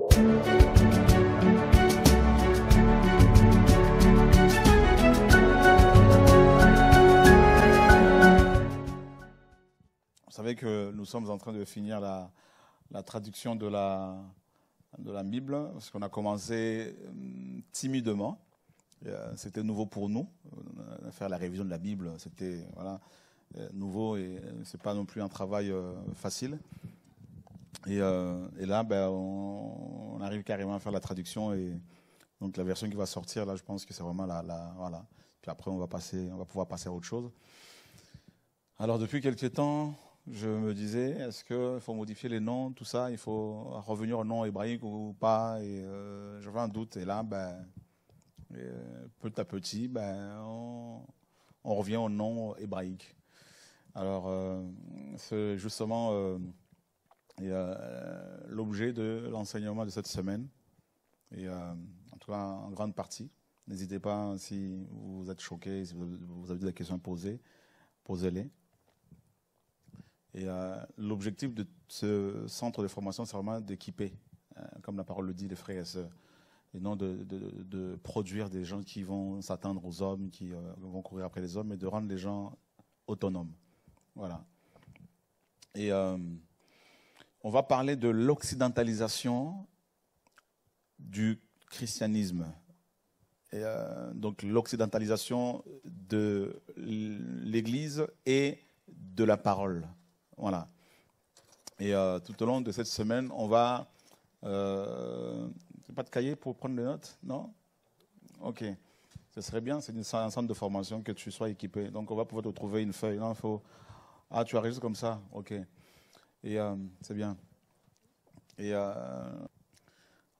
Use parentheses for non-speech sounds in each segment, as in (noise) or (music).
Vous savez que nous sommes en train de finir la, traduction de la, de la Bible, parce qu'on a commencé hum, timidement. Euh, c'était nouveau pour nous. Euh, faire la révision de la Bible, c'était voilà, euh, nouveau et ce n'est pas non plus un travail facile. Et, euh, et là, ben, on, arrive carrément à faire la traduction. Et donc la version qui va sortir, là, je pense que c'est vraiment la, voilà. Puis après, on va passer, on va pouvoir passer à autre chose. Alors depuis quelques temps, je me disais, est-ce qu'il faut modifier les noms, tout ça, il faut revenir au nom hébraïque ou pas Et euh, j'avais un doute. Et là, ben, euh, petit à petit, ben, on, revient au nom hébraïque. Alors, c'est justement et euh, euh, l'objet de l'enseignement de cette semaine, et euh, en tout cas en grande partie. N'hésitez pas, si vous êtes choqué, si vous avez des questions à poser, posez-les. Et l'objectif de ce centre de formation, c'est vraiment d'équiper, comme la parole le dit, les frères et et non de, de, de produire des gens qui vont s'attendre aux hommes, qui vont courir après les hommes, mais de rendre les gens autonomes. Voilà. Et on va parler de l'occidentalisation du christianisme. Et euh, donc l'occidentalisation de l'Église et de la parole. Voilà. Et euh, tout au long de cette semaine, on va... Euh, pas de cahier pour prendre des notes, non Ok. Ce serait bien, c'est un centre de formation que tu sois équipé. Donc on va pouvoir te trouver une feuille. faut... Ah, tu arrives comme ça Ok. Et euh, c'est bien. Et euh,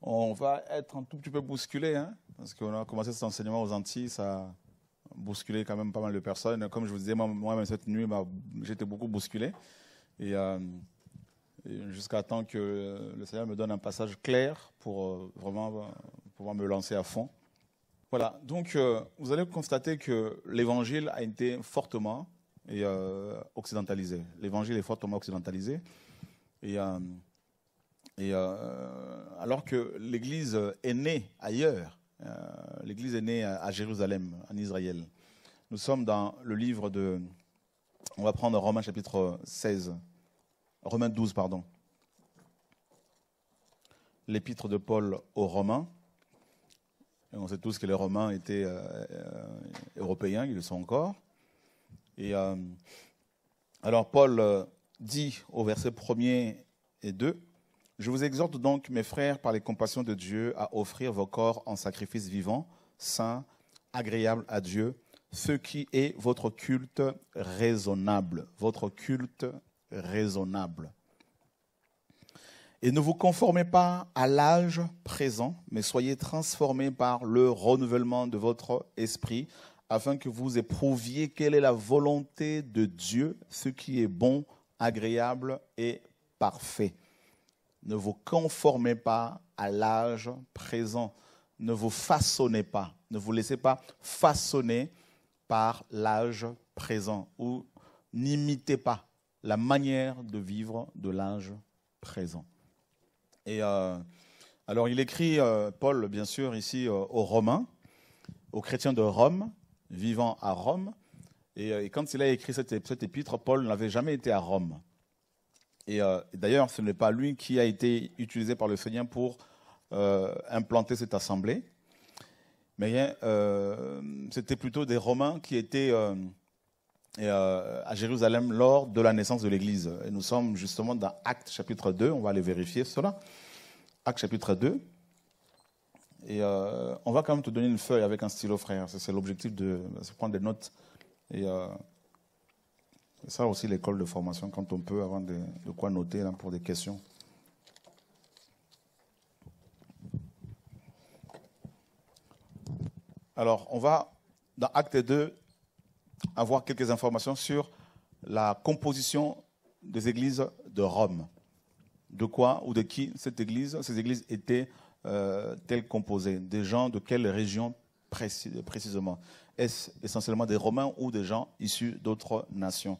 on va être un tout petit peu bousculé, hein, parce qu'on a commencé cet enseignement aux Antilles, ça a bousculé quand même pas mal de personnes. Comme je vous disais, moi-même cette nuit, bah, j'étais beaucoup bousculé. Et, euh, et jusqu'à temps que le Seigneur me donne un passage clair pour vraiment pouvoir me lancer à fond. Voilà, donc vous allez constater que l'évangile a été fortement et euh, occidentalisé. L'évangile est fortement occidentalisé. Et, euh, euh, alors que l'Église est née ailleurs, l'Église est née à, Jérusalem, en Israël. Nous sommes dans le livre de... On va prendre Romains chapitre 16. Romains 12, pardon. L'épître de Paul aux Romains. on sait tous que les Romains étaient européens, ils le sont encore. Et euh, alors Paul euh, dit au verset 1 et 2, Je vous exhorte donc, mes frères, par les compassions de Dieu, à offrir vos corps en sacrifice vivant, sain, agréable à Dieu, ce qui est votre culte raisonnable. Votre culte raisonnable. Et ne vous conformez pas à l'âge présent, mais soyez transformés par le renouvellement de votre esprit, afin que vous éprouviez quelle est la volonté de Dieu, ce qui est bon, agréable et parfait. Ne vous conformez pas à l'âge présent. Ne vous façonnez pas. Ne vous laissez pas façonner par l'âge présent ou n'imitez pas la manière de vivre de l'âge présent. Et euh, alors il écrit, euh, Paul bien sûr, ici euh, aux Romains, aux chrétiens de Rome, vivant à Rome. Euh, et, quand il a écrit cette, épître, Paul n'avait jamais été à Rome. Euh, et d'ailleurs, ce n'est pas lui qui a été utilisé par le Seigneur pour euh, implanter cette assemblée. Mais c'était plutôt des Romains qui étaient à Jérusalem lors de la naissance de l'Église. Et nous sommes justement dans Actes chapitre 2, on va aller vérifier cela. Actes chapitre 2. Et euh, on va quand même te donner une feuille avec un stylo, frère. C'est l'objectif de prendre des notes. Et euh, ça aussi, l'école de formation, quand on peut avoir de, quoi noter hein, pour des questions. Alors, on va, dans Acte 2, avoir quelques informations sur la composition des églises de Rome. De quoi ou de qui cette église, ces églises étaient euh, tels composés, Des gens de quelle région précisément Est-ce essentiellement des Romains ou des gens issus d'autres nations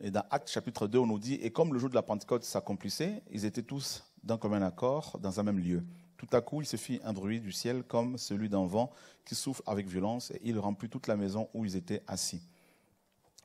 Et dans Actes chapitre 2, on nous dit, et comme le jour de la Pentecôte s'accomplissait, ils étaient tous d'un commun accord, dans un même lieu. Tout à coup, il se fit un bruit du ciel comme celui d'un vent qui souffle avec violence, et il remplit toute la maison où ils étaient assis.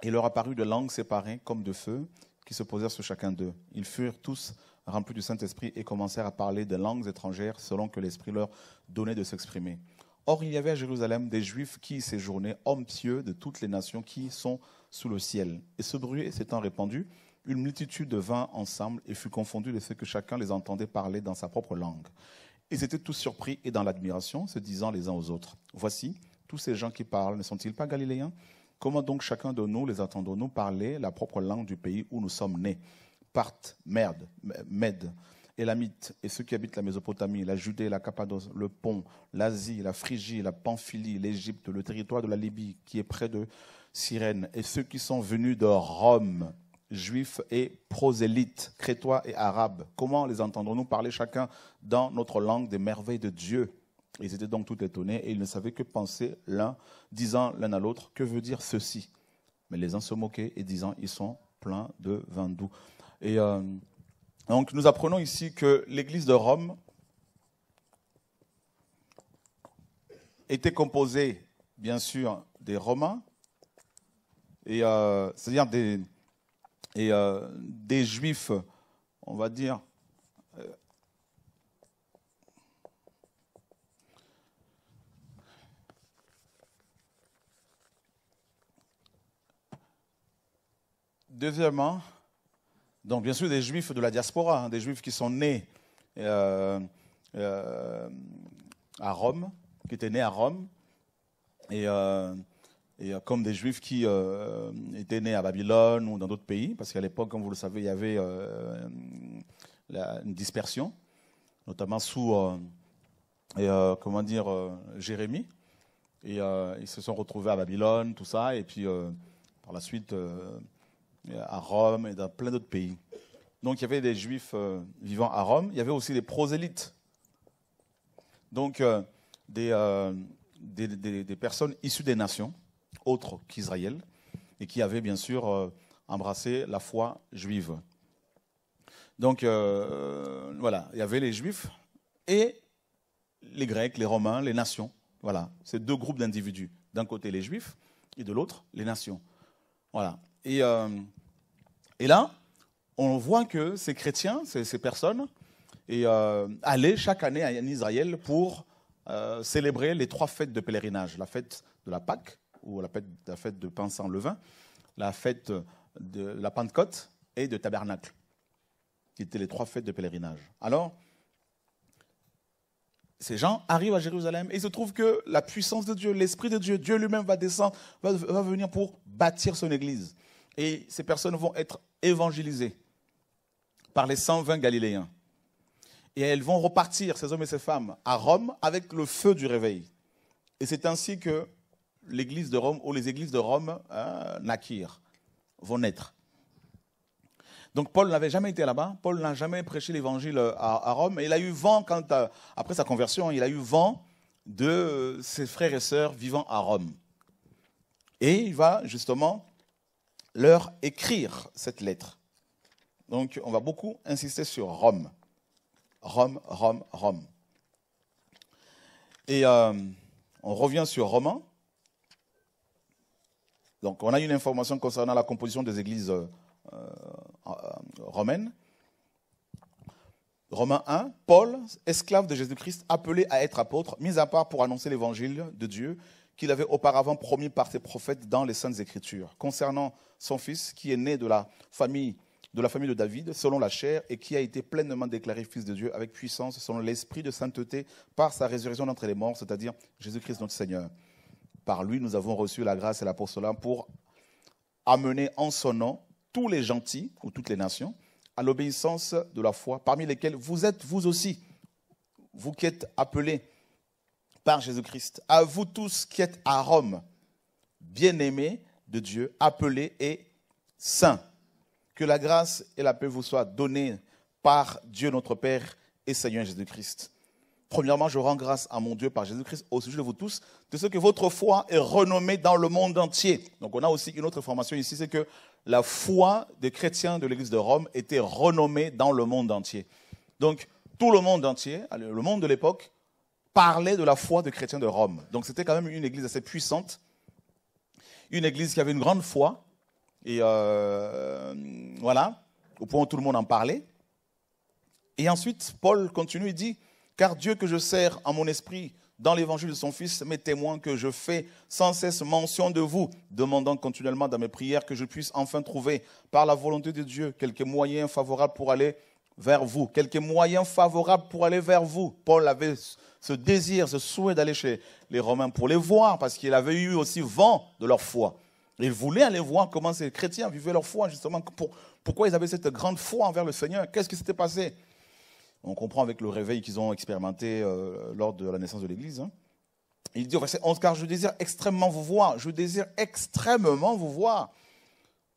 Il leur apparut de langues séparées comme de feu qui se posèrent sur chacun d'eux. Ils furent tous remplis du Saint-Esprit et commencèrent à parler des langues étrangères selon que l'Esprit leur donnait de s'exprimer. Or, il y avait à Jérusalem des Juifs qui y séjournaient, hommes pieux de toutes les nations qui sont sous le ciel. Et ce bruit s'étant répandu, une multitude vint ensemble et fut confondue de ce que chacun les entendait parler dans sa propre langue. Ils étaient tous surpris et dans l'admiration, se disant les uns aux autres Voici, tous ces gens qui parlent ne sont-ils pas galiléens Comment donc chacun de nous les entendons-nous parler la propre langue du pays où nous sommes nés Part, Merde, Mède, mythe et ceux qui habitent la Mésopotamie, la Judée, la Cappadoce, le Pont, l'Asie, la Phrygie, la Pamphylie, l'Égypte, le territoire de la Libye qui est près de Cyrène, et ceux qui sont venus de Rome, juifs et prosélytes, crétois et arabes. Comment les entendons nous parler chacun dans notre langue des merveilles de Dieu Ils étaient donc tout étonnés et ils ne savaient que penser l'un, disant l'un à l'autre, que veut dire ceci Mais les uns se moquaient et disant, ils sont pleins de vin doux. Et euh, donc nous apprenons ici que l'Église de Rome était composée, bien sûr, des Romains, et euh, c'est-à-dire des, euh, des Juifs, on va dire, Deuxièmement, hein. Donc, bien sûr, des juifs de la diaspora, hein, des juifs qui sont nés euh, euh, à Rome, qui étaient nés à Rome, et, euh, comme des juifs qui étaient nés à Babylone ou dans d'autres pays, parce qu'à l'époque, comme vous le savez, il y avait une dispersion, notamment sous, comment dire, Jérémie. Et ils se sont retrouvés à Babylone, tout ça, et puis par la suite. Euh, à Rome et dans plein d'autres pays. Donc il y avait des juifs euh, vivant à Rome, il y avait aussi des prosélytes. Donc euh, des, personnes issues des nations autres qu'Israël et qui avaient bien sûr embrassé la foi juive. Donc voilà, il y avait les juifs et les Grecs, les Romains, les nations. Voilà, c'est deux groupes d'individus. D'un côté les juifs et de l'autre les nations. Voilà. Euh, et, là, on voit que ces chrétiens, ces, personnes, euh, allaient chaque année en Israël pour euh, célébrer les trois fêtes de pèlerinage, la fête de la Pâque, ou la fête, de pain sans levain, la fête de la Pentecôte et de Tabernacle, qui étaient les trois fêtes de pèlerinage. Alors, ces gens arrivent à Jérusalem et il se trouve que la puissance de Dieu, l'Esprit de Dieu, Dieu lui-même va descendre, va venir pour bâtir son Église. Et ces personnes vont être évangélisées par les 120 Galiléens. Et elles vont repartir, ces hommes et ces femmes, à Rome avec le feu du réveil. Et c'est ainsi que l'église de Rome, ou les églises de Rome, hein, naquirent, vont naître. Donc Paul n'avait jamais été là-bas, Paul n'a jamais prêché l'évangile à, Rome, et il a eu vent, quand, euh, après sa conversion, il a eu vent de ses frères et sœurs vivant à Rome. Et il va justement leur écrire cette lettre. Donc on va beaucoup insister sur Rome. Rome, Rome, Rome. Et euh, on revient sur Romain. Donc on a une information concernant la composition des églises euh, euh, romaines. Romains 1, Paul, esclave de Jésus-Christ, appelé à être apôtre, mis à part pour annoncer l'évangile de Dieu qu'il avait auparavant promis par ses prophètes dans les saintes écritures, concernant son fils, qui est né de la famille de la famille de David, selon la chair, et qui a été pleinement déclaré fils de Dieu avec puissance, selon l'esprit de sainteté, par sa résurrection d'entre les morts, c'est-à-dire Jésus-Christ notre Seigneur. Par lui, nous avons reçu la grâce et la l'apostolat pour amener en son nom tous les gentils, ou toutes les nations, à l'obéissance de la foi, parmi lesquels vous êtes vous aussi, vous qui êtes appelés par Jésus-Christ, à vous tous qui êtes à Rome, bien-aimés, de Dieu, appelé et saint. Que la grâce et la paix vous soient données par Dieu notre Père et Seigneur Jésus-Christ. Premièrement, je rends grâce à mon Dieu par Jésus-Christ au sujet de vous tous, de ce que votre foi est renommée dans le monde entier. Donc on a aussi une autre information ici, c'est que la foi des chrétiens de l'Église de Rome était renommée dans le monde entier. Donc tout le monde entier, le monde de l'époque, parlait de la foi des chrétiens de Rome. Donc c'était quand même une Église assez puissante une église qui avait une grande foi. Et euh, voilà, au point où tout le monde en parlait. Et ensuite, Paul continue, et dit, car Dieu que je sers en mon esprit dans l'évangile de son Fils, mes témoins que je fais sans cesse mention de vous, demandant continuellement dans mes prières que je puisse enfin trouver par la volonté de Dieu quelques moyens favorables pour aller vers vous, quelques moyens favorables pour aller vers vous. Paul avait ce désir, ce souhait d'aller chez les Romains pour les voir, parce qu'il avait eu aussi vent de leur foi. Ils voulaient aller voir comment ces chrétiens vivaient leur foi, justement, pour, pourquoi ils avaient cette grande foi envers le Seigneur, qu'est-ce qui s'était passé. On comprend avec le réveil qu'ils ont expérimenté euh, lors de la naissance de l'Église. Hein. Il dit au verset car je désire extrêmement vous voir, je désire extrêmement vous voir.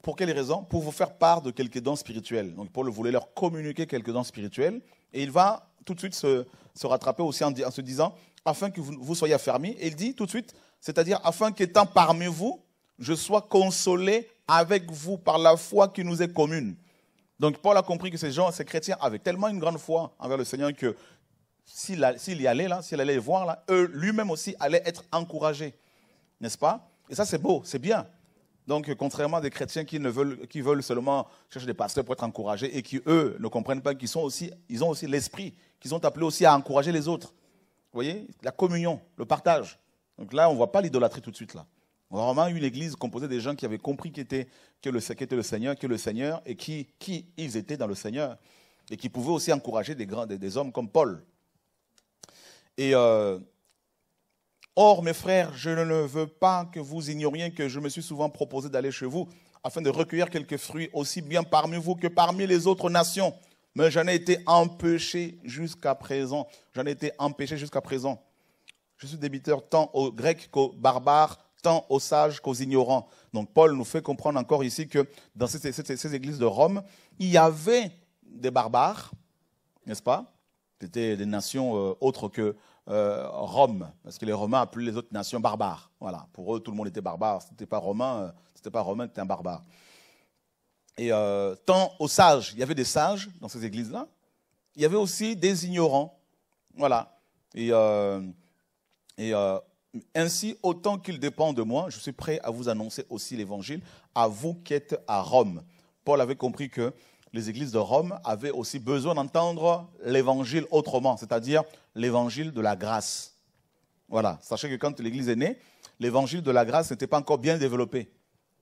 Pour quelles raisons Pour vous faire part de quelques dons spirituels. Donc Paul voulait leur communiquer quelques dons spirituels, et il va tout de suite se, rattraper aussi en, se disant afin que vous, soyez affermis. Et il dit tout de suite, c'est-à-dire afin qu'étant parmi vous, je sois consolé avec vous par la foi qui nous est commune. Donc Paul a compris que ces gens, ces chrétiens, avaient tellement une grande foi envers le Seigneur que s'il y allait là, s'il allait les voir là, eux lui-même aussi allait être encouragé, n'est-ce pas Et ça c'est beau, c'est bien. Donc contrairement à des chrétiens qui ne veulent, qui veulent seulement chercher des pasteurs pour être encouragés et qui eux ne comprennent pas qu'ils sont aussi, ils ont aussi l'esprit qu'ils ont appelé aussi à encourager les autres. Vous voyez La communion, le partage. Donc là, on ne voit pas l'idolâtrie tout de suite. là. On a vraiment eu une église composée des gens qui avaient compris qui était, le, Seigneur, qui le Seigneur, et qui, qui ils étaient dans le Seigneur, et qui pouvaient aussi encourager des, grands, hommes comme Paul. Et euh, Or, mes frères, je ne veux pas que vous ignoriez que je me suis souvent proposé d'aller chez vous afin de recueillir quelques fruits aussi bien parmi vous que parmi les autres nations. Mais j'en ai été empêché jusqu'à présent. J'en ai été empêché jusqu'à présent. Je suis débiteur tant aux Grecs qu'aux barbares, tant aux sages qu'aux ignorants. Donc Paul nous fait comprendre encore ici que dans ces, églises de Rome, il y avait des barbares, n'est-ce pas C'était des nations euh, autres que euh, Rome, parce que les Romains appelaient les autres nations barbares. Voilà, pour eux, tout le monde était barbare. ce n'était pas romain, c'était pas romain, euh, c'était un barbare. Et euh, tant aux sages, il y avait des sages dans ces églises-là, il y avait aussi des ignorants. Voilà. Et, euh, euh, ainsi, autant qu'il dépend de moi, je suis prêt à vous annoncer aussi l'évangile à vous qui êtes à Rome. Paul avait compris que les églises de Rome avaient aussi besoin d'entendre l'évangile autrement, c'est-à-dire l'évangile de la grâce. Voilà. Sachez que quand l'église est née, l'évangile de la grâce n'était pas encore bien développé.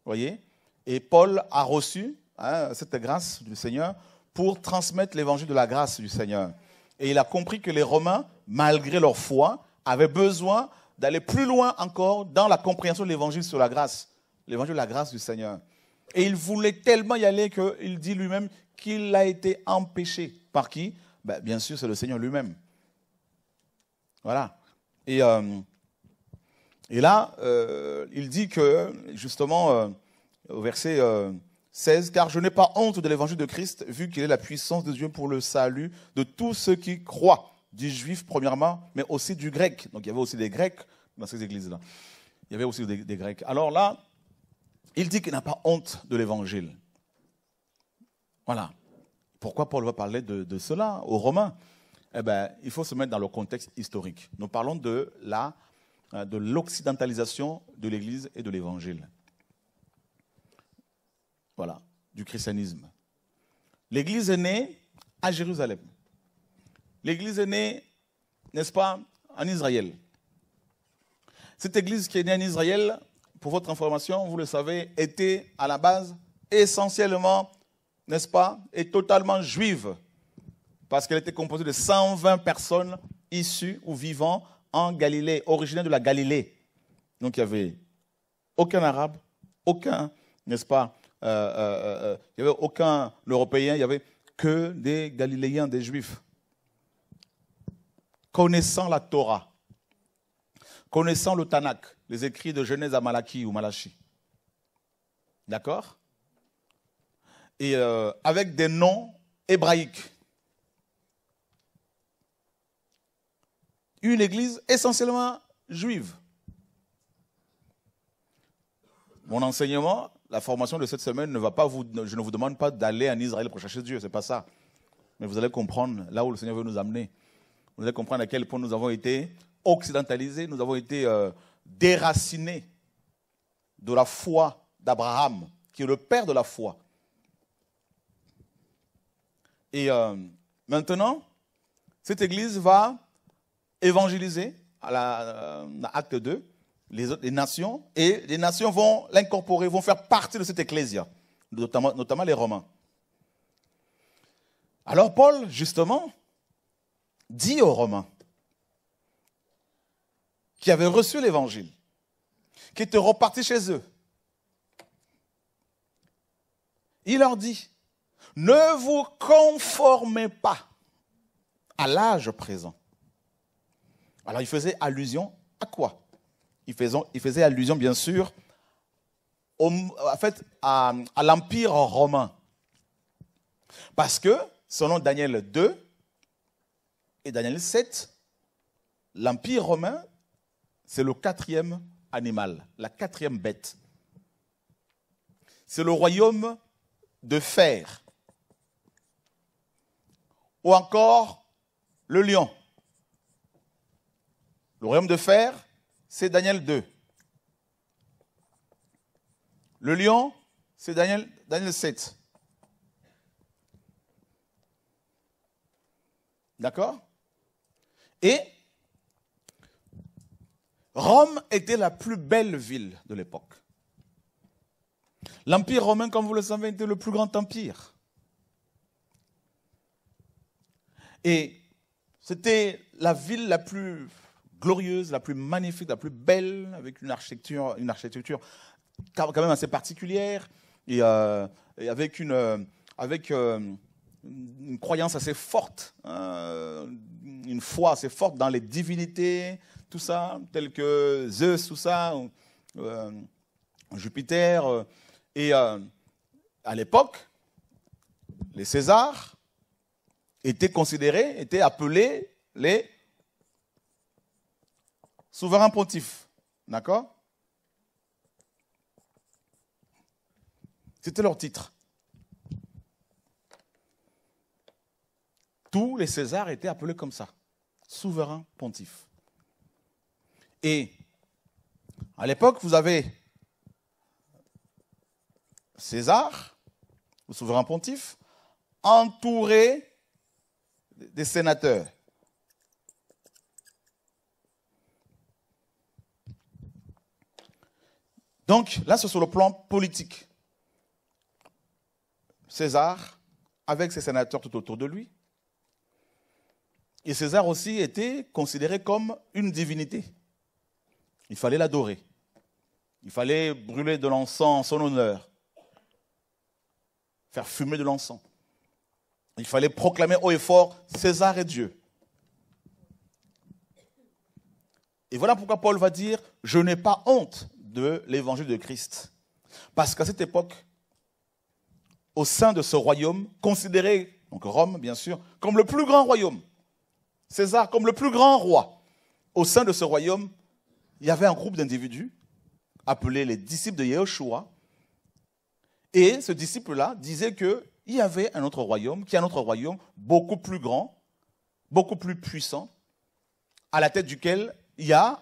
Voyez Et Paul a reçu Hein, cette grâce du Seigneur pour transmettre l'évangile de la grâce du Seigneur. Et il a compris que les Romains, malgré leur foi, avaient besoin d'aller plus loin encore dans la compréhension de l'évangile sur la grâce, l'évangile de la grâce du Seigneur. Et il voulait tellement y aller qu'il dit lui-même qu'il a été empêché. Par qui ben, Bien sûr, c'est le Seigneur lui-même. Voilà. Et, euh, là, euh, il dit que, justement, euh, au verset 16, car je n'ai pas honte de l'évangile de Christ, vu qu'il est la puissance de Dieu pour le salut de tous ceux qui croient, du juif premièrement, mais aussi du grec. Donc il y avait aussi des grecs dans ces églises-là. Il y avait aussi des, grecs. Alors là, il dit qu'il n'a pas honte de l'évangile. Voilà. Pourquoi Paul va parler de, cela aux Romains Eh bien, il faut se mettre dans le contexte historique. Nous parlons de euh, de l'occidentalisation de l'Église et de l'Évangile voilà, du christianisme. L'Église est née à Jérusalem. L'Église est née, n'est-ce pas, en Israël. Cette Église qui est née en Israël, pour votre information, vous le savez, était à la base essentiellement, n'est-ce pas, et totalement juive, parce qu'elle était composée de 120 personnes issues ou vivant en Galilée, originaires de la Galilée. Donc il n'y avait aucun arabe, aucun, n'est-ce pas, euh, euh, euh, il n'y avait aucun Européen, il n'y avait que des Galiléens, des Juifs. Connaissant la Torah, connaissant le Tanakh, les écrits de Genèse à Malachie ou Malachi. D'accord Et avec des noms hébraïques. Une église essentiellement juive. Mon enseignement la formation de cette semaine ne va pas vous, je ne vous demande pas d'aller en Israël pour chercher Dieu, c'est pas ça. Mais vous allez comprendre là où le Seigneur veut nous amener. Vous allez comprendre à quel point nous avons été occidentalisés, nous avons été euh, déracinés de la foi d'Abraham, qui est le père de la foi. Et euh, maintenant, cette église va évangéliser à la, 2 euh, les, nations, et les nations vont l'incorporer, vont faire partie de cette ecclésia, notamment, notamment les Romains. Alors Paul, justement, dit aux Romains qui avaient reçu l'évangile, qui étaient repartis chez eux, il leur dit, ne vous conformez pas à l'âge présent. Alors il faisait allusion à quoi il faisait, allusion, bien sûr, euh, fait, à, à l'Empire romain. Parce que, selon Daniel 2 et Daniel 7, l'Empire romain, c'est le quatrième animal, la quatrième bête. C'est le royaume de fer. Ou encore le lion. Le royaume de fer, c'est Daniel 2. Le lion, c'est Daniel, Daniel 7. D'accord Et Rome était la plus belle ville de l'époque. L'Empire romain, comme vous le savez, était le plus grand empire. Et c'était la ville la plus glorieuse, la plus magnifique, la plus belle, avec une architecture, une architecture quand même assez particulière et, euh, avec une, euh, avec, euh, une croyance assez forte, hein, une foi assez forte dans les divinités, tout ça, telles que Zeus, tout ça, Jupiter. Et à l'époque, les Césars étaient considérés, étaient appelés les souverain pontife. D'accord C'était leur titre. Tous les Césars étaient appelés comme ça, souverain pontife. Et à l'époque, vous avez César, le souverain pontife, entouré des sénateurs. Donc là, c'est sur le plan politique. César, avec ses sénateurs tout autour de lui, et César aussi était considéré comme une divinité. Il fallait l'adorer. Il fallait brûler de l'encens en son honneur, faire fumer de l'encens. Il fallait proclamer haut et fort César est Dieu. Et voilà pourquoi Paul va dire, je n'ai pas honte de l'évangile de Christ. Parce qu'à cette époque, au sein de ce royaume, considéré, donc Rome bien sûr, comme le plus grand royaume, César comme le plus grand roi, au sein de ce royaume, il y avait un groupe d'individus appelés les disciples de Yahushua. Et ce disciple-là disait qu'il y avait un autre royaume, qui est un autre royaume beaucoup plus grand, beaucoup plus puissant, à la tête duquel il y a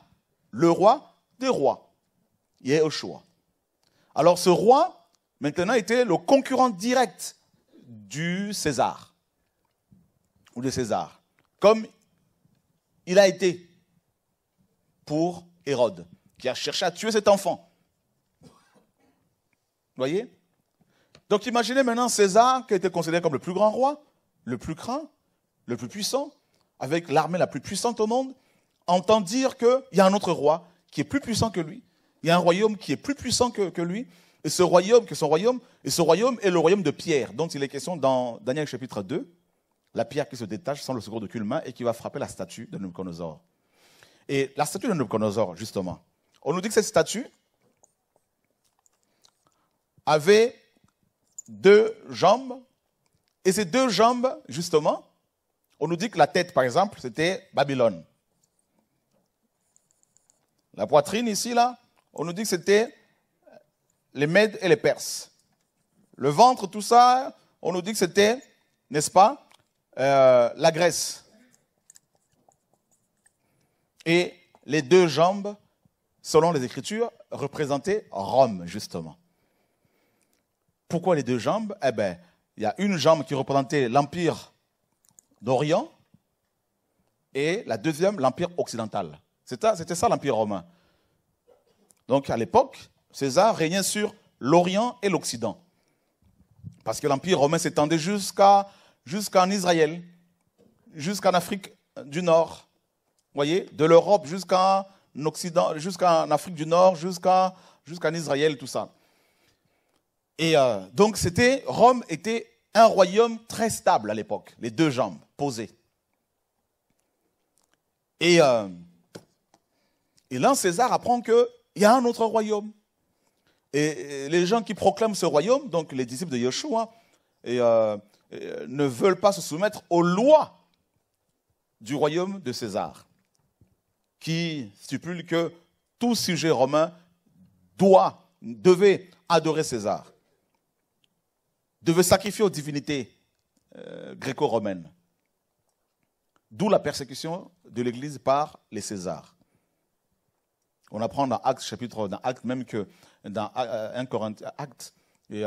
le roi des rois, choix. Alors ce roi, maintenant, était le concurrent direct du César, ou de César, comme il a été pour Hérode, qui a cherché à tuer cet enfant. Vous voyez Donc imaginez maintenant César, qui était considéré comme le plus grand roi, le plus craint, le plus puissant, avec l'armée la plus puissante au monde, entend dire qu'il y a un autre roi qui est plus puissant que lui, il y a un royaume qui est plus puissant que, lui, et ce royaume, que son royaume, et ce royaume est le royaume de Pierre, dont il est question dans Daniel chapitre 2, la pierre qui se détache sans le secours de main et qui va frapper la statue de Nebuchadnezzar. Et la statue de Nebuchadnezzar, justement, on nous dit que cette statue avait deux jambes, et ces deux jambes, justement, on nous dit que la tête, par exemple, c'était Babylone. La poitrine ici, là, on nous dit que c'était les Mèdes et les Perses. Le ventre, tout ça, on nous dit que c'était, n'est-ce pas, euh, la Grèce. Et les deux jambes, selon les Écritures, représentaient Rome, justement. Pourquoi les deux jambes Eh bien, il y a une jambe qui représentait l'Empire d'Orient et la deuxième, l'Empire occidental. C'était ça l'Empire romain. Donc à l'époque, César régnait sur l'Orient et l'Occident. Parce que l'Empire romain s'étendait jusqu'à jusqu'en Israël, jusqu'en Afrique du Nord. voyez, de l'Europe jusqu'en Afrique du Nord, jusqu'à jusqu'en Israël, tout ça. Et euh, donc c'était Rome était un royaume très stable à l'époque, les deux jambes posées. et euh, là, César apprend que il y a un autre royaume. Et les gens qui proclament ce royaume, donc les disciples de Yeshua, euh, euh, ne veulent pas se soumettre aux lois du royaume de César, qui stipule que tout sujet romain doit, devait adorer César, devait sacrifier aux divinités euh, gréco-romaines. D'où la persécution de l'Église par les Césars. On apprend dans Actes, chapitre, même que dans euh, euh, et,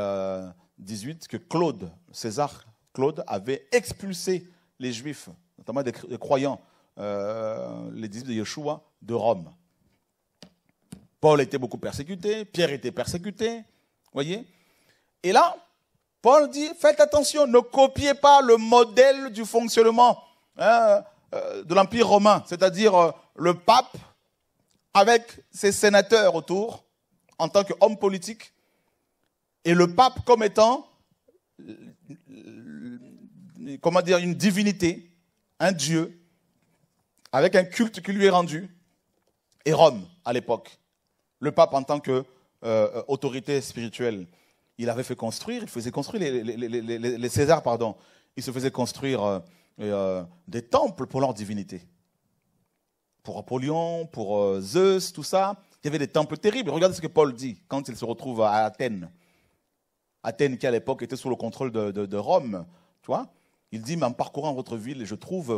18, euh, que Claude, César, Claude avait expulsé les Juifs, notamment des, croyants, les disciples de Yeshua, de Rome. Paul était beaucoup persécuté, Pierre était persécuté, voyez. Et là, Paul dit, faites attention, ne copiez pas le modèle du fonctionnement hein, de l'Empire romain, c'est-à-dire le pape avec ses sénateurs autour, en tant qu'homme politique, et le pape comme étant, comment dire, une divinité, un dieu, avec un culte qui lui est rendu, et Rome à l'époque. Le pape en tant qu'autorité euh, spirituelle, il avait fait construire, il faisait construire les, Césars, pardon, il se faisait construire euh, euh, des temples pour leur divinité pour Apollon, pour euh, Zeus, tout ça. Il y avait des temples terribles. Regardez ce que Paul dit quand il se retrouve à Athènes. Athènes qui à l'époque était sous le contrôle de, Rome, tu vois. Il dit, mais en parcourant votre ville, je, trouve,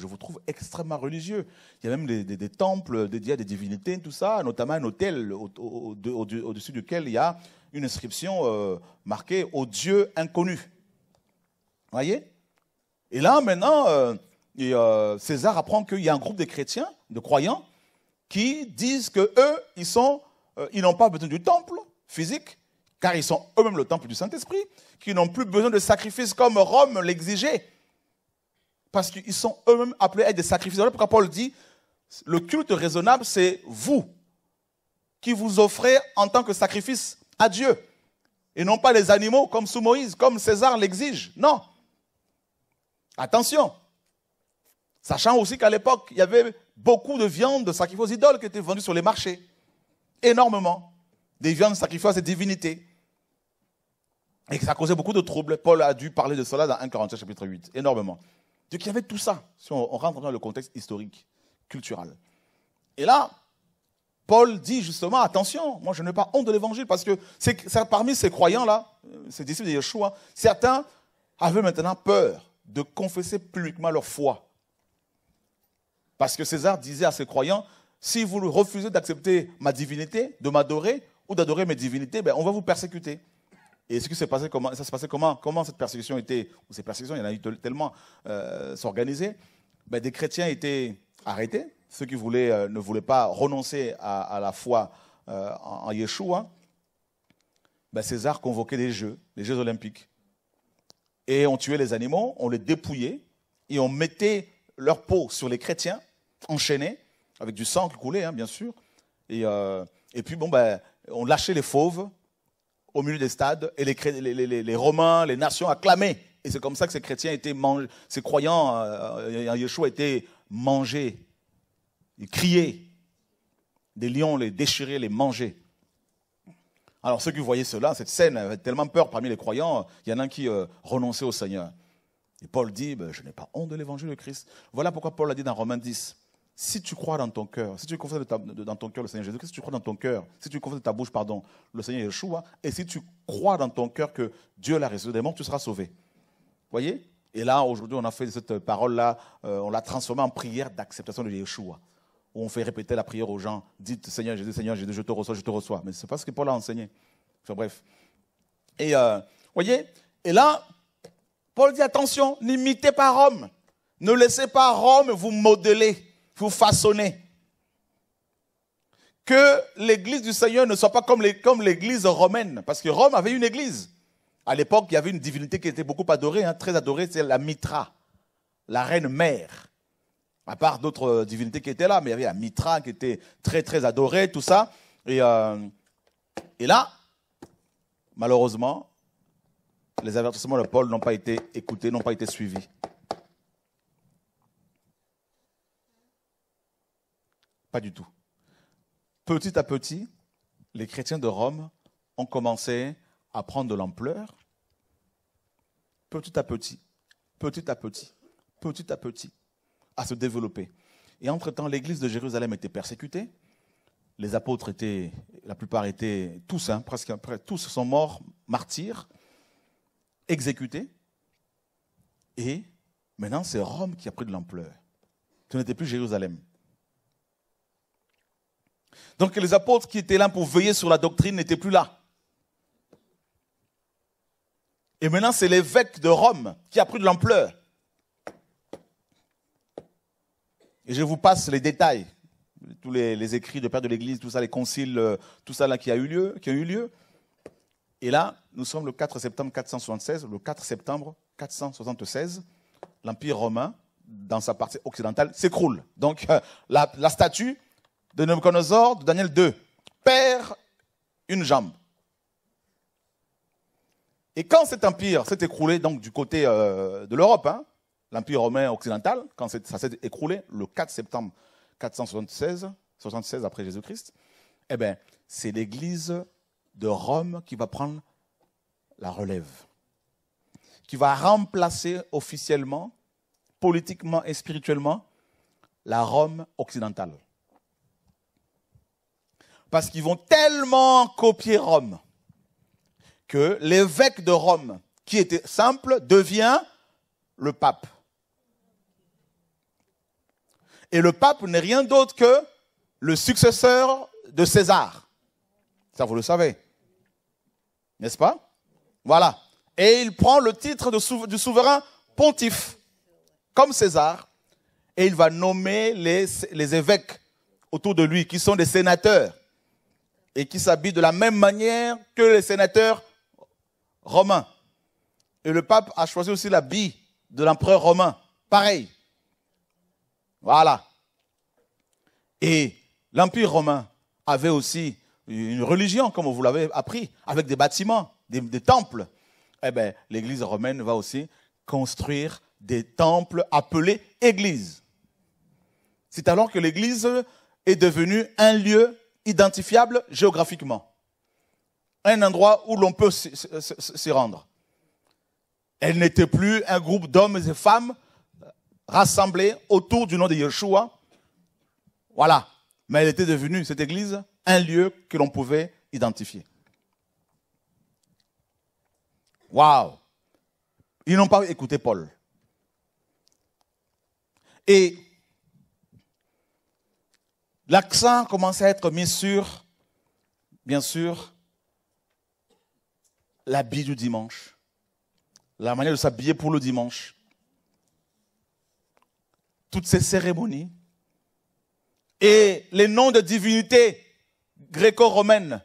je vous trouve extrêmement religieux. Il y a même des, temples dédiés à des divinités, tout ça, notamment un hôtel au-dessus duquel il y a une inscription euh, marquée au Dieu inconnu. Vous voyez Et là, maintenant, euh, et euh, César apprend qu'il y a un groupe de chrétiens, de croyants, qui disent que euh, ils n'ont pas besoin du temple physique, car ils sont eux-mêmes le temple du Saint-Esprit, qui n'ont plus besoin de sacrifices comme Rome l'exigeait, parce qu'ils sont eux-mêmes appelés à être des sacrifices. Pourquoi Paul dit, le culte raisonnable, c'est vous qui vous offrez en tant que sacrifice à Dieu, et non pas les animaux comme sous Moïse, comme César l'exige. Non. Attention, Sachant aussi qu'à l'époque, il y avait beaucoup de viandes de aux idoles qui étaient vendues sur les marchés. Énormément. Des viandes sacrifiées à ces divinités. Et ça causait beaucoup de troubles. Paul a dû parler de cela dans 1 Corinthiens chapitre 8. Énormément. Donc il y avait tout ça, si on rentre dans le contexte historique, culturel. Et là, Paul dit justement, attention, moi je n'ai pas honte de l'évangile, parce que c'est, parmi ces croyants-là, euh, ces disciples de Yeshua, certains avaient maintenant peur de confesser publiquement leur foi. Parce que César disait à ses croyants, si vous refusez d'accepter ma divinité, de m'adorer ou d'adorer mes divinités, ben, on va vous persécuter. Et ce qui s'est passé, comment, ça s'est passé comment, cette persécution était, ou ces persécutions, il y en a eu tellement euh, s'organiser, ben, des chrétiens étaient arrêtés, ceux qui voulaient, euh, ne voulaient pas renoncer à, la foi euh, en, Yeshua. Ben, César convoquait des jeux, les Jeux olympiques. Et on tuait les animaux, on les dépouillait, et on mettait leur peau sur les chrétiens enchaînés, avec du sang qui coulait, hein, bien sûr. Et, euh, puis, bon, ben, on lâchait les fauves au milieu des stades, et les, Romains, les nations acclamaient. Et c'est comme ça que ces chrétiens étaient mangés, ces croyants euh, euh Yeshua étaient mangés. Ils criaient. Des lions les déchiraient, les mangeaient. Alors ceux qui voyaient cela, cette scène avaient tellement peur parmi les croyants, il y en a un qui euh, renonçait au Seigneur. Et Paul dit, ben, je n'ai pas honte de l'évangile de Christ. Voilà pourquoi Paul l'a dit dans Romains 10, si tu crois dans ton cœur, si tu confesses dans ton cœur le Seigneur Jésus, si tu crois dans ton cœur, si tu confesses de ta bouche, pardon, le Seigneur Yeshua, et si tu crois dans ton cœur que Dieu l'a résolu des morts, tu seras sauvé. Voyez Et là, aujourd'hui, on a fait cette parole-là, euh, on l'a transformée en prière d'acceptation de Yeshua, où on fait répéter la prière aux gens, dites Seigneur Jésus, Seigneur Jésus, je te reçois, je te reçois. Mais ce n'est pas ce que Paul a enseigné. Enfin, bref. Et euh, voyez Et là, Paul dit attention, n'imitez pas Rome. Ne laissez pas Rome vous modeler vous façonner. Que l'église du Seigneur ne soit pas comme l'église romaine, parce que Rome avait une église. À l'époque, il y avait une divinité qui était beaucoup adorée, hein, très adorée, c'est la Mitra, la reine mère. À part d'autres euh, divinités qui étaient là, mais il y avait la Mitra qui était très très adorée, tout ça. Et, euh, et là, malheureusement, les avertissements de Paul n'ont pas été écoutés, n'ont pas été suivis. Pas du tout. Petit à petit, les chrétiens de Rome ont commencé à prendre de l'ampleur. Petit à petit, petit à petit, petit à petit, à se développer. Et entre-temps, l'église de Jérusalem était persécutée. Les apôtres étaient, la plupart étaient, tous, hein, presque tous sont morts, martyrs, exécutés. Et maintenant, c'est Rome qui a pris de l'ampleur. Ce n'était plus Jérusalem. Donc les apôtres qui étaient là pour veiller sur la doctrine n'étaient plus là. Et maintenant, c'est l'évêque de Rome qui a pris de l'ampleur. Et je vous passe les détails, tous les, écrits de Père de l'Église, tout ça, les conciles, euh, tout ça qui a eu lieu, qui a eu lieu. Et là, nous sommes le 4 septembre 476, le 4 septembre 476, l'Empire romain, dans sa partie occidentale, s'écroule. Donc euh, la statue de Nebuchadnezzar, de Daniel 2, perd une jambe. Et quand cet empire s'est écroulé, donc du côté euh, de l'Europe, hein, l'empire romain occidental, quand ça s'est écroulé le 4 septembre 476, 76 après Jésus-Christ, eh bien, c'est l'Église de Rome qui va prendre la relève, qui va remplacer officiellement, politiquement et spirituellement la Rome occidentale parce qu'ils vont tellement copier Rome que l'évêque de Rome, qui était simple, devient le pape. Et le pape n'est rien d'autre que le successeur de César. Ça, vous le savez. N'est-ce pas Voilà. Et il prend le titre de du souverain pontife, comme César, et il va nommer les évêques autour de lui, qui sont des sénateurs et qui s'habille de la même manière que les sénateurs romains. Et le pape a choisi aussi l'habit de l'empereur romain. Pareil. Voilà. Et l'Empire romain avait aussi une religion, comme vous l'avez appris, avec des bâtiments, des, temples. Eh bien, l'Église romaine va aussi construire des temples appelés églises. C'est alors que l'Église est devenue un lieu identifiable géographiquement. Un endroit où l'on peut s'y rendre. Elle n'était plus un groupe d'hommes et femmes euh, rassemblés autour du nom de Yeshua. Voilà. Mais elle était devenue, cette église, un lieu que l'on pouvait identifier. Waouh Ils n'ont pas écouté Paul. Et L'accent commence à être mis sur, bien sûr, l'habit du dimanche, la manière de s'habiller pour le dimanche, toutes ces cérémonies et les noms de divinités gréco-romaines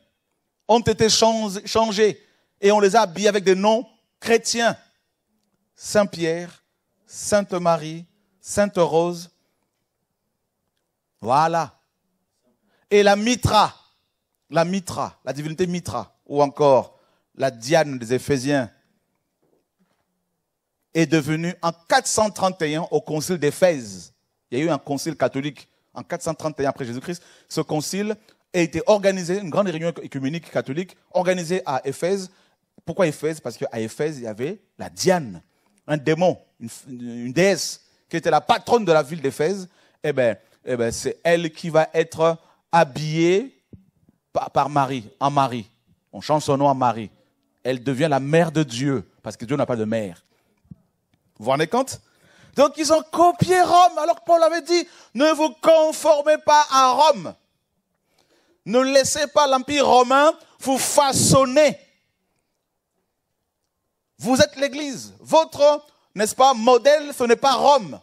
ont été changés et on les a habillés avec des noms chrétiens. Saint Pierre, Sainte Marie, Sainte Rose. Voilà et la Mitra, la Mitra, la divinité Mitra, ou encore la Diane des Éphésiens, est devenue en 431 au concile d'Éphèse. Il y a eu un concile catholique en 431 après Jésus-Christ. Ce concile a été organisé, une grande réunion écuménique catholique, organisée à Éphèse. Pourquoi Éphèse Parce qu'à Éphèse, il y avait la Diane, un démon, une, déesse qui était la patronne de la ville d'Éphèse. Eh bien, eh ben, c'est elle qui va être habillée par Marie, en Marie. On change son nom en Marie. Elle devient la mère de Dieu, parce que Dieu n'a pas de mère. Vous vous rendez compte Donc ils ont copié Rome, alors que Paul avait dit, ne vous conformez pas à Rome. Ne laissez pas l'Empire romain vous façonner. Vous êtes l'Église. Votre, n'est-ce pas, modèle, ce n'est pas Rome.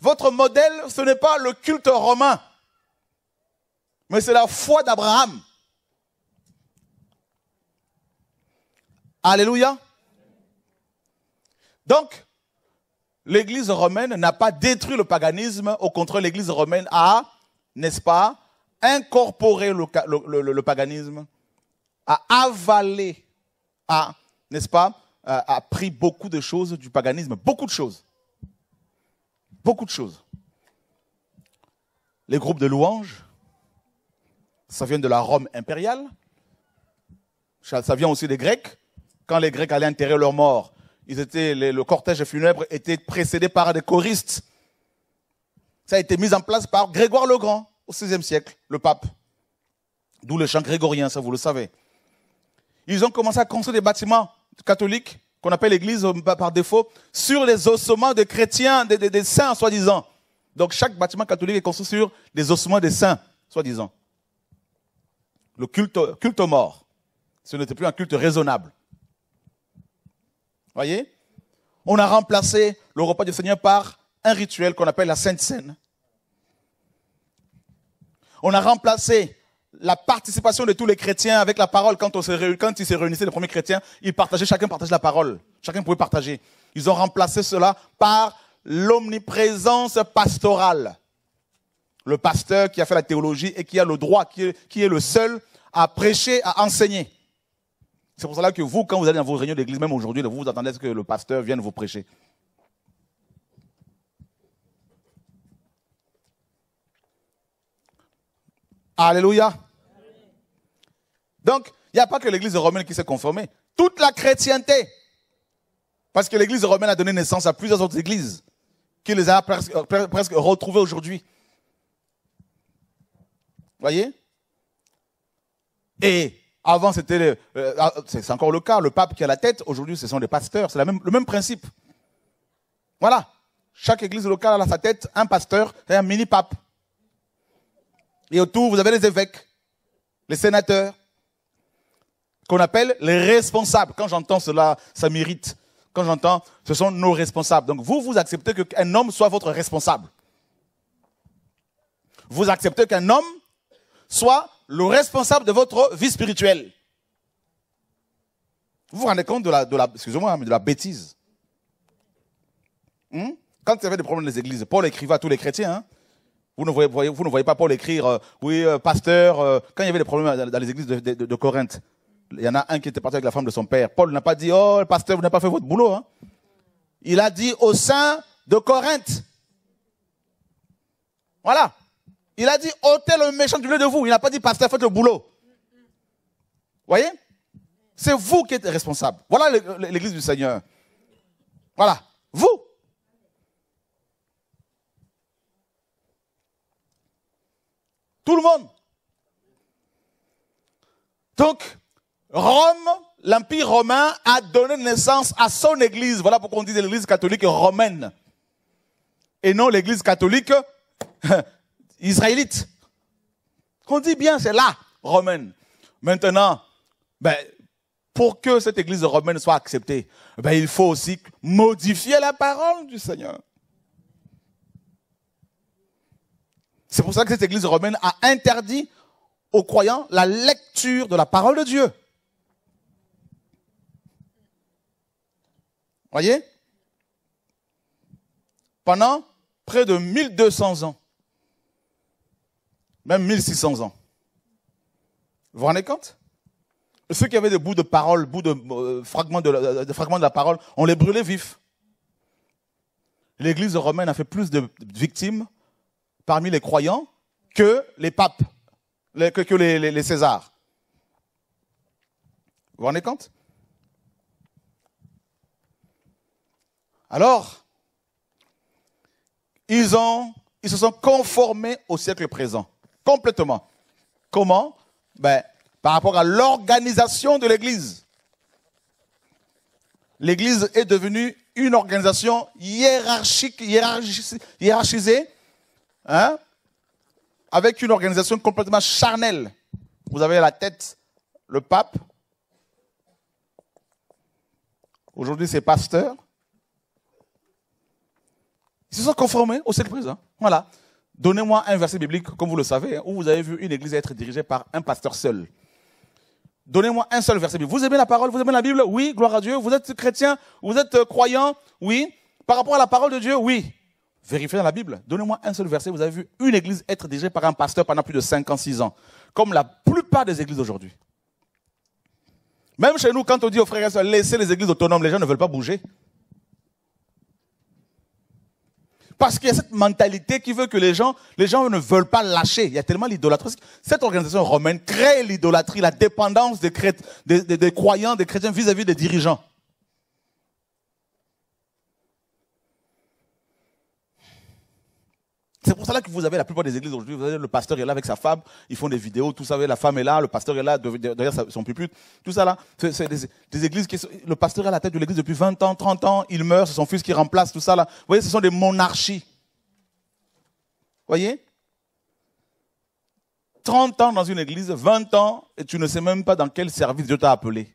Votre modèle, ce n'est pas le culte romain mais c'est la foi d'Abraham. Alléluia. Donc, l'Église romaine n'a pas détruit le paganisme, au contraire, l'Église romaine a, n'est-ce pas, incorporé le, paganisme, a avalé, a, n'est-ce pas, a, a pris beaucoup de choses du paganisme, beaucoup de choses. Beaucoup de choses. Les groupes de louanges, ça vient de la Rome impériale. Ça vient aussi des Grecs. Quand les Grecs allaient enterrer leurs morts, ils étaient, le cortège funèbre était précédé par des choristes. Ça a été mis en place par Grégoire le Grand au VIe siècle, le pape. D'où le chant grégorien, ça vous le savez. Ils ont commencé à construire des bâtiments catholiques qu'on appelle l'église euh, par défaut, sur les ossements des chrétiens, des, saints, soi-disant. Donc chaque bâtiment catholique est construit sur les ossements des saints, soi-disant le culte, mort, Ce n'était plus un culte raisonnable. Voyez On a remplacé le repas du Seigneur par un rituel qu'on appelle la Sainte Seine. On a remplacé la participation de tous les chrétiens avec la parole. Quand, quand ils se réunissaient, les premiers chrétiens, ils partageaient, chacun partageait la parole. Chacun pouvait partager. Ils ont remplacé cela par l'omniprésence pastorale le pasteur qui a fait la théologie et qui a le droit, qui est, le seul à prêcher, à enseigner. C'est pour cela que vous, quand vous allez dans vos réunions d'église, même aujourd'hui, vous vous attendez à ce que le pasteur vienne vous prêcher. Alléluia. Donc, il n'y a pas que l'église romaine qui s'est conformée. Toute la chrétienté. Parce que l'église romaine a donné naissance à plusieurs autres églises qui les a presque, presque retrouvées aujourd'hui. Voyez Et avant, c'était, euh, ah, c'est encore le cas, le pape qui a la tête. Aujourd'hui, ce sont des pasteurs. C'est le même principe. Voilà. Chaque église locale a sa tête un pasteur et un mini-pape. Et autour, vous avez les évêques, les sénateurs, qu'on appelle les responsables. Quand j'entends cela, ça m'irrite. Quand j'entends, ce sont nos responsables. Donc vous, vous acceptez qu'un homme soit votre responsable. Vous acceptez qu'un homme soit le responsable de votre vie spirituelle. Vous vous rendez compte de la, de la, excusez-moi, de la bêtise. Hmm? Quand il y avait des problèmes dans les églises, Paul écrivait à tous les chrétiens. Hein. vous, ne voyez, vous ne voyez pas Paul écrire, euh, oui, euh, pasteur, euh, quand il y avait des problèmes dans, les églises de, Corinthe, il y en a un qui était parti avec la femme de son père. Paul n'a pas dit, oh, pasteur, vous n'avez pas fait votre boulot. Hein. il a dit au sein de Corinthe. Voilà. Il a dit ôtez le méchant du lieu de vous. Il n'a pas dit pasteur, faites le boulot. Voyez C'est vous qui êtes responsable. Voilà l'église du Seigneur. Voilà, vous. Tout le monde. Donc, Rome, l'Empire romain a donné naissance à son Église. Voilà pourquoi on dit l'Église catholique romaine. Et non l'Église catholique (laughs) israélite. Qu'on dit bien, c'est là, romaine. Maintenant, ben, pour que cette église romaine soit acceptée, ben, il faut aussi modifier la parole du Seigneur. C'est pour ça que cette église romaine a interdit aux croyants la lecture de la parole de Dieu. Voyez Pendant près de 1200 ans, même 1600 ans. Vous vous rendez compte Ceux qui avaient des bouts de parole, bouts de, euh, fragments, de euh, des fragments de la parole, on les brûlait vifs. L'Église romaine a fait plus de victimes parmi les croyants que les papes, que, les, Césars. Vous vous rendez compte Alors, ils se sont conformés au siècle présent complètement. Comment ben, Par rapport à l'organisation de l'Église. L'Église est devenue une organisation hiérarchique, hiérarchisée, hein, avec une organisation complètement charnelle. Vous avez à la tête le pape. Aujourd'hui, c'est pasteur. Ils se sont conformés aux siècle présent. Voilà. Donnez-moi un verset biblique, comme vous le savez, hein, où vous avez vu une église être dirigée par un pasteur seul. Donnez-moi un seul verset biblique. Vous aimez la parole, vous aimez la Bible Oui, gloire à Dieu. Vous êtes chrétien, vous êtes euh, croyant Oui. Par rapport à la parole de Dieu Oui. Vérifiez dans la Bible. Donnez-moi un seul verset. Vous avez vu une église être dirigée par un pasteur pendant plus de 5 ans, 6 ans, comme la plupart des églises aujourd'hui. Même chez nous, quand on dit aux frères et sœurs, laissez les églises autonomes, les gens ne veulent pas bouger. Parce qu'il y a cette mentalité qui veut que les gens, les gens ne veulent pas lâcher. Il y a tellement l'idolâtrie. Cette organisation romaine crée l'idolâtrie, la dépendance des, croyants, des chrétiens vis à -vis des dirigeants. C'est pour cela que vous avez la plupart des églises aujourd'hui, vous avez le pasteur est là avec sa femme, ils font des vidéos, tout ça, la femme est là, le pasteur est là derrière son pupitre, tout ça là. C'est des, églises qui, le pasteur est à la tête de l'église depuis 20 ans, 30 ans, il meurt, c'est son fils qui remplace, tout ça là. Vous voyez, ce sont des monarchies. Vous voyez 30 ans dans une église, 20 ans, et tu ne sais même pas dans quel service Dieu t'a appelé.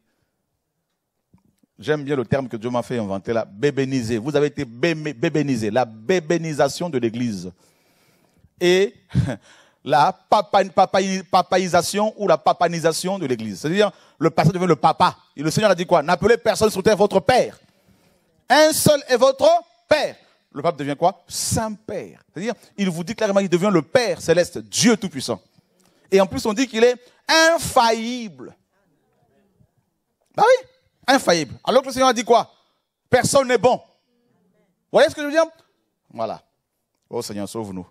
J'aime bien le terme que Dieu m'a fait inventer là, bébéniser. Vous avez été bébénisé, la bébénisation de l'église et (laughs) la papalisation ou la papanisation de l'Église. C'est-à-dire, le pasteur devient le papa. Et le Seigneur a dit quoi N'appelez personne sur terre votre père. Un seul est votre père. Le pape devient quoi Saint-Père. C'est-à-dire, il vous dit clairement, il devient le Père céleste, Dieu Tout-Puissant. Et en plus, on dit qu'il est infaillible. Bah oui, infaillible. Alors que le Seigneur a dit quoi Personne n'est bon. Vous voyez ce que je veux dire Voilà. Oh Seigneur, sauve-nous.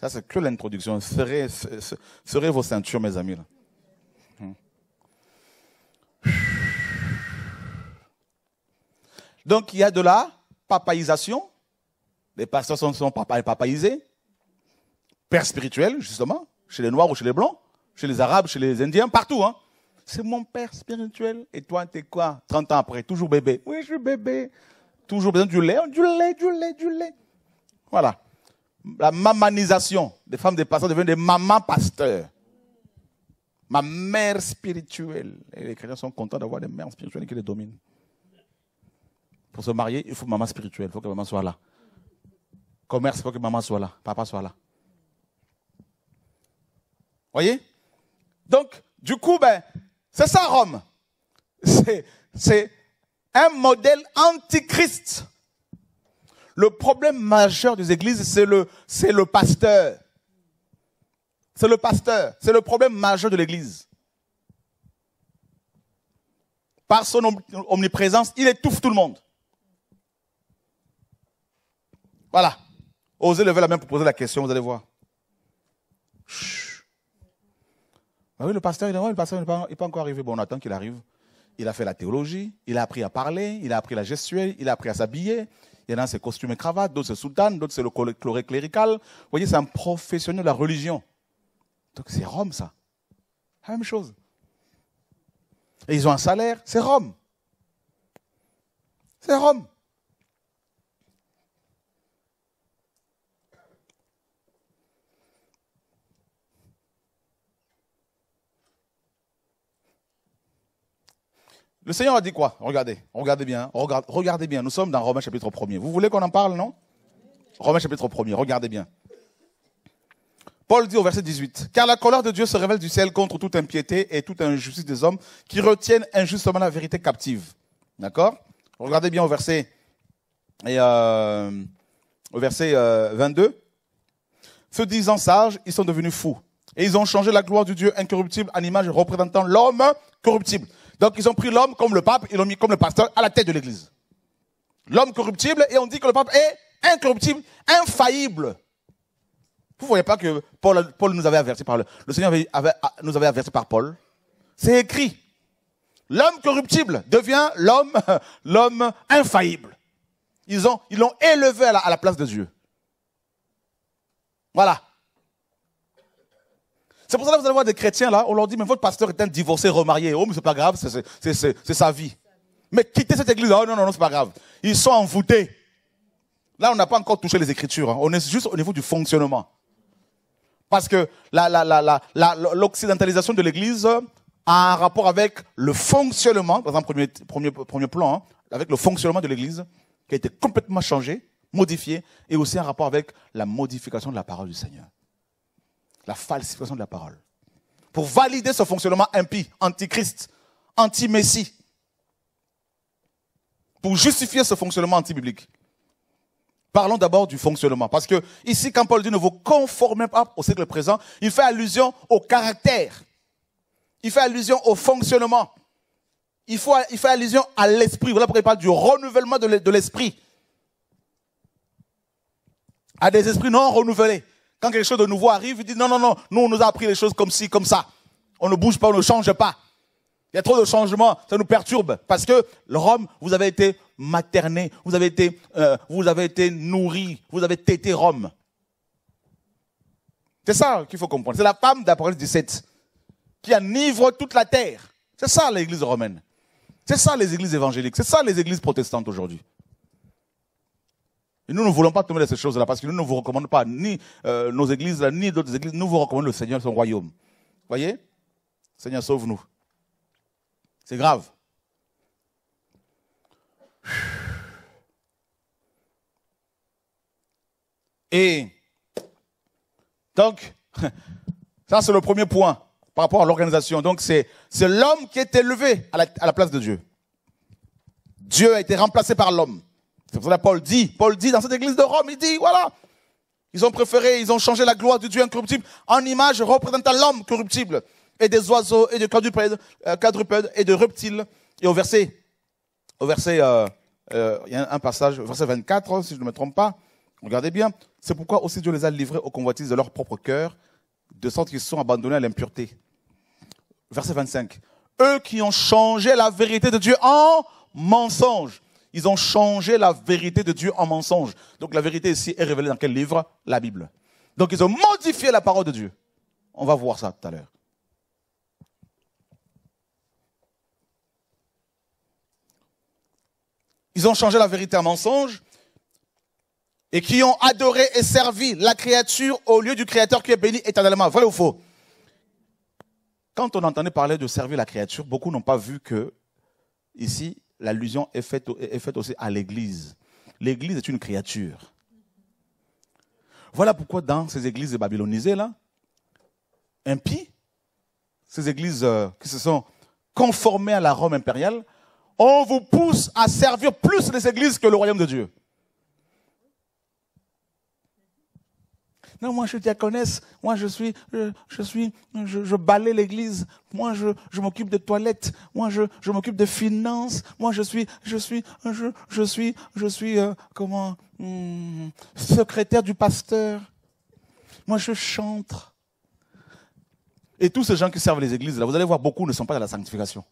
Ça, c'est que l'introduction. Serrez, vos ceintures, mes amis. Hum. Donc, il y a de la papaïsation. Les pasteurs sont, sont Père spirituel, justement, chez les Noirs ou chez les Blancs, chez les Arabes, chez les Indiens, partout. Hein. C'est mon père spirituel. Et toi, t'es quoi 30 ans après, toujours bébé. Oui, je suis bébé. Toujours besoin du lait, du lait, du lait, du lait. Voilà la mamanisation des femmes des pasteurs deviennent des mamans pasteurs. Ma mère spirituelle. Et les chrétiens sont contents d'avoir des mères spirituelles qui les dominent. Pour se marier, il faut maman spirituelle. Il faut que maman soit là. Commerce, il faut que maman soit là. Papa soit là. Voyez Donc, du coup, ben, c'est ça Rome. C'est un modèle antichrist le problème majeur des églises, c'est le, c'est le pasteur. C'est le pasteur. C'est le problème majeur de l'église. Par son omniprésence, il étouffe tout le monde. Voilà. Osez lever la main pour poser la question, vous allez voir. Chut. Ah oui, le pasteur, il, n'est pas, pas, encore arrivé. Bon, on attend qu'il arrive. Il a fait la théologie, il a appris à parler, il a appris la gestuelle, il a appris à s'habiller, il y en a, c'est costume et cravate, d'autres, c'est soutane, d'autres, c'est le chloré clérical. Vous voyez, c'est un professionnel de la religion. Donc, c'est Rome, ça. La même chose. Et ils ont un salaire, c'est Rome. C'est Rome. Le Seigneur a dit quoi Regardez, regardez bien, regardez, regardez bien. Nous sommes dans Romains chapitre 1 Vous voulez qu'on en parle, non Romains chapitre 1 regardez bien. Paul dit au verset 18, Car la colère de Dieu se révèle du ciel contre toute impiété et toute injustice des hommes qui retiennent injustement la vérité captive. D'accord Regardez bien au verset, et euh, au verset 22. Euh, se disant sages, ils sont devenus fous. Et ils ont changé la gloire du Dieu incorruptible en image représentant l'homme corruptible. Donc ils ont pris l'homme comme le pape, ils l'ont mis comme le pasteur à la tête de l'Église. L'homme corruptible, et on dit que le pape est incorruptible, infaillible. Vous ne voyez pas que Paul, nous avait averti par le, Seigneur nous avait averti par Paul. C'est écrit. L'homme corruptible devient l'homme, (laughs) l'homme infaillible. Ils ont, ils l'ont élevé à la place de Dieu. Voilà. C'est pour ça que vous allez voir des chrétiens là, on leur dit, mais votre pasteur est un divorcé, remarié. Oh, mais c'est pas grave, c'est sa vie. Mais quitter cette église, oh non, non, non, c'est pas grave. Ils sont envoûtés. Là, on n'a pas encore touché les Écritures. Hein. On est juste au niveau du fonctionnement. Parce que l'occidentalisation de l'Église a un rapport avec le fonctionnement, dans un premier, premier, premier plan, hein, avec le fonctionnement de l'Église, qui a été complètement changé, modifié, et aussi un rapport avec la modification de la parole du Seigneur la falsification de la parole, pour valider ce fonctionnement impie, antichrist, anti-messie, pour justifier ce fonctionnement anti-biblique. Parlons d'abord du fonctionnement, parce que ici, quand Paul dit ne vous conformez pas au siècle présent, il fait allusion au caractère, il fait allusion au fonctionnement, il, il fait allusion à l'esprit. Voilà pourquoi il parle du renouvellement de l'esprit, à des esprits non renouvelés. Quand quelque chose de nouveau arrive, ils disent non, non, non, nous, on nous a appris les choses comme ci, comme ça. On ne bouge pas, on ne change pas. Il y a trop de changements, ça nous perturbe. Parce que Rome, vous avez été materné, vous avez été, euh, vous avez été nourri, vous avez tété Rome. C'est ça qu'il faut comprendre. C'est la femme d'Apocalypse 17 qui enivre toute la terre. C'est ça l'église romaine. C'est ça les églises évangéliques. C'est ça les églises protestantes aujourd'hui. Et nous ne voulons pas tomber dans ces choses-là parce que nous ne vous recommandons pas ni euh, nos églises, ni d'autres églises. Nous vous recommandons le Seigneur, son royaume. Voyez Seigneur, sauve-nous. C'est grave. Et donc, (laughs) ça c'est le premier point par rapport à l'organisation. Donc c'est l'homme qui est élevé à la place de Dieu. Dieu a été remplacé par l'homme. C'est pour ça que Paul dit, Paul dit dans cette église de Rome, il dit, voilà, ils ont préféré, ils ont changé la gloire du Dieu incorruptible en image représentant l'homme corruptible et des oiseaux et de quadrupèdes, euh, et de reptiles. Et au verset, au verset, euh, euh, il y a un passage, verset 24, si je ne me trompe pas, regardez bien. C'est pourquoi aussi Dieu les a livrés aux convoitises de leur propre cœur, de sorte qu'ils sont abandonnés à l'impureté. Verset 25. Eux qui ont changé la vérité de Dieu en mensonge ils ont changé la vérité de Dieu en mensonge. Donc la vérité ici est révélée dans quel livre La Bible. Donc ils ont modifié la parole de Dieu. On va voir ça tout à l'heure. Ils ont changé la vérité en mensonge et qui ont adoré et servi la créature au lieu du Créateur qui est béni éternellement. Vrai ou faux Quand on entendait parler de servir la créature, beaucoup n'ont pas vu que ici, l'allusion est faite, aussi à l'Église. L'Église est une créature. Voilà pourquoi dans ces églises babylonisées, là, impies, ces églises euh, qui se sont conformées à la Rome impériale, on vous pousse à servir plus les églises que le royaume de Dieu. Non, moi je suis diaconesse, moi je suis, euh, je, suis, je, balais l'église, moi je, m'occupe de toilettes, moi je, m'occupe de finances, moi je suis, je suis, je, suis, je suis, euh, comment, hmm, secrétaire du pasteur, moi je chante. Et tous ces gens qui servent les églises, là, vous allez voir, beaucoup ne sont pas dans la sanctification.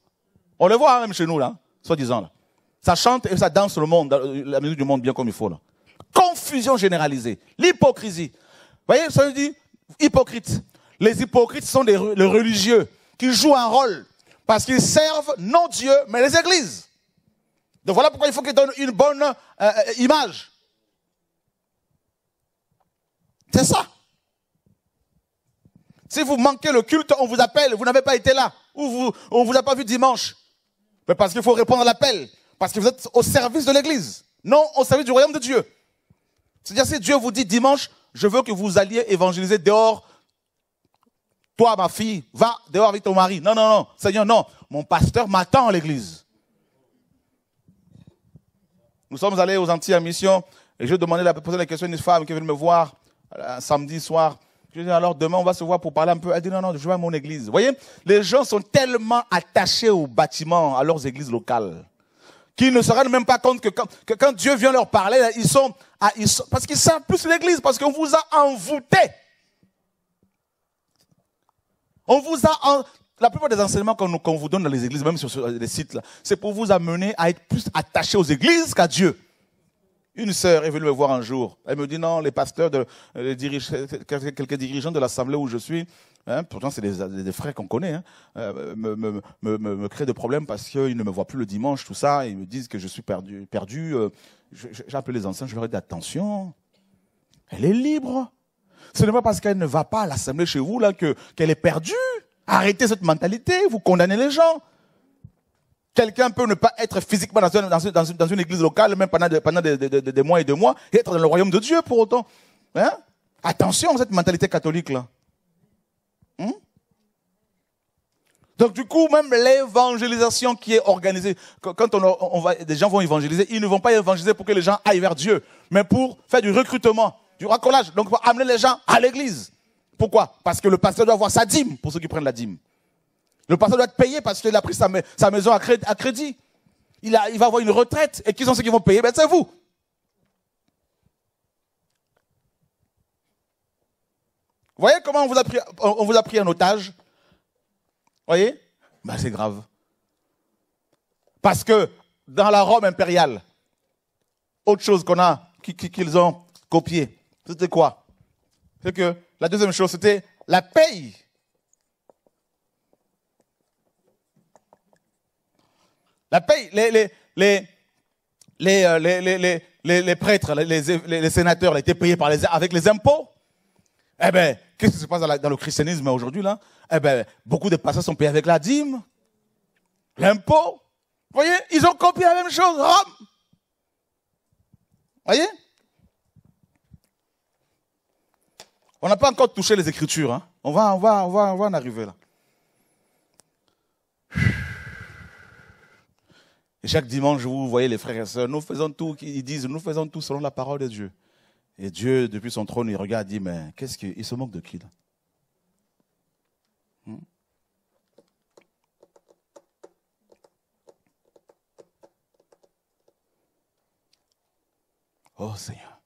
On les voit hein, même chez nous, là, soi-disant, là. Ça chante et ça danse le monde, la musique du monde bien comme il faut, là. Confusion généralisée, l'hypocrisie voyez, ça veut dire hypocrite. Les hypocrites sont les religieux qui jouent un rôle parce qu'ils servent non Dieu, mais les églises. Donc voilà pourquoi il faut qu'ils donnent une bonne euh, euh, image. C'est ça. Si vous manquez le culte, on vous appelle, vous n'avez pas été là, ou vous, on ne vous a pas vu dimanche. Mais parce qu'il faut répondre à l'appel, parce que vous êtes au service de l'Église, non au service du royaume de Dieu. C'est-à-dire si Dieu vous dit dimanche, je veux que vous alliez évangéliser dehors. Toi, ma fille, va dehors avec ton mari. Non, non, non, Seigneur, non. Mon pasteur m'attend à l'église. Nous sommes allés aux Antilles à mission et je demandais la poser la question à une femme qui vient me voir euh, samedi soir. Je dis alors demain on va se voir pour parler un peu. Elle dit non non je vais à mon église. Vous voyez, les gens sont tellement attachés aux bâtiments, à leurs églises locales, qu'ils ne se rendent même pas compte que quand Dieu vient leur parler, ils sont ah, parce qu'ils savent plus l'église, parce qu'on vous a envoûté. On vous a la plupart des enseignements qu'on vous donne dans les églises, même sur les sites, là, c'est pour vous amener à être plus attaché aux églises qu'à Dieu. Une sœur est venue me voir un jour. Elle me dit non, les pasteurs, de, quelques dirigeants de l'assemblée où je suis, Hein, pourtant c'est des, des, frais qu'on connaît, hein. euh, me, me, me, me, créent des problèmes parce qu'ils ne me voient plus le dimanche, tout ça, ils me disent que je suis perdu. perdu euh, J'appelle les anciens, je leur ai dit attention, elle est libre. Ce n'est pas parce qu'elle ne va pas à l'assemblée chez vous là que qu'elle est perdue. Arrêtez cette mentalité, vous condamnez les gens. Quelqu'un peut ne pas être physiquement dans une, dans église locale, même pendant, des, pendant des, des, des, mois et des mois, et être dans le royaume de Dieu pour autant. Hein? Attention à cette mentalité catholique là. Hein? donc du coup, même l'évangélisation qui est organisée, quand on, va, des gens vont évangéliser, ils ne vont pas évangéliser pour que les gens aillent vers Dieu, mais pour faire du recrutement, du racolage, donc pour amener les gens à l'église. Pourquoi Parce que le pasteur doit avoir sa dîme pour ceux qui prennent la dîme. Le pasteur doit être payé parce qu'il a pris sa, maison à crédit. Il, il va avoir une retraite. Et qui sont ceux qui vont payer ben, C'est vous. voyez comment on vous a pris, on vous a pris en otage voyez ben, C'est grave. Parce que dans la Rome impériale, autre chose qu'on a, qu'ils ont copié, c'était quoi C'est que la deuxième chose, c'était la paye. La paye, les, les, les, les, euh, prêtres, les, sénateurs étaient payés par les, avec les impôts. Eh bien, qu'est-ce qui se passe dans, le christianisme aujourd'hui là Eh bien, beaucoup de pasteurs sont payés avec la dîme, l'impôt. Vous voyez, ils ont copié la même chose, Rome. Vous voyez On n'a pas encore touché les Écritures. Hein. On, va, on, va, on, va, on va en arriver là. Et chaque dimanche, vous voyez les frères et sœurs, nous faisons tout, ils disent, nous faisons tout selon la parole de Dieu. Et Dieu, depuis son trône, il regarde, dit, mais qu'est-ce qu'il se moque de qui là hmm? Oh Seigneur.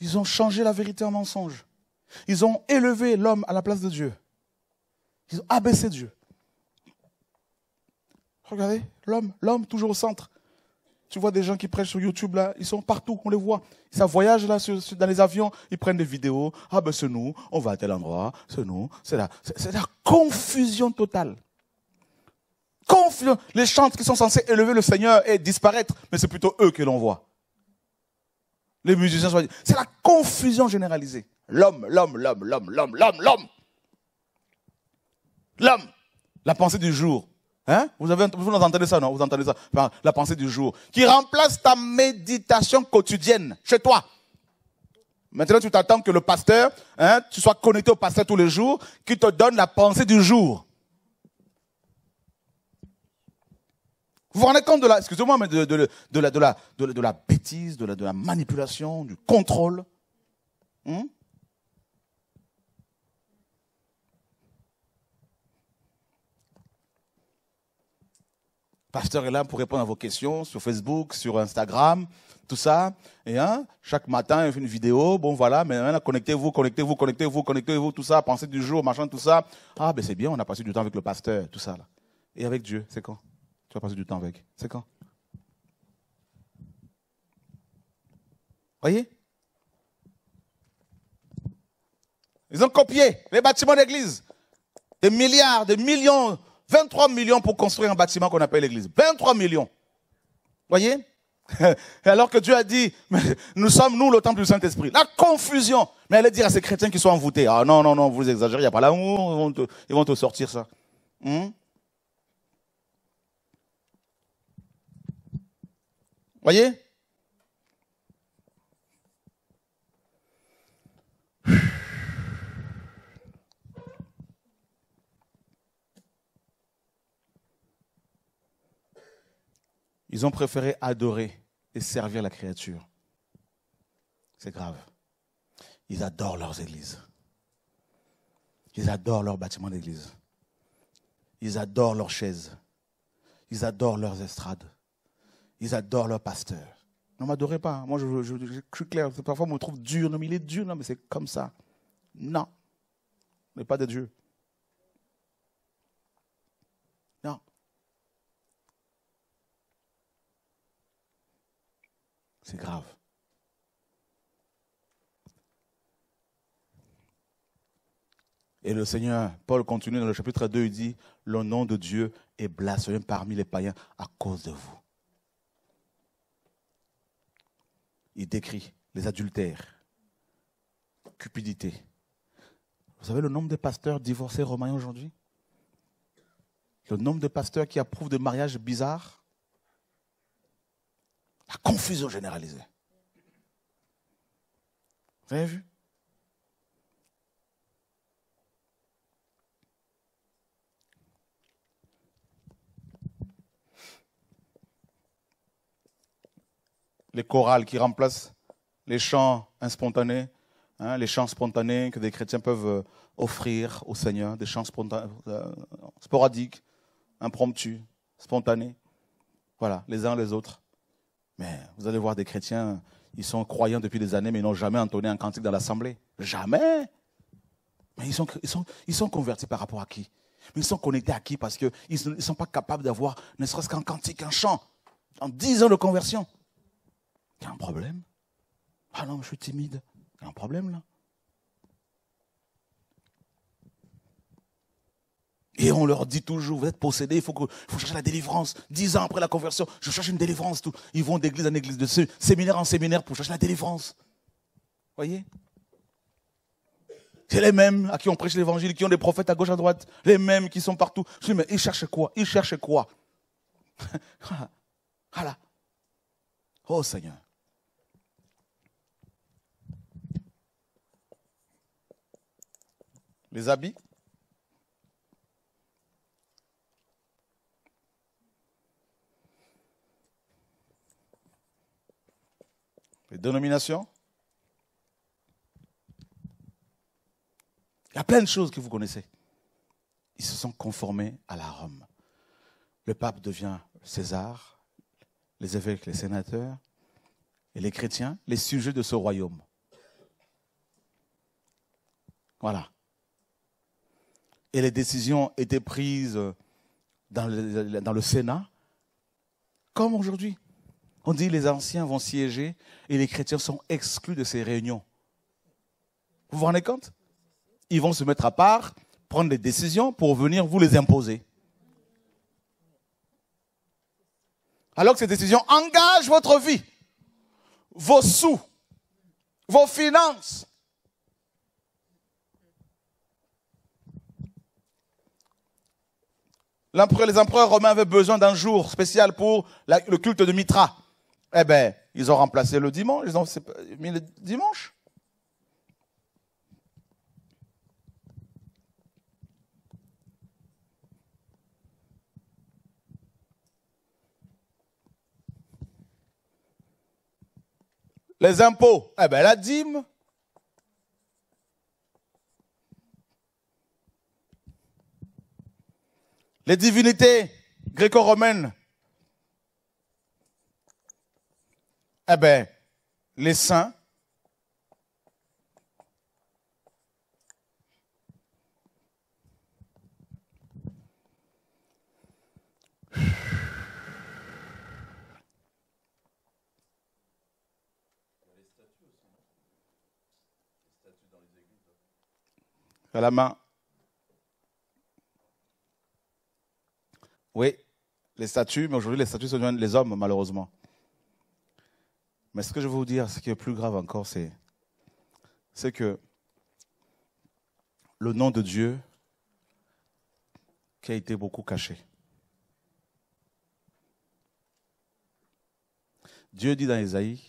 Ils ont changé la vérité en mensonge. Ils ont élevé l'homme à la place de Dieu. Ils ont abaissé Dieu. Regardez, l'homme, l'homme toujours au centre. Tu vois des gens qui prêchent sur YouTube là, ils sont partout, on les voit. Ça voyage là dans les avions, ils prennent des vidéos. Ah ben c'est nous, on va à tel endroit, c'est nous, c'est là. C'est la confusion totale. Confusion. Les chants qui sont censés élever le Seigneur et disparaître, mais c'est plutôt eux que l'on voit. Les musiciens C'est la confusion généralisée. L'homme, l'homme, l'homme, l'homme, l'homme, l'homme, l'homme. L'homme. La pensée du jour. Hein? Vous, avez, vous entendez ça, non Vous entendez ça La pensée du jour. Qui remplace ta méditation quotidienne chez toi. Maintenant, tu t'attends que le pasteur, hein, tu sois connecté au pasteur tous les jours, qui te donne la pensée du jour. Vous vous rendez compte de la, excusez-moi, mais de, de, la, de, la, de, la, bêtise, de la, de la manipulation, du contrôle hmm? Pasteur est là pour répondre à vos questions sur Facebook, sur Instagram, tout ça. Et hein, chaque matin, une vidéo. Bon, voilà, maintenant, connectez-vous, connectez-vous, connectez-vous, connectez-vous, tout ça. Pensez du jour, machin, tout ça. Ah, ben c'est bien, on a passé du temps avec le pasteur, tout ça. Là. Et avec Dieu, c'est quand Tu as passé du temps avec C'est quand Voyez Ils ont copié les bâtiments d'église. Des milliards, des millions 23 millions pour construire un bâtiment qu'on appelle l'église. 23 millions. Voyez (laughs) Alors que Dieu a dit, nous sommes nous le temple du Saint-Esprit. La confusion. Mais allez dire à ces chrétiens qui sont envoûtés, ah non, non, non, vous exagérez, il n'y a pas l'amour, ils, vont te, sortir ça. Vous hmm? Voyez Ils ont préféré adorer et servir la créature. C'est grave. Ils adorent leurs églises. Ils adorent leurs bâtiments d'église. Ils adorent leurs chaises. Ils adorent leurs estrades. Ils adorent leurs pasteurs. Ne m'adorez pas. Hein. Moi, je, je, suis clair. Parfois, on me trouve dur. Non, mais il est dur. Non, mais c'est comme ça. Non. On n'est pas des Dieu. C'est grave. Et le Seigneur, Paul continue dans le chapitre 2, il dit, le nom de Dieu est blasphémé parmi les païens à cause de vous. Il décrit les adultères, cupidité. Vous savez le nombre de pasteurs divorcés romains aujourd'hui Le nombre de pasteurs qui approuvent des mariages bizarres la confusion généralisée. Vous vu Les chorales qui remplacent les chants spontanés, hein, les chants spontanés que des chrétiens peuvent euh, offrir au Seigneur, des chants euh, sporadiques, impromptus, spontanés. Voilà, les uns les autres. Mais vous allez voir des chrétiens, ils sont croyants depuis des années, mais ils n'ont jamais entonné un cantique dans l'assemblée. Jamais. Mais ils sont, ils, sont, ils sont convertis par rapport à qui Mais ils sont connectés à qui Parce qu'ils ne sont pas capables d'avoir, ne serait-ce qu'un cantique, un chant, en dix ans de conversion. Il y a un problème. Ah non, je suis timide. Il y a un problème là. Et on leur dit toujours, vous êtes possédés, il faut, que, faut chercher la délivrance. Dix ans après la conversion, je cherche une délivrance. Tout. Ils vont d'église en église, de séminaire en séminaire pour chercher la délivrance. Vous Voyez C'est les mêmes à qui on prêche l'évangile, qui ont des prophètes à gauche, à droite, les mêmes qui sont partout. Je dis, mais ils cherchent quoi Ils cherchent quoi (laughs) Voilà. Oh Seigneur. Les habits dénominations Il y a plein de choses que vous connaissez. Ils se sont conformés à la Rome. Le pape devient César, les évêques, les sénateurs, et les chrétiens, les sujets de ce royaume. Voilà. Et les décisions étaient prises dans le Sénat, comme aujourd'hui. On dit les anciens vont siéger et les chrétiens sont exclus de ces réunions. Vous vous rendez compte Ils vont se mettre à part, prendre des décisions pour venir vous les imposer. Alors que ces décisions engagent votre vie, vos sous, vos finances. les empereurs romains avaient besoin d'un jour spécial pour le culte de Mitra. Eh bien, ils ont remplacé le dimanche, ils ont mis le dimanche. Les impôts, eh bien la dîme. Les divinités gréco-romaines, Eh bien, les saints, à la main. Oui, les statues, mais aujourd'hui les statues sont les hommes, malheureusement. Mais ce que je veux vous dire, ce qui est plus grave encore, c'est, c'est que le nom de Dieu qui a été beaucoup caché. Dieu dit dans Isaïe,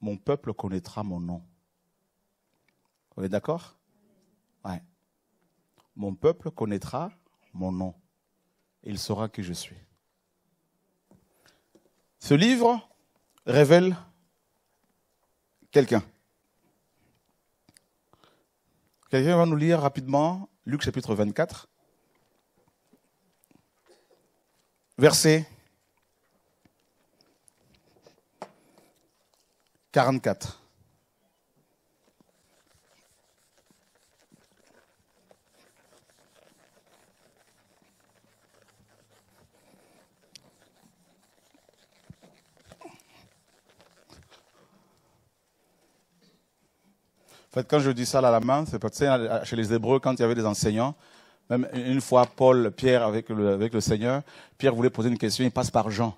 mon peuple connaîtra mon nom. On est d'accord Oui. « Mon peuple connaîtra mon nom. Il saura qui je suis. Ce livre révèle Quelqu'un Quelqu'un va nous lire rapidement Luc chapitre 24, verset 44. En fait, quand je dis ça à la main, c'est parce que chez les Hébreux, quand il y avait des enseignants, même une fois Paul, Pierre avec le, Seigneur, Pierre voulait poser une question, il passe par Jean.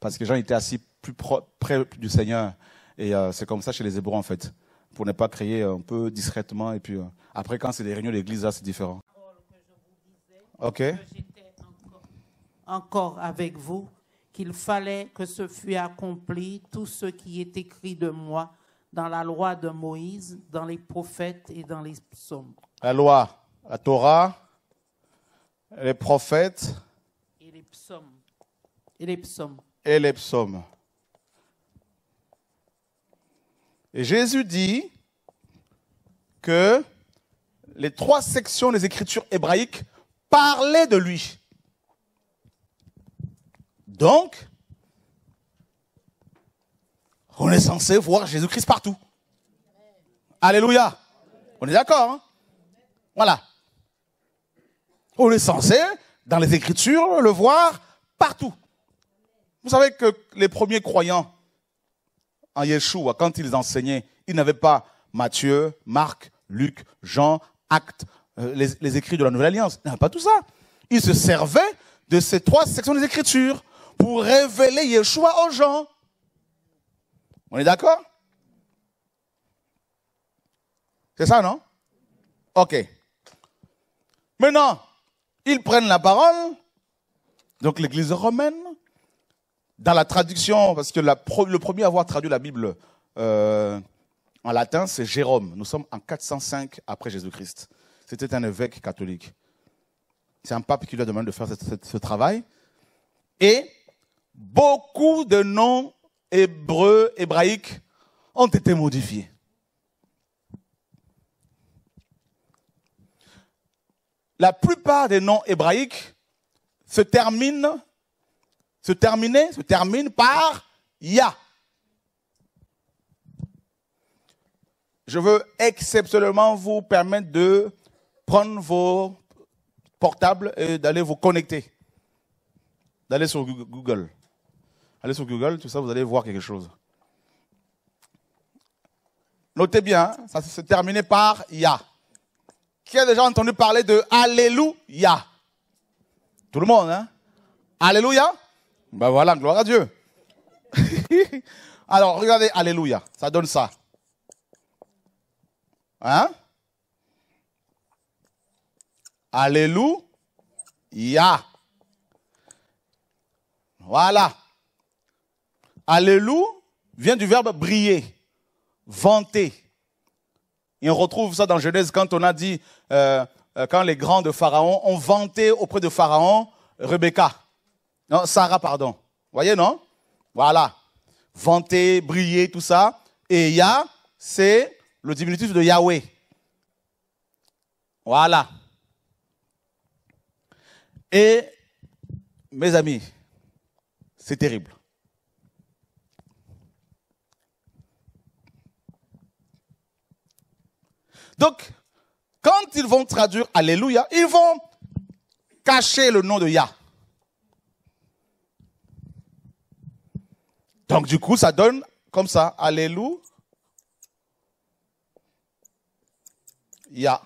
Parce que Jean était assis plus près du Seigneur. Et euh, c'est comme ça chez les Hébreux, en fait. Pour ne pas créer euh, un peu discrètement. Et puis, euh, après, quand c'est des réunions d'église, là, c'est différent. Ok. Encore avec vous, qu'il fallait que ce fût accompli tout ce qui est écrit de moi dans la loi de Moïse, dans les prophètes et dans les psaumes. La loi, la Torah, les prophètes. Et les psaumes. Et les psaumes. Et les psaumes. Et Jésus dit que les trois sections des Écritures hébraïques parlaient de lui. Donc, on est censé voir Jésus-Christ partout. Alléluia. On est d'accord. Hein? voilà. On est censé, dans les Écritures, le voir partout. Vous savez que les premiers croyants en Yeshua, quand ils enseignaient, ils n'avaient pas Matthieu, Marc, Luc, Jean, Actes, euh, les, les écrits de la Nouvelle Alliance. Ils n'avaient pas tout ça. Ils se servaient de ces trois sections des Écritures pour révéler Yeshua aux gens. On est d'accord C'est ça, non Ok. Maintenant, ils prennent la parole, donc l'Église romaine, dans la traduction, parce que le premier à avoir traduit la Bible euh, en latin, c'est Jérôme. Nous sommes en 405 après Jésus-Christ. C'était un évêque catholique. C'est un pape qui lui a demandé de faire ce travail. Et beaucoup de noms hébreux, hébraïques ont été modifiés. La plupart des noms hébraïques se terminent, se terminaient, se terminent par ya ». je veux exceptionnellement vous permettre de prendre vos portables et d'aller vous connecter, d'aller sur Google. Allez sur Google, tout ça, vous allez voir quelque chose. Notez bien, ça se terminé par Ya. Qui a déjà entendu parler de Alléluia Tout le monde, hein Alléluia Ben voilà, gloire à Dieu. (laughs) Alors, regardez Alléluia, ça donne ça. Hein Alléluia. Voilà. Alléluia vient du verbe briller, vanter. Et on retrouve ça dans Genèse quand on a dit, euh, euh, quand les grands de Pharaon ont vanté auprès de Pharaon Rebecca. Non, Sarah, pardon. Voyez, non Voilà. Vanter, briller, tout ça. Et Yah, c'est le diminutif de Yahweh. Voilà. Et, mes amis, c'est terrible. Donc, quand ils vont traduire Alléluia, ils vont cacher le nom de Yah. Donc, du coup, ça donne comme ça Alléluia. Yah.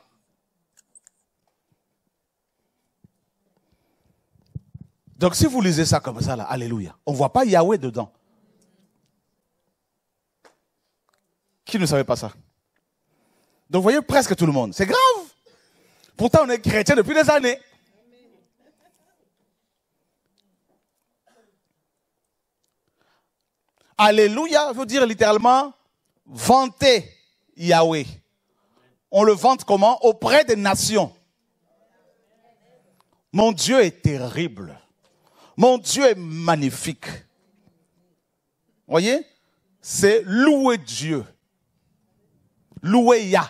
Donc si vous lisez ça comme ça, là, Alléluia, on ne voit pas Yahweh dedans. Qui ne savait pas ça donc vous voyez presque tout le monde. C'est grave. Pourtant, on est chrétien depuis des années. Alléluia veut dire littéralement vanter Yahweh. On le vante comment Auprès des nations. Mon Dieu est terrible. Mon Dieu est magnifique. Voyez C'est louer Dieu. Louer Yah.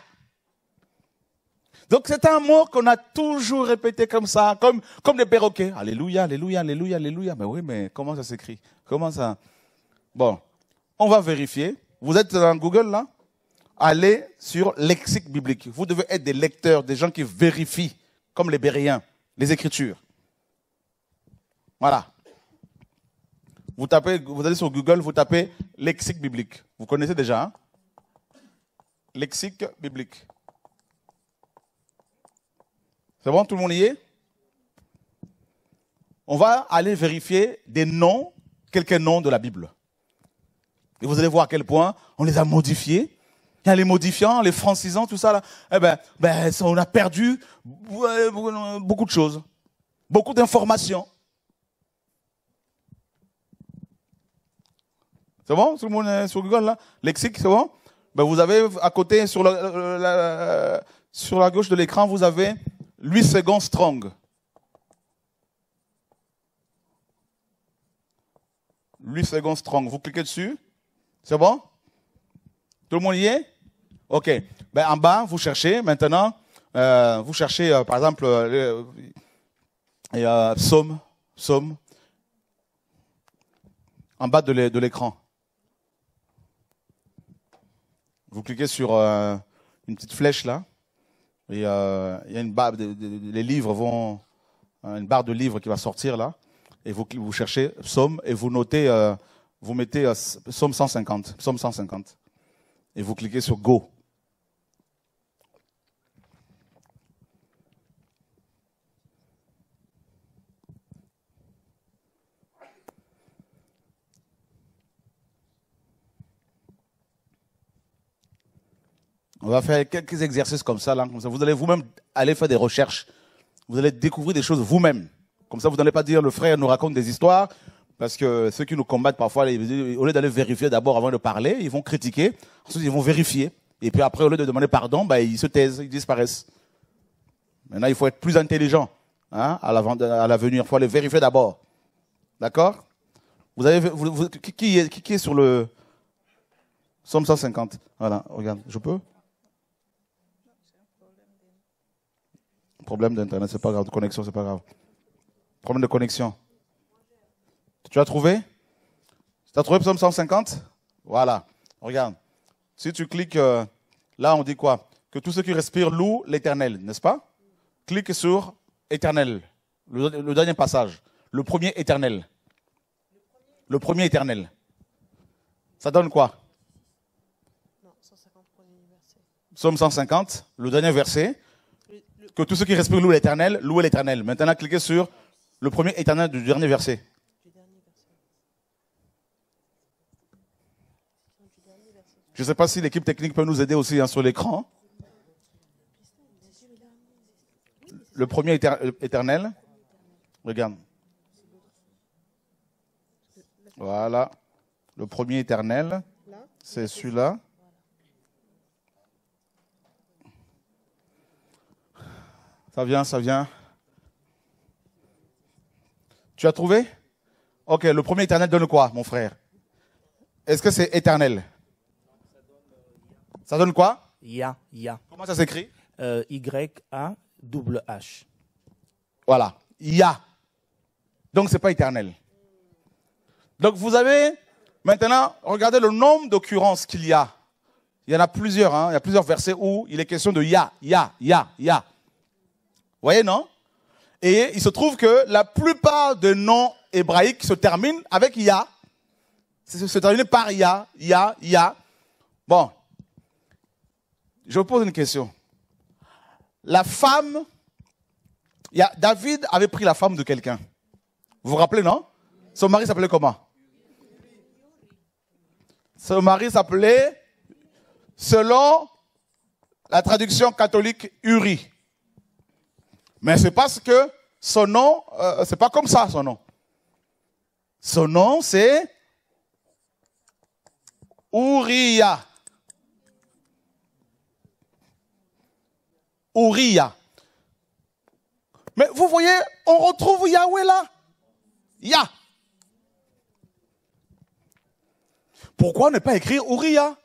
Donc c'est un mot qu'on a toujours répété comme ça, comme, comme des perroquets. Alléluia, alléluia, alléluia, alléluia. Mais oui, mais comment ça s'écrit Comment ça Bon, on va vérifier. Vous êtes dans Google là Allez sur lexique biblique. Vous devez être des lecteurs, des gens qui vérifient, comme les Bériens, les Écritures. Voilà. Vous, tapez, vous allez sur Google, vous tapez lexique biblique. Vous connaissez déjà, hein Lexique biblique. C'est bon, tout le monde y est On va aller vérifier des noms, quelques noms de la Bible. Et vous allez voir à quel point on les a modifiés. Il y les modifiants, les francisants, tout ça. Là. Eh ben, ben on a perdu euh, beaucoup de choses, beaucoup d'informations. C'est bon Tout le monde sur Google, là Lexique, c'est bon ben, Vous avez à côté, sur la gauche de l'écran, vous avez 8 second Strong. lui second Strong. Vous cliquez dessus. C'est bon Tout le monde y est OK. Ben, en bas, vous cherchez maintenant. Euh, vous cherchez, euh, par exemple, euh, Somme. et, en bas de l'écran. Vous cliquez sur une petite flèche là. Et euh, il y a une barre, de, les livres vont, euh, une barre de livres qui va sortir là. Et vous, cherchez psaume et vous notez, euh, vous mettez Somme 150, psaume 150. Et vous cliquez sur go. On va faire quelques exercices comme ça, là, comme ça. Vous allez vous-même aller faire des recherches. Vous allez découvrir des choses vous-même. Comme ça, vous n'allez pas dire le frère nous raconte des histoires, parce que ceux qui nous combattent parfois, au lieu d'aller vérifier d'abord avant de parler, ils vont critiquer, ensuite ils vont vérifier, et puis après, au lieu de demander pardon, bah, ils se taisent, ils disparaissent. Maintenant, il faut être plus intelligent hein, à l'avenir. Il faut aller vérifier d'abord. D'accord vous avez, qui, est, qui est sur le... Somme 150. Voilà, regarde, je peux Problème d'internet, c'est pas grave. De connexion, c'est pas grave. Problème de connexion. Tu as trouvé Tu as trouvé Psaume 150 Voilà. Regarde. Si tu cliques euh, là, on dit quoi Que tous ceux qui respirent louent l'éternel, n'est-ce pas Clique sur éternel, le, dernier passage. Le premier éternel. Le premier éternel. Ça donne quoi non, Psaume 150, le dernier verset que tous ceux qui respectent louent l'éternel, louent l'éternel. Maintenant, cliquez sur le premier éternel du dernier verset. Je ne sais pas si l'équipe technique peut nous aider aussi hein, sur l'écran. Le premier éternel. Regarde. Voilà. Le premier éternel. C'est celui-là. Ça vient, ça vient. Tu as trouvé Ok, le premier éternel donne quoi, mon frère Est-ce que c'est éternel Ça donne quoi Ya, ya. Comment ça s'écrit Y-A-H. Euh, voilà, ya. Donc c'est pas éternel. Donc vous avez maintenant, regardez le nombre d'occurrences qu'il y a. Il y en a plusieurs, hein. il y a plusieurs versets où il est question de ya, ya, ya, ya voyez, non Et il se trouve que la plupart des noms hébraïques se terminent avec Ya. C'est se terminent par Ya, Ya, Ya. Bon, je vous pose une question. La femme, David avait pris la femme de quelqu'un. Vous vous rappelez, non Son mari s'appelait comment Son mari s'appelait, selon la traduction catholique, Uri. Mais c'est parce que son nom, euh, c'est pas comme ça son nom. Son nom, c'est Uria. Ouria. Mais vous voyez, on retrouve Yahweh là. Yah. Pourquoi ne pas écrire Uria?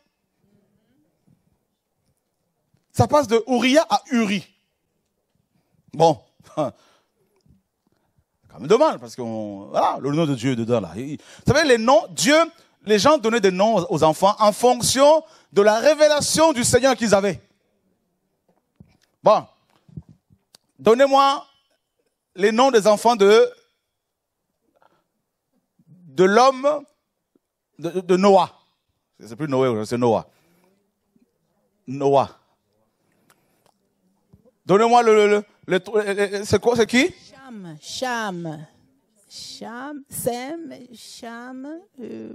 Ça passe de Uria à Uri. Bon, (laughs) quand même dommage, parce que voilà, le nom de Dieu est dedans. Là. Vous savez, les noms, Dieu, les gens donnaient des noms aux enfants en fonction de la révélation du Seigneur qu'ils avaient. Bon, donnez-moi les noms des enfants de, de l'homme de, Noah. C'est plus Noé, c'est Noah. Noah. Donnez-moi le, le, euh, euh, euh, c'est quoi, c'est qui Cham, Cham. Cham, Sem, Cham, euh,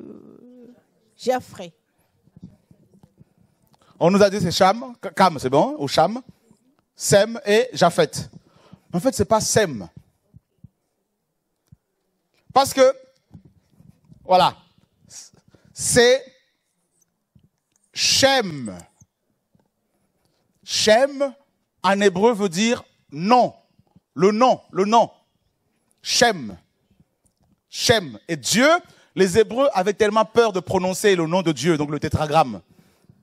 On nous a dit c'est Cham, Cam, c'est bon, ou Cham, Sem et Japhet. en fait, c'est pas Sem. Parce que, voilà, c'est Shem. Shem, en hébreu, veut dire non, le nom, le nom. Shem. Shem. Et Dieu, les Hébreux avaient tellement peur de prononcer le nom de Dieu, donc le tétragramme,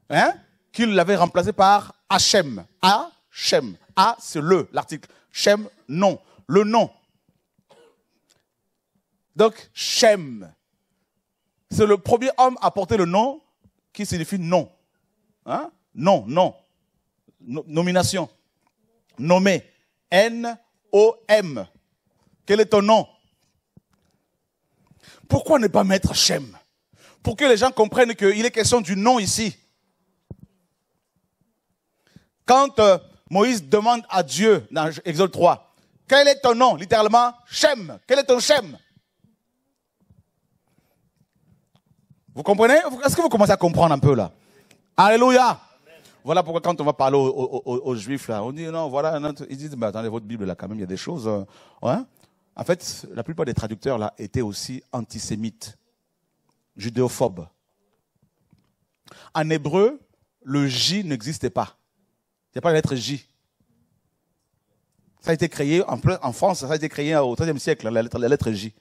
hein, qu'ils l'avaient remplacé par Hachem. A, Shem. A, c'est le, l'article. Shem, nom. Le nom. Donc, Shem. C'est le premier homme à porter le nom qui signifie nom. Hein? Non, non. nomination. Nommé. N-O-M. Quel est ton nom Pourquoi ne pas mettre Shem Pour que les gens comprennent qu'il est question du nom ici. Quand euh, Moïse demande à Dieu, dans Exode 3, quel est ton nom Littéralement, Shem. Quel est ton Shem Vous comprenez Est-ce que vous commencez à comprendre un peu là Alléluia voilà pourquoi quand on va parler aux, Juifs, là, on dit non, voilà, ils disent, mais bah, attendez, votre Bible, là, quand même, il y a des choses. Euh, hein. en fait, la plupart des traducteurs, là, étaient aussi antisémites, judéophobes. En hébreu, le J n'existait pas. Il n'y a pas la lettre J. Ça a été créé en, France, ça a été créé au XIIIe siècle, hein, la lettre, la lettre J.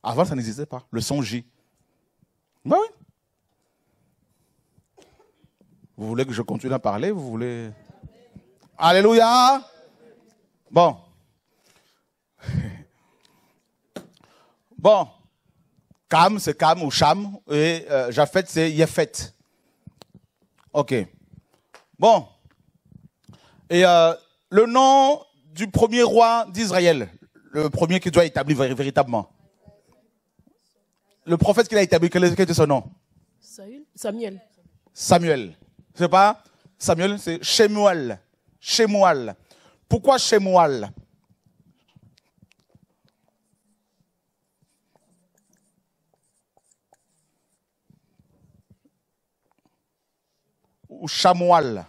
Avant, ça n'existait pas, le son J. Ben oui. Vous voulez que je continue à parler Vous voulez Alléluia Bon. Bon. Cam, c'est Cam ou Cham. Et euh, Japheth, c'est Yefet. OK. Bon. Et euh, le nom du premier roi d'Israël, le premier qui doit établir véritablement. Le prophète qui a établi, quel était son nom Samuel. Samuel. C'est pas Samuel, c'est Shemuel. Shemuel. Pourquoi Shemuel Ou Chamuel.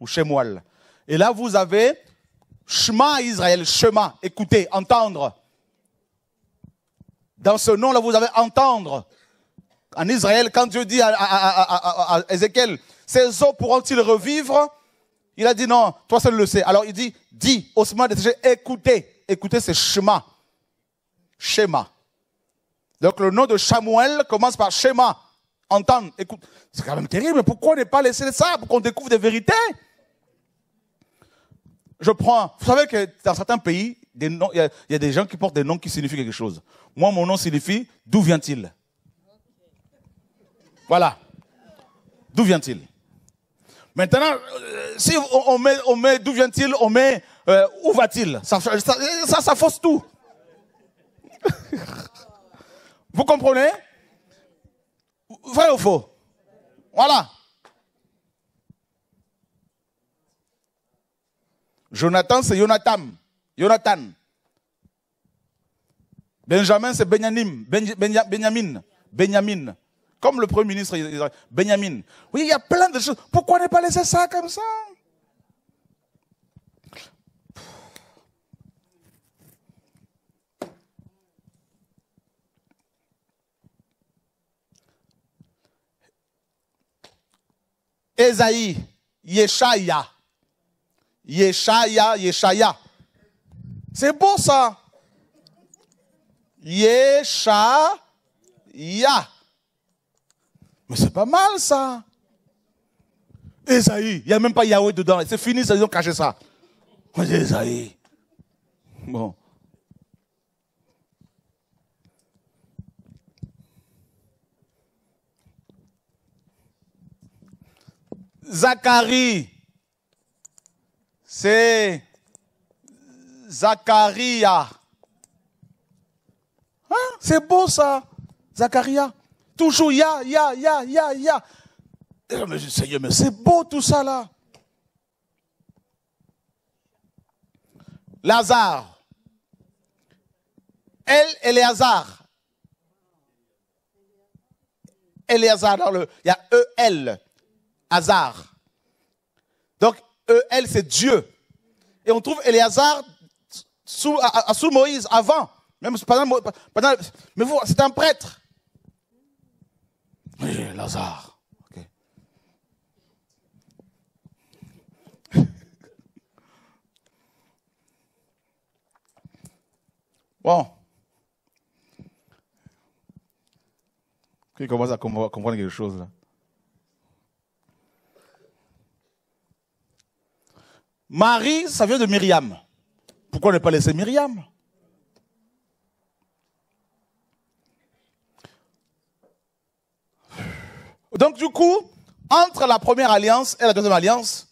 Ou Shemuel. Et là, vous avez Shema, Israël, chemin, écoutez, entendre. Dans ce nom-là, vous avez entendre. En Israël, quand Dieu dit à, à Ézéchiel, ces eaux pourront-ils revivre Il a dit non, toi seul le sais. Alors il dit, dis, Osman écoutez, écoutez ce schéma. Schéma. Donc le nom de Samuel commence par schéma. Entendre, écoute. C'est quand même terrible. Pourquoi ne pas laisser ça pour qu'on découvre des vérités Je prends. Vous savez que dans certains pays, il y, a des gens qui portent des noms qui signifient quelque chose. Moi, mon nom signifie d'où vient-il Voilà. D'où vient-il Maintenant, euh, si on met, on d'où vient-il, on met euh, où va-t-il ça ça, fausse tout. (laughs) Vous comprenez Vrai ou faux Voilà. Jonathan, c'est Jonathan. Jonathan. Benjamin, c'est Benyamin. Benjamin. Benjamin. Comme le Premier ministre Benjamin. Oui, il y a plein de choses. Pourquoi ne pas laisser ça comme ça Esaïe, Yeshaya. Yeshaya, Yeshaya. C'est beau ça. Yeshaya. Mais c'est pas mal ça. Esaïe, il n'y a même pas Yahweh dedans. C'est fini, ça, ils ont caché ça. Moi, Esaïe. Bon. Zacharie, c'est Zacharia. Hein? C'est beau ça, Zacharia. Toujours, ya, ya, ya, ya, ya. Mais Seigneur, mais c'est beau tout ça là. Lazare. Elle, Eléazar. Eléazar, Il y a EL. Hasard. Donc, EL, c'est Dieu. Et on trouve Eléazar sous, sous Moïse avant. Même pendant, mais vous, c'est un prêtre. Oui, Lazare. (laughs) bon. Qui commence à comprendre quelque chose là. Marie, ça vient de Myriam. Pourquoi ne pas laisser Myriam Donc du coup, entre la première alliance et la deuxième alliance,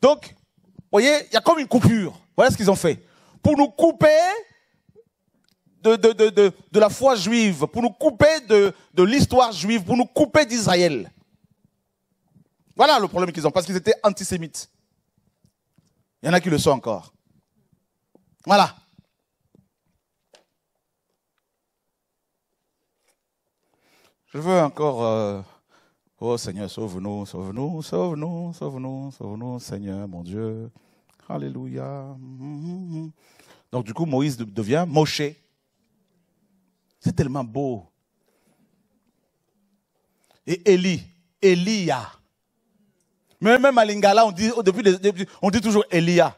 donc, vous voyez, il y a comme une coupure. Voilà ce qu'ils ont fait. Pour nous couper de, de, la foi juive, pour nous couper de, l'histoire juive, pour nous couper d'Israël. Voilà le problème qu'ils ont, parce qu'ils étaient antisémites. Il y en a qui le sont encore. Voilà. Je veux encore... Euh, Oh Seigneur, sauve-nous, sauve-nous, sauve-nous, sauve-nous, sauve-nous, Seigneur, mon Dieu. Alléluia. Donc du coup, Moïse devient Moshe. C'est tellement beau. Et Élie, Elia. Mais même à Lingala, on dit, depuis, on dit toujours Elia.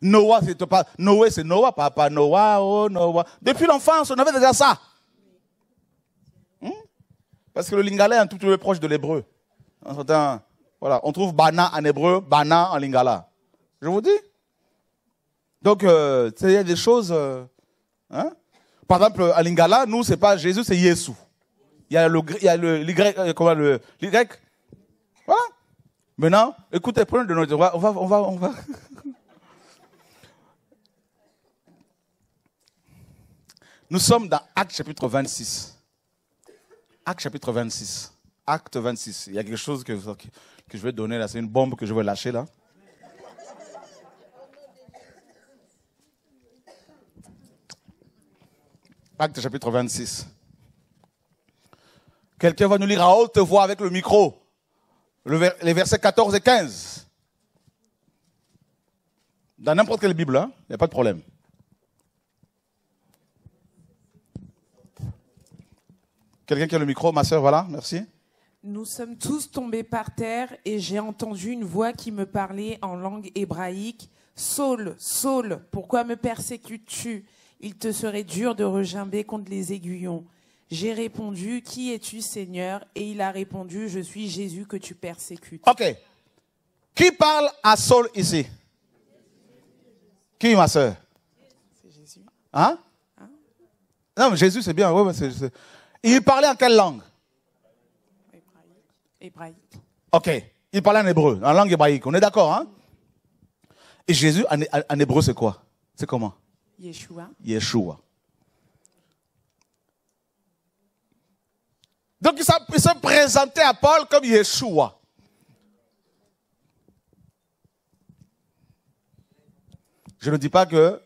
Noah, c'est Noé, c'est Noah, papa, Noah, oh, Noah. Depuis l'enfance, on avait déjà ça. Parce que le lingala est un tout petit peu proche de l'hébreu. Voilà, on trouve bana en hébreu, bana en lingala. Je vous dis. Donc, euh, il y a des choses. Euh, hein. Par exemple, en lingala, nous, c'est pas Jésus, c'est Yesu. Il y a le, y a le, le, euh, Maintenant, écoutez, prenez de notre On va, on va, on va. (laughs) Nous sommes dans Acte chapitre 26. Acte chapitre 26. Acte 26. Il y a quelque chose que, je vais donner là. C'est une bombe que je vais lâcher là. Acte chapitre 26. Quelqu'un va nous lire à haute voix avec le micro les versets 14 et 15. Dans n'importe quelle Bible, hein, il n'y a pas de problème. Quelqu'un qui a le micro, ma sœur, voilà, merci. Nous sommes tous tombés par terre et j'ai entendu une voix qui me parlait en langue hébraïque. Saul, Saul, pourquoi me persécutes-tu Il te serait dur de regimber contre les aiguillons. J'ai répondu, qui es-tu Seigneur Et il a répondu, je suis Jésus que tu persécutes. Ok. Qui parle à Saul ici Qui, ma sœur C'est Jésus. Hein, Non, mais Jésus, c'est bien. Ouais, il parlait en quelle langue Hébraïque. Ok. Il parlait en hébreu, en langue hébraïque. On est d'accord, hein Et Jésus, en, hébreu, c'est quoi C'est comment Yeshua. Yeshua. Donc il se présenté à Paul comme Yeshua. Je ne dis pas que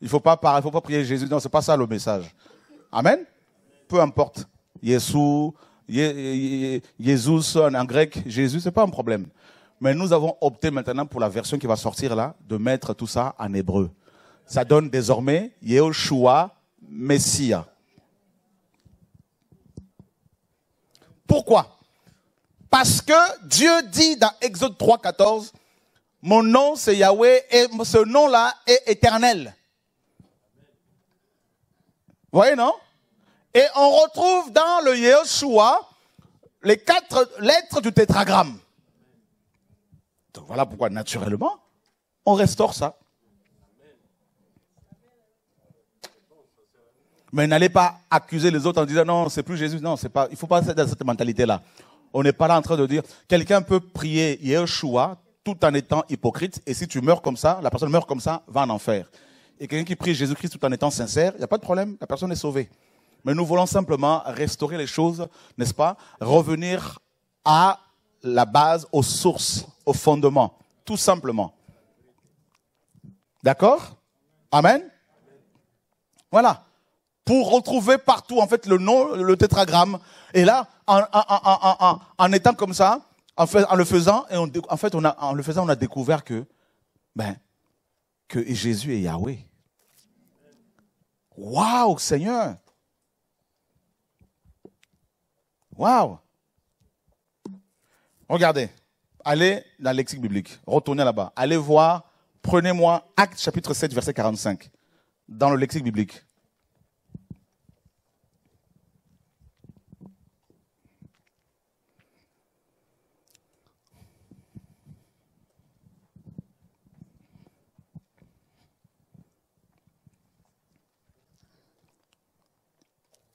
il ne faut pas, faut pas prier Jésus. Non, ce n'est pas ça le message. Amen peu importe. Jésus, Jésus en grec, Jésus, c'est pas un problème. Mais nous avons opté maintenant pour la version qui va sortir là, de mettre tout ça en hébreu. Ça donne désormais Yehoshua, Messia. Pourquoi Parce que Dieu dit dans Exode 3.14, mon nom c'est Yahweh et ce nom-là est éternel. Vous voyez, non et on retrouve dans le Yeshua les quatre lettres du tétragramme. Donc voilà pourquoi, naturellement, on restaure ça. Mais n'allez pas accuser les autres en disant non, c'est plus Jésus. Non, c'est pas. Il faut pas être dans cette mentalité-là. On n'est pas là en train de dire quelqu'un peut prier Yeshua tout en étant hypocrite. Et si tu meurs comme ça, la personne meurt comme ça, va en enfer. Et quelqu'un qui prie Jésus-Christ tout en étant sincère, il n'y a pas de problème. La personne est sauvée mais nous voulons simplement restaurer les choses, n'est-ce pas Revenir à la base, aux sources, aux fondements. tout simplement. D'accord Amen Voilà. Pour retrouver partout, en fait, le nom, le tétragramme. Et là, en, étant comme ça, en, fait, le faisant, et en fait, on a, en le faisant, on a découvert que, ben, que Jésus est Yahweh. Waouh, Seigneur Wow! Regardez, allez dans le lexique biblique, retournez là-bas, allez voir, prenez-moi Acte chapitre 7, verset 45, dans le lexique biblique.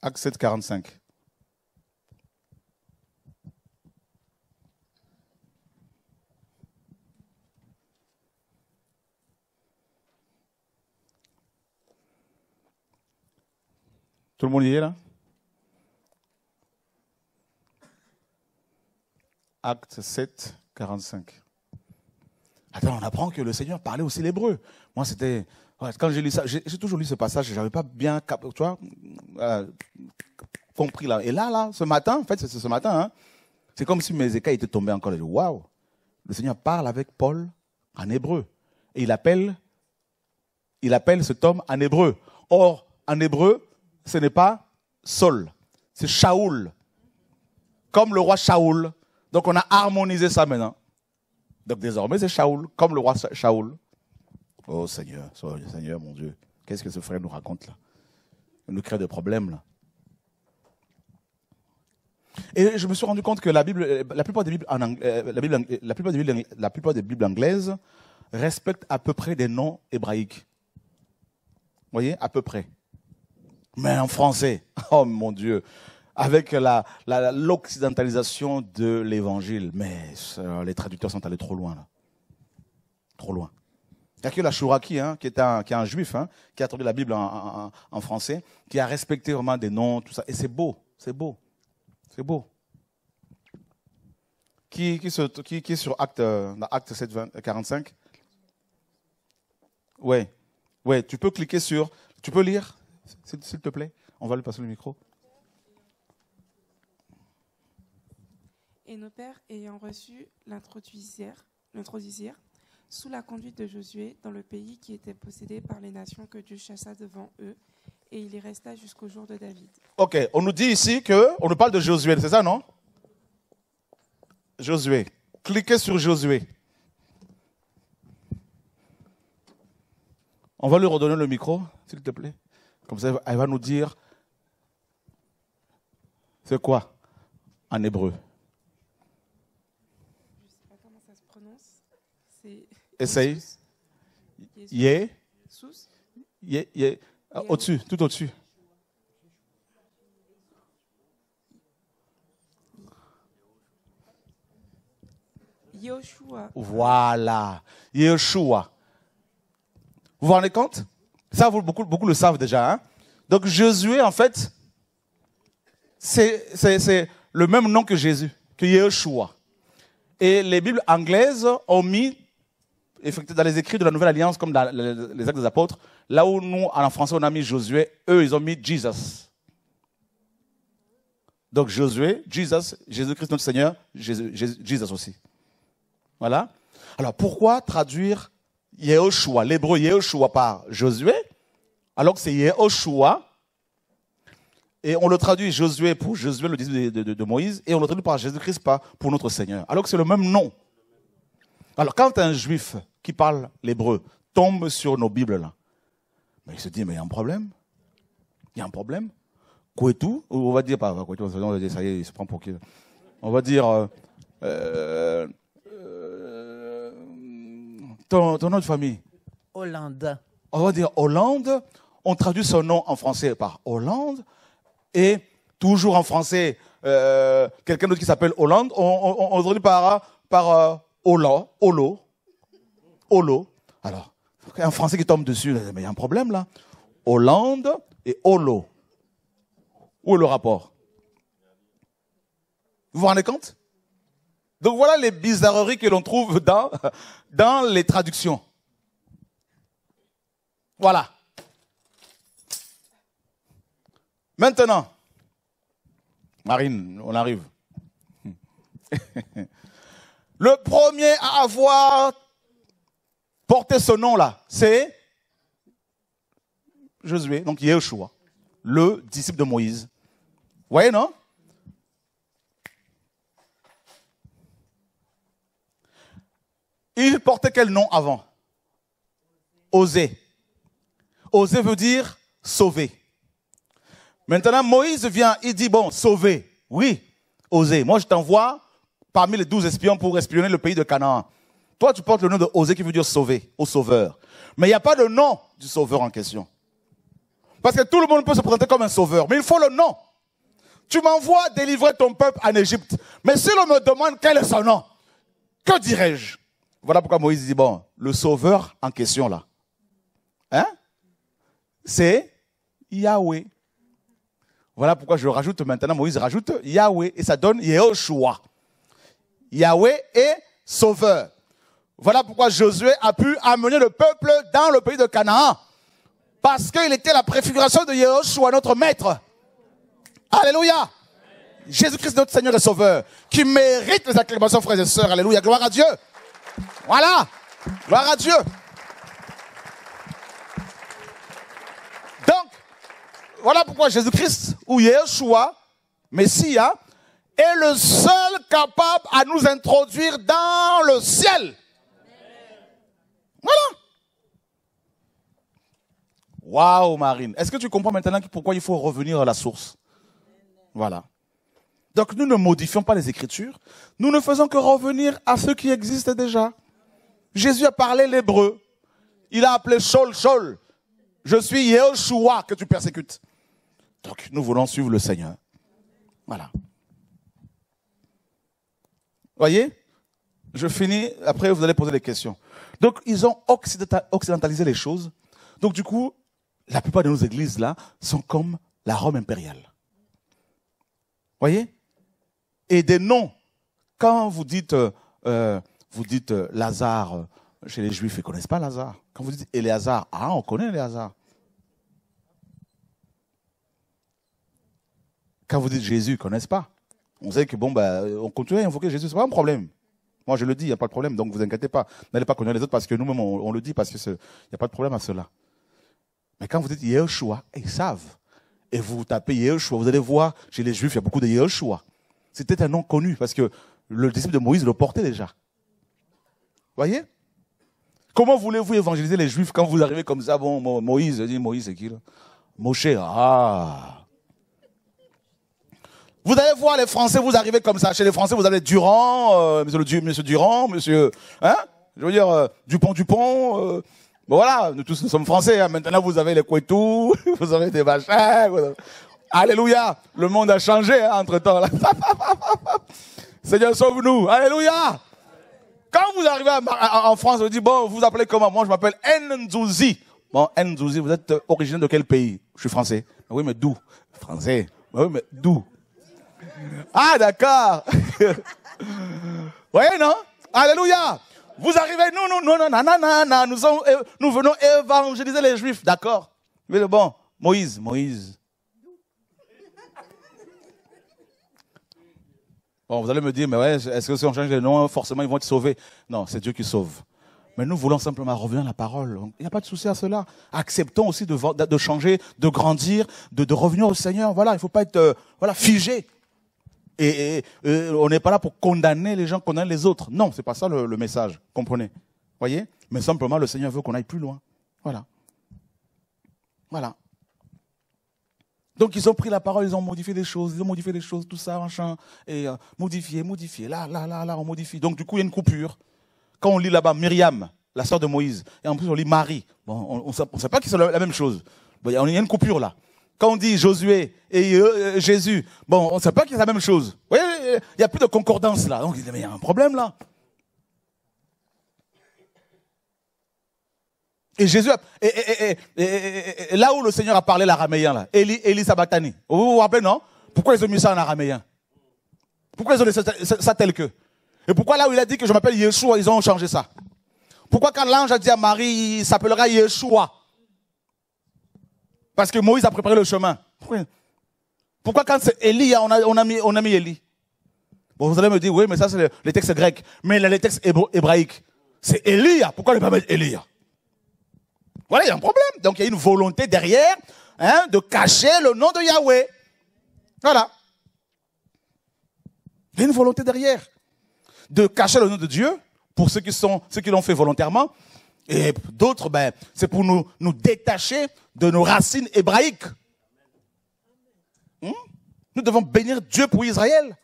Acte 7, 45. Tout le monde y est là Acte 7, 45. Attends, on apprend que le Seigneur parlait aussi l'hébreu. Moi, c'était. Quand j'ai lu ça, j'ai toujours lu ce passage, je n'avais pas bien compris là. Et là, là, ce matin, en fait, c'est ce matin, hein, c'est comme si mes écailles étaient tombées encore. Waouh Le Seigneur parle avec Paul en hébreu. Et il appelle, il appelle cet homme en hébreu. Or, en hébreu, ce n'est pas Saul, c'est Shaoul. Comme le roi Shaoul. Donc on a harmonisé ça maintenant. Donc désormais c'est Shaoul, comme le roi Shaoul. Oh Seigneur, Seigneur mon Dieu, qu'est-ce que ce frère nous raconte là Il nous crée des problèmes là. Et je me suis rendu compte que la Bible, la plupart des la plupart des Bibles anglaises respectent à peu près des noms hébraïques. Vous voyez, à peu près mais en français. (laughs) Oh mon Dieu. Avec l'occidentalisation de l'évangile. Mais euh, les traducteurs sont allés trop loin, là. Trop loin. Il n'y a que la Chouraki, hein, qui, est un, juif, hein, qui a traduit la Bible en, français, qui a respecté vraiment des noms, tout ça. Et c'est beau, c'est beau, c'est beau. Qui, qui, est sur acte, euh, acte 7, 45 Oui, ouais, tu peux cliquer sur, tu peux lire s'il te plaît. On va lui passer le micro. Et nos pères ayant reçu l'introduisir sous la conduite de Josué dans le pays qui était possédé par les nations que Dieu chassa devant eux, et il y resta jusqu'au jour de David. Ok, on nous dit ici que on nous parle de Josué, c'est ça, non Josué. Cliquez sur Josué. On va lui redonner le micro, s'il te plaît. Comme ça, elle va nous dire c'est quoi en hébreu Je ne sais pas comment ça se prononce. C'est... Essaye. Yé. Yé. Ah, yé. Au-dessus, tout au-dessus. Yeshua. Voilà. Yeshua. Vous vous rendez compte ça, beaucoup, beaucoup le savent déjà. Hein. Donc Josué, en fait, c'est le même nom que Jésus, que Yeshua. Et les Bibles anglaises ont mis, effectivement, dans les écrits de la Nouvelle Alliance, comme dans les Actes des Apôtres, là où nous, en français, on a mis Josué, eux, ils ont mis Jesus. Donc Josué, Jesus, Jésus-Christ notre Seigneur, Jésus, aussi. Voilà. Alors pourquoi traduire Yehoshua, l'hébreu Yehoshua par Josué, alors que c'est Yehoshua, et on le traduit Josué pour Josué, le disciple de, Moïse, et on le traduit par Jésus-Christ pour notre Seigneur, alors que c'est le même nom. Alors quand un juif qui parle l'hébreu tombe sur nos Bibles là, il se dit, mais il y a un problème. Il y a un problème. Quoi on va dire, on va dire, ça y est, il se prend pour qui On va dire, euh, euh, ton, nom de famille Hollande. On va dire Hollande. On traduit son nom en français par Hollande. Et toujours en français, euh, quelqu'un d'autre qui s'appelle Hollande, on, traduit par, par euh, Holo. Holo. Alors, un français qui tombe dessus, mais il y a un problème là. Hollande et Holo. Où est le rapport Vous vous rendez compte donc voilà les bizarreries que l'on trouve dans, dans les traductions. Voilà. Maintenant, Marine, on arrive. (laughs) Le premier à avoir porté ce nom-là, c'est Josué, donc Yeshua, le disciple de Moïse. Vous voyez, non Il portait quel nom avant Osé. Osé veut dire sauver. Maintenant, Moïse vient, il dit, bon, sauver. Oui, Osé. Moi, je t'envoie parmi les douze espions pour espionner le pays de Canaan. Toi, tu portes le nom de Osé qui veut dire sauver, au sauveur. Mais il n'y a pas le nom du sauveur en question. Parce que tout le monde peut se présenter comme un sauveur, mais il faut le nom. Tu m'envoies délivrer ton peuple en Égypte. Mais si l'on me demande quel est son nom, que dirais-je voilà pourquoi Moïse dit, bon, le sauveur en question là, hein, c'est Yahweh. Voilà pourquoi je rajoute maintenant, Moïse rajoute Yahweh et ça donne Yehoshua. Yahweh est sauveur. Voilà pourquoi Josué a pu amener le peuple dans le pays de Canaan. Parce qu'il était la préfiguration de Yehoshua, notre maître. Alléluia. Jésus-Christ, notre Seigneur et Sauveur, qui mérite les acclamations, frères et sœurs. Alléluia. Gloire à Dieu. Voilà. Gloire à Dieu. Donc, voilà pourquoi Jésus-Christ ou Yeshua, Messia, hein, est le seul capable à nous introduire dans le ciel. Voilà. Waouh, Marine. Est-ce que tu comprends maintenant pourquoi il faut revenir à la source Voilà. Donc nous ne modifions pas les Écritures, nous ne faisons que revenir à ce qui existe déjà. Jésus a parlé l'hébreu. Il a appelé Shol Shol. Je suis Yehoshua que tu persécutes. Donc nous voulons suivre le Seigneur. Voilà. Voyez Je finis, après vous allez poser des questions. Donc ils ont occidentalisé les choses. Donc du coup, la plupart de nos églises là sont comme la Rome impériale. Voyez Et des noms. Quand vous dites euh, euh, vous dites euh, Lazare, euh, chez les Juifs, ils ne connaissent pas Lazare. Quand vous dites Éléazar, ah, on connaît Lazare. Quand vous dites Jésus, ils ne connaissent pas. On sait que bon, bah, euh, on continue à invoquer Jésus, ce n'est pas un problème. Moi, je le dis, il n'y a pas de problème, donc vous inquiétez pas. N'allez pas connaître les autres parce que nous-mêmes, on, le dit, parce qu'il n'y a pas de problème à cela. Mais quand vous dites Yeshua, ils savent. Et vous tapez Yeshua, vous allez voir, chez les Juifs, il y a beaucoup de Yeshua. C'était un nom connu parce que le disciple de Moïse le portait déjà. Voyez Comment voulez-vous évangéliser les Juifs quand vous arrivez comme ça Bon, Moïse, dit Moïse, c'est qui là Moshe, ah Vous allez voir les Français, vous arrivez comme ça. Chez les Français, vous avez Durand, euh, monsieur, Durand, monsieur, hein Je veux dire, euh, Dupont, Dupont. Euh. bon voilà, nous tous nous sommes Français. Hein. Maintenant, vous avez les Couetou, (laughs) vous avez des machins. Alléluia Le monde a changé hein, entre-temps. (laughs) Seigneur, sauve-nous Alléluia quand vous arrivez en France, vous dites, bon, vous appelez comment Moi, je m'appelle Ndouzi. Bon, Ndouzi, vous êtes euh, originaire de quel pays Je suis français. Ah oui, mais d'où Français. Ah oui, mais d'où Ah, d'accord. vous (laughs) voyez, non Alléluia. Vous arrivez, Nous, non, non, non, non, non, non, nous, euh, nous venons évangéliser les Juifs, d'accord Mais bon, Moïse, Moïse, vous allez me dire, mais ouais, est-ce que si on change les noms, forcément ils vont être sauvés Non, c'est Dieu qui sauve. Mais nous voulons simplement revenir à la parole. Il n'y a pas de souci à cela. Acceptons aussi de, changer, de grandir, de, revenir au Seigneur. Voilà, il ne faut pas être euh, voilà figé. Et, euh, on n'est pas là pour condamner les gens, condamner les autres. Non, c'est pas ça le, le message. Comprenez Voyez Mais simplement, le Seigneur veut qu'on aille plus loin. Voilà. Voilà. Donc ils ont pris la parole, ils ont modifié des choses, ils ont modifié des choses, tout ça, machin, et euh, modifié, modifié, là, là, là, là, on modifie. Donc du coup, il y a une coupure. Quand on lit là-bas Myriam, la sœur de Moïse, et en plus on lit Marie, bon, on ne sait pas qu'ils sont la, même chose. Il y, a une coupure là. Quand on dit Josué et euh, euh, Jésus, bon, on ne sait pas qu'ils sont la même chose. Vous il n'y a plus de concordance là. Donc il y a un problème là. Et Jésus, là où le Seigneur a parlé l'araméen, là, Eli, Eli Sabatani. Vous vous rappelez, non Pourquoi ils ont mis ça en araméen Pourquoi ils ont laissé ça, tel que Et pourquoi là où il a dit que je m'appelle Yeshua, ils ont changé ça Pourquoi quand l'ange a dit à Marie, il s'appellera Yeshua Parce que Moïse a préparé le chemin. Pourquoi, quand c'est Elia, hein, on a, mis, on vous allez me dire, oui, mais ça, c'est les textes grecs. Mais les textes hébraïques. C'est Elia hein. Pourquoi ne pas mettre Elia hein? Voilà, il y a un problème. Donc il y a une volonté derrière hein, de cacher le nom de Yahweh. Voilà. Il y a une volonté derrière de cacher le nom de Dieu pour ceux qui sont ceux qui l'ont fait volontairement et d'autres ben c'est pour nous nous détacher de nos racines hébraïques. Hmm? nous devons bénir Dieu pour Israël.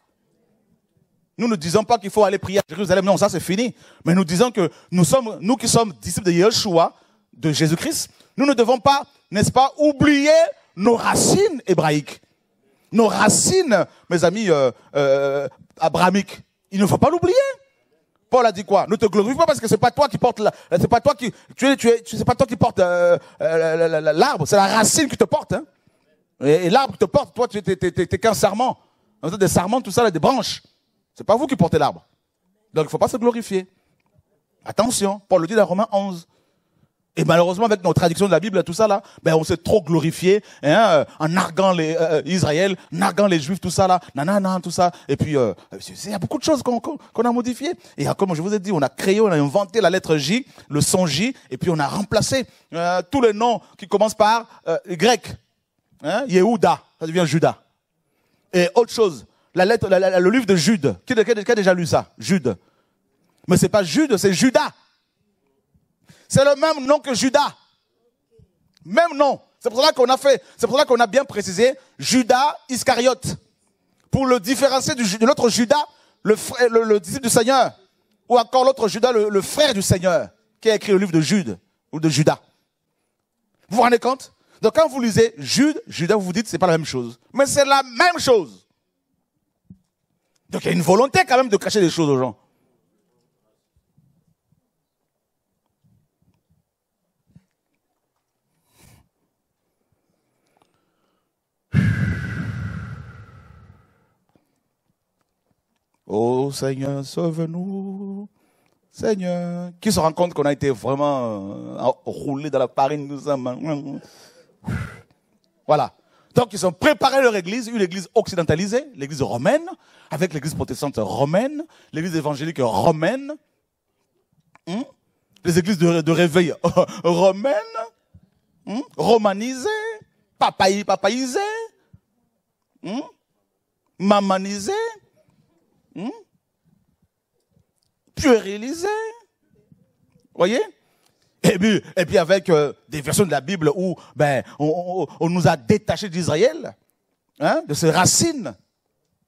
Nous ne disons pas qu'il faut aller prier à Jérusalem, non, ça c'est fini. Mais nous disons que nous sommes, nous qui sommes disciples de Yeshua, de Jésus-Christ, nous ne devons pas, n'est-ce pas, oublier nos racines hébraïques, nos racines, mes amis, euh, euh, abrahamiques. Il ne faut pas l'oublier. Paul a dit quoi Ne te glorifie pas parce que c'est pas toi qui porte la, c'est pas toi qui, tu es, tu es, c'est pas toi qui porte euh, euh, l'arbre, c'est la racine qui te porte. Hein. Et, l'arbre te porte, toi, tu t'es, qu'un serment. des serments, tout ça, des branches. C'est pas vous qui portez l'arbre. Donc il ne faut pas se glorifier. Attention, Paul le dit dans Romains 11. Et malheureusement, avec nos traductions de la Bible, tout ça là, ben on s'est trop glorifié hein, euh, en narguant les euh, euh, Israël, narguant les Juifs, tout ça là, nanana, tout ça. Et puis, il y a beaucoup de choses qu'on a modifiées. Et comme je vous ai dit, on a créé, on a inventé la lettre J, le son J, et puis on a remplacé tous les noms qui commencent par grec. Hein, Yehuda, ça devient Judas. Et autre chose, la lettre, le livre de Jude. Qui, qui a déjà lu ça Jude. Mais c'est pas Jude, c'est Judas. C'est le même nom que Judas. Même nom. C'est pour cela qu'on a fait, c'est pour qu'on a bien précisé Judas Iscariote. Pour le différencier de l'autre Judas, le, disciple du Seigneur. Ou encore l'autre Judas, le, frère du Seigneur, qui a écrit le livre de Jude ou de Judas. Vous vous rendez compte? Donc quand vous lisez Jude, Judas, vous vous dites c'est pas la même chose. Mais c'est la même chose. Donc il y a une volonté quand même de cacher des choses aux gens. Oh Seigneur, sauve-nous. Seigneur, qui se rend compte qu'on a été vraiment euh, roulé dans la parine nous sommes. Hein, hein, hein. Voilà. Donc ils ont préparé leur église, une église occidentalisée, l'église romaine, avec l'église protestante romaine, l'église évangélique romaine, les églises de, réveil (laughs) romaines, romanisées, papaï, papayisées, mamanisées, Hum? Puérilisé. Voyez et puis, et puis avec euh, des versions de la Bible où ben, on, nous a détachés d'Israël, hein, de ses racines.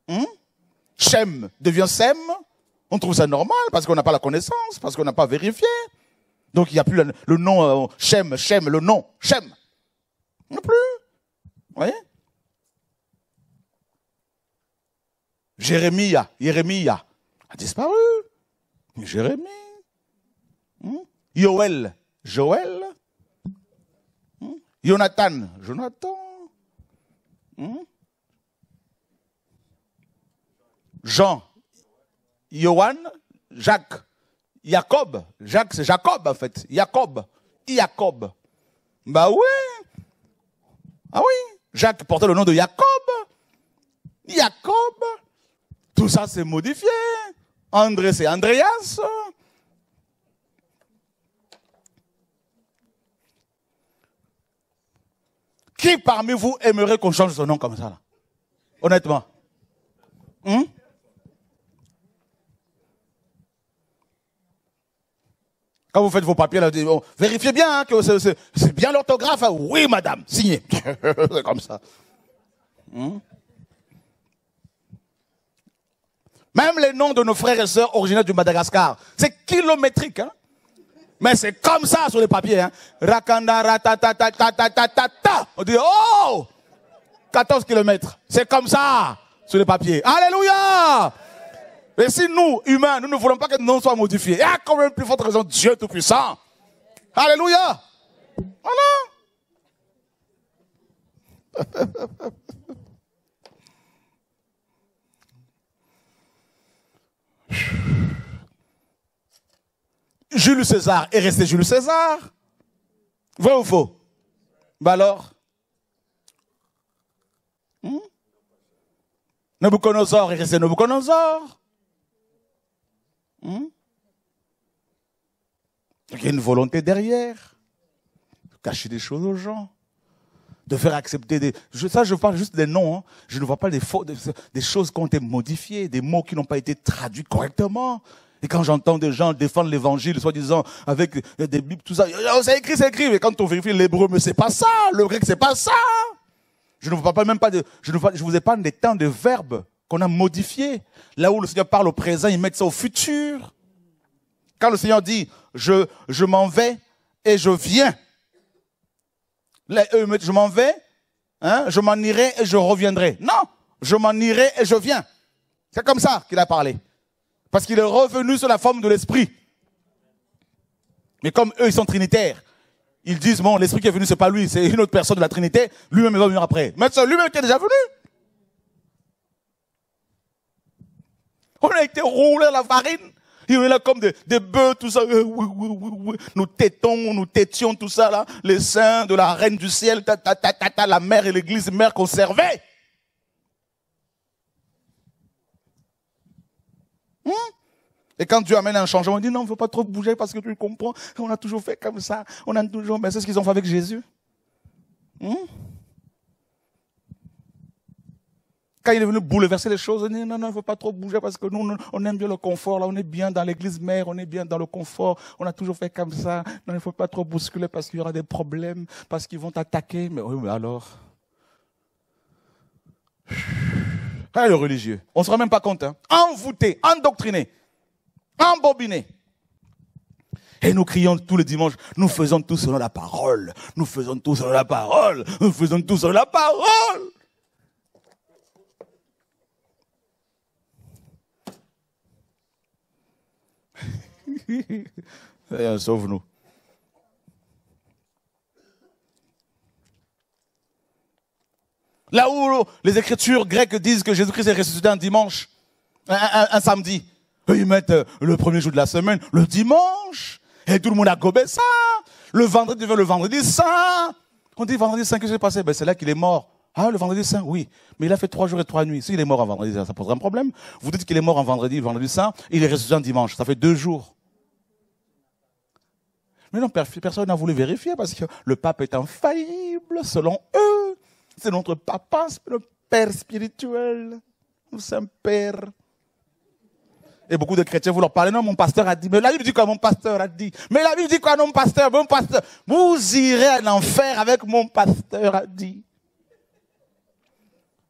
Hmm? Shem devient Sem. On trouve ça normal parce qu'on n'a pas la connaissance, parce qu'on n'a pas vérifié. Donc il n'y a plus le, nom euh, Shem, Shem, le nom Shem. Non plus. Vous voyez Jérémia, Jérémia, a disparu. Jérémie. Hmm? Joël, Joël. Hmm? Jonathan, Jonathan. Hmm? Jean, Johan, Jacques, Jacob. Jacques, c'est Jacob en fait. Jacob, Jacob. Bah oui. Ah oui. Jacques portait le nom de Jacob. Jacob. Tout ça c'est modifié. André, c'est Andreas. Qui parmi vous aimerait qu'on change son nom comme ça là Honnêtement. Hum? Quand vous faites vos papiers, là, oh, vérifiez bien hein, que c'est bien l'orthographe. Hein. Oui, madame, signez. (laughs) c'est comme ça. Hum? Même les noms de nos frères et sœurs originaires du Madagascar, c'est kilométrique. Hein. Mais c'est comme ça sur les papiers. Hein Rakanda, tata On dit, oh 14 kilomètres. C'est comme ça sur les papiers. Alléluia Mais si nous, humains, nous ne voulons pas que nos noms soient modifiés, il y a quand même plus forte raison, Dieu Tout-Puissant. Alléluia non. (laughs) Jules César est resté Jules César. Vrai ou faux Bah alors hmm est resté Nabucodonosor. Hmm? Il y a une volonté derrière. Cacher des choses aux gens de faire accepter des... Je, ça, je parle juste des noms. Hein. Je ne vois pas des, fautes, des choses qui ont été modifiées, des mots qui n'ont pas été traduits correctement. Et quand j'entends des gens défendre l'évangile, soi-disant, avec des bibles, tout ça, c'est écrit, c'est écrit. Mais quand on vérifie l'hébreu, mais c'est pas ça. Le grec, c'est pas ça. Je ne vous parle même pas de, je ne je vous épargne des temps de verbes qu'on a modifiés. Là où le Seigneur parle au présent, il met ça au futur. Quand le Seigneur dit, je, je m'en vais et je viens, je m'en vais, hein, je m'en irai et je reviendrai. Non, je m'en irai et je viens. C'est comme ça qu'il a parlé. Parce qu'il est revenu sur la forme de l'esprit. Mais comme eux, ils sont trinitaires, ils disent, bon, l'esprit qui est venu, c'est pas lui, c'est une autre personne de la Trinité, lui-même va venir après. Mais c'est lui-même qui est déjà venu. On a été roulé la farine. Il est là comme des, des bœufs, tout ça. Euh, nous têtons, nous tétions, tout ça là. Les saints de la reine du ciel, ta, ta, ta, ta, la mère et l'église mère conservée. Hein? Et quand Dieu amène un changement, on dit non, on ne faut pas trop bouger parce que tu comprends. On a toujours fait comme ça. On a toujours, mais c'est ce qu'ils ont fait avec Jésus. Hein? quand il est venu bouleverser les choses, il dit, non, non, il ne faut pas trop bouger parce que nous, on aime bien le confort, là, on est bien dans l'église mère, on est bien dans le confort, on a toujours fait comme ça, non, il ne faut pas trop bousculer parce qu'il y aura des problèmes, parce qu'ils vont t'attaquer, mais oui, mais alors. Ah, le religieux. On ne se rend même pas compte, hein. Envoûté, endoctriné, embobiné. Et nous crions tous les dimanches, nous faisons tout selon la parole, nous faisons tout selon la parole, nous faisons tout selon la parole. (laughs) sauve-nous. Là où les écritures grecques disent que Jésus-Christ est ressuscité un dimanche, un, samedi, ils mettent euh, le premier jour de la semaine, le dimanche, et tout le monde a gobé ça. Le vendredi devient le vendredi saint. On dit vendredi saint, qu'est-ce qui s'est passé ben, C'est là qu'il est mort. Ah, le vendredi saint, oui. Mais il a fait trois jours et trois nuits. S'il est mort en vendredi saint, ça pose un problème. Vous dites qu'il est mort en vendredi, vendredi saint, il est ressuscité un dimanche. Ça fait deux jours. Mais non, personne n'a voulu vérifier parce que le pape est infaillible selon eux. C'est notre papa, le père spirituel, le Saint-Père. Et beaucoup de chrétiens, vous leur parlez, non, mon pasteur a dit, mais la Bible dit quoi, mon pasteur a dit, mais la Bible dit quoi, non, mon pasteur, mon pasteur, vous irez à l'enfer avec mon pasteur a dit.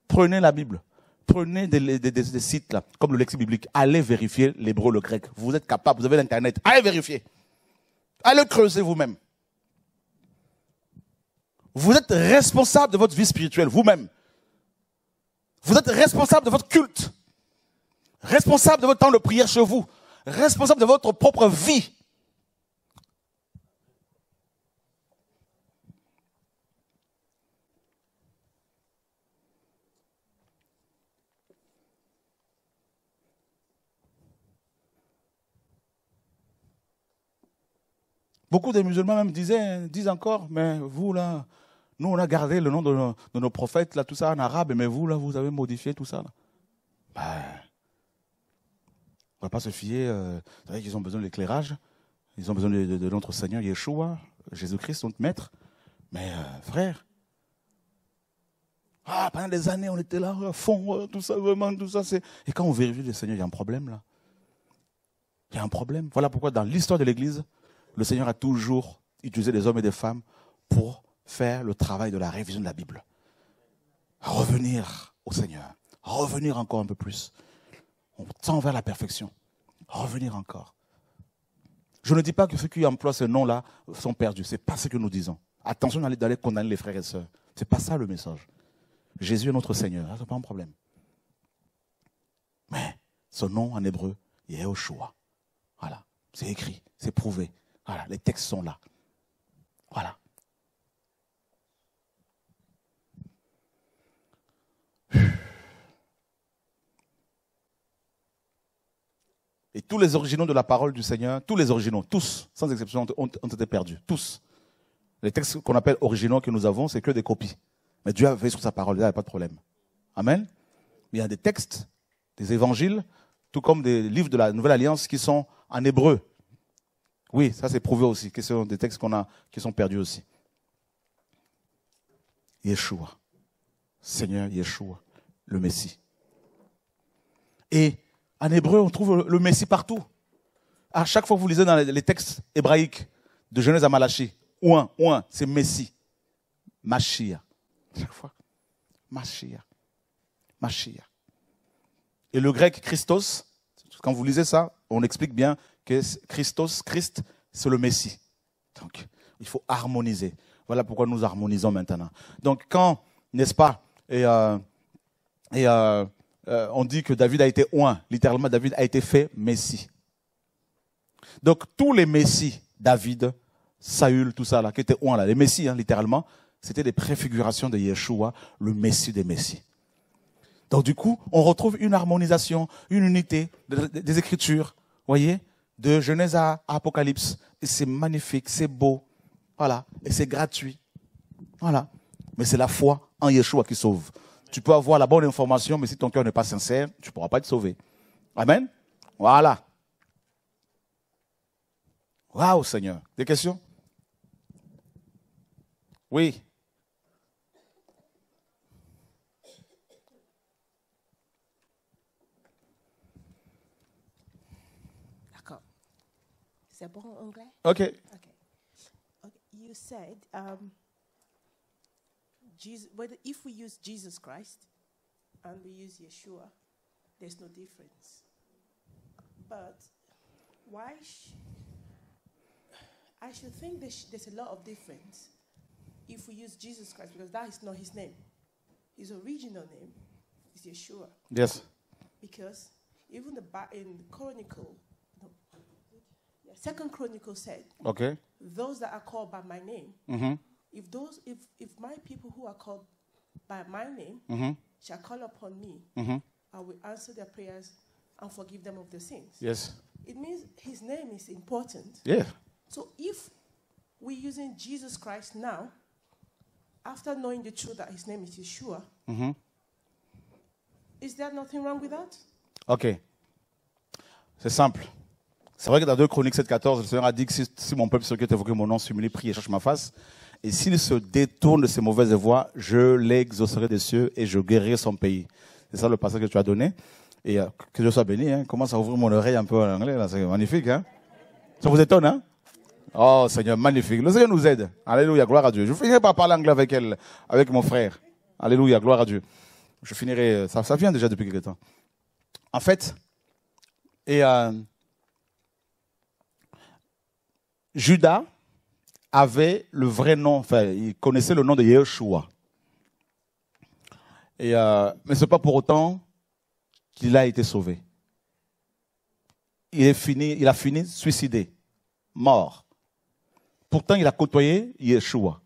Prenez la Bible, prenez des, sites là, comme le lexique biblique, allez vérifier l'hébreu, le grec, vous êtes capable, vous avez l'internet, allez vérifier. Allez creuser vous-même. Vous êtes responsable de votre vie spirituelle, vous-même. Vous êtes responsable de votre culte, responsable de votre temps de prière chez vous, responsable de votre propre vie. Beaucoup de musulmans même disaient, disent encore, mais vous là, nous on a gardé le nom de nos, prophètes, là, tout ça en arabe, mais vous là, vous avez modifié tout ça. Là. Ben, on ne va pas se fier. Euh, vous qu'ils ont besoin de l'éclairage, ils ont besoin de, notre Seigneur Yeshua, Jésus-Christ, notre maître. Mais euh, frère, ah, pendant des années, on était là, à fond, euh, tout ça, vraiment, tout ça. Et quand on vérifie le Seigneur, il y a un problème là. Il y a un problème. Voilà pourquoi dans l'histoire de l'Église, le Seigneur a toujours utilisé des hommes et des femmes pour faire le travail de la révision de la Bible. Revenir au Seigneur. Revenir encore un peu plus. On tend vers la perfection. Revenir encore. Je ne dis pas que ceux qui emploient ce nom-là sont perdus. Ce n'est pas ce que nous disons. Attention d'aller condamner les frères et sœurs. Ce n'est pas ça le message. Jésus est notre Seigneur. Ce n'est pas un problème. Mais ce nom en hébreu, choix. Voilà. C'est écrit. C'est prouvé. Voilà, les textes sont là. Voilà. Et tous les originaux de la parole du Seigneur, tous les originaux, tous, sans exception, ont, été perdus, tous. Les textes qu'on appelle originaux que nous avons, c'est que des copies. Mais Dieu a sur sa parole, il n'y a pas de problème. Amen. Il y a des textes, des évangiles, tout comme des livres de la Nouvelle Alliance qui sont en hébreu, oui, ça c'est prouvé aussi, que ce sont des textes qu'on a, qui sont perdus aussi. Yeshua, Seigneur Yeshua, le Messie. Et en hébreu, on trouve le Messie partout. À chaque fois que vous lisez dans les textes hébraïques de Genèse à Malachie, ouin, ouin, c'est Messie. Machia. Chaque fois. Machia. Machia. Et le grec Christos, quand vous lisez ça, on explique bien Christos, Christ, c'est le Messie. Donc, il faut harmoniser. Voilà pourquoi nous harmonisons maintenant. Donc, quand, n'est-ce pas, et, euh, euh, euh, on dit que David a été oint, littéralement, David a été fait Messie. Donc, tous les Messies, David, Saül, tout ça, là, qui étaient oints, là, les Messies, hein, littéralement, c'était des préfigurations de Yeshua, le Messie des Messies. Donc, du coup, on retrouve une harmonisation, une unité des, des Écritures, voyez de Genèse à Apocalypse. et c'est magnifique, c'est beau. Voilà. Et c'est gratuit. Voilà. Mais c'est la foi en Yeshua qui sauve. Tu peux avoir la bonne information, mais si ton cœur n'est pas sincère, tu ne pourras pas être sauvé. Amen. Voilà. Waouh, Seigneur. Des questions Oui. C'est bon anglais? Okay. okay. okay. You said um, Jesus, whether if we use Jesus Christ and we use Yeshua, there's no difference. But why? I should think there's, there's a lot of difference if we use Jesus Christ because that is not his name. His original name is Yeshua. Yes. Because even the ba- in Chronicle, yeah, Second Chronicle said, okay, those that are called by my name, mm-hmm. if those, if if my people who are called by my name mm-hmm. shall call upon me, mm-hmm. I will answer their prayers and forgive them of their sins. Yes, it means His name is important. Yeah. So if we're using Jesus Christ now, after knowing the truth that His name is Yeshua, mm-hmm. is there nothing wrong with that? Okay. C'est simple. C'est vrai que dans 2 Chroniques 7.14, le Seigneur a dit que si, mon peuple sur qui évoqué mon nom s'humilie, prie et cherche ma face, et s'il se détourne de ses mauvaises voies, je l'exaucerai des cieux et je guérirai son pays. C'est ça le passage que tu as donné. Et euh, que Dieu soit béni, hein, commence à ouvrir mon oreille un peu en anglais, c'est magnifique. Hein ça vous étonne, hein Oh Seigneur, magnifique. Le Seigneur nous aide. Alléluia, gloire à Dieu. Je finirai par parler anglais avec elle, avec mon frère. Alléluia, gloire à Dieu. Je finirai, euh, ça, ça vient déjà depuis quelque temps. En fait, et... Euh, Judas avait le vrai nom, enfin, il connaissait le nom de Yeshua. Euh, mais ce n'est pas pour autant qu'il a été sauvé. Il, est fini, il a fini suicidé, mort. Pourtant, il a côtoyé Yeshua.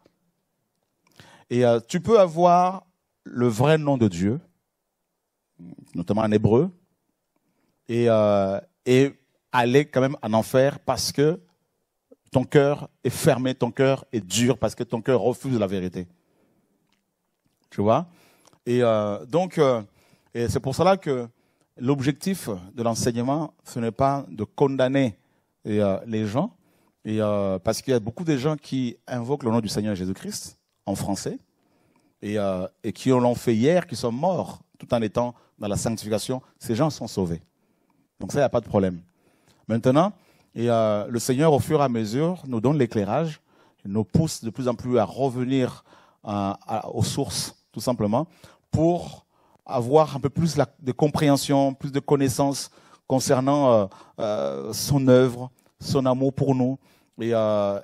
Et euh, tu peux avoir le vrai nom de Dieu, notamment en hébreu, et euh, aller quand même en enfer parce que ton cœur est fermé, ton cœur est dur parce que ton cœur refuse la vérité. Tu vois Et euh, donc, euh, et c'est pour cela que l'objectif de l'enseignement, ce n'est pas de condamner euh, les gens, et, parce qu'il y a beaucoup de gens qui invoquent le nom du Seigneur Jésus-Christ en français, et, et qui l'ont fait hier, qui sont morts tout en étant dans la sanctification. Ces gens sont sauvés. Donc ça, il n'y a pas de problème. Maintenant, et euh, le Seigneur, au fur et à mesure, nous donne l'éclairage, nous pousse de plus en plus à revenir euh, aux sources, tout simplement, pour avoir un peu plus de compréhension, plus de connaissances concernant euh, son œuvre, son amour pour nous. Et,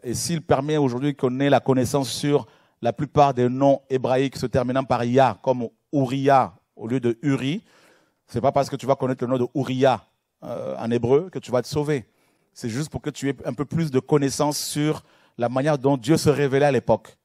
et s'il permet aujourd'hui qu'on ait la connaissance sur la plupart des noms hébraïques se terminant par Ya, comme Uriah au lieu de Uri, c'est pas parce que tu vas connaître le nom de Uriah en hébreu que tu vas te sauver. C'est juste pour que tu aies un peu plus de connaissances sur la manière dont Dieu se révélait à l'époque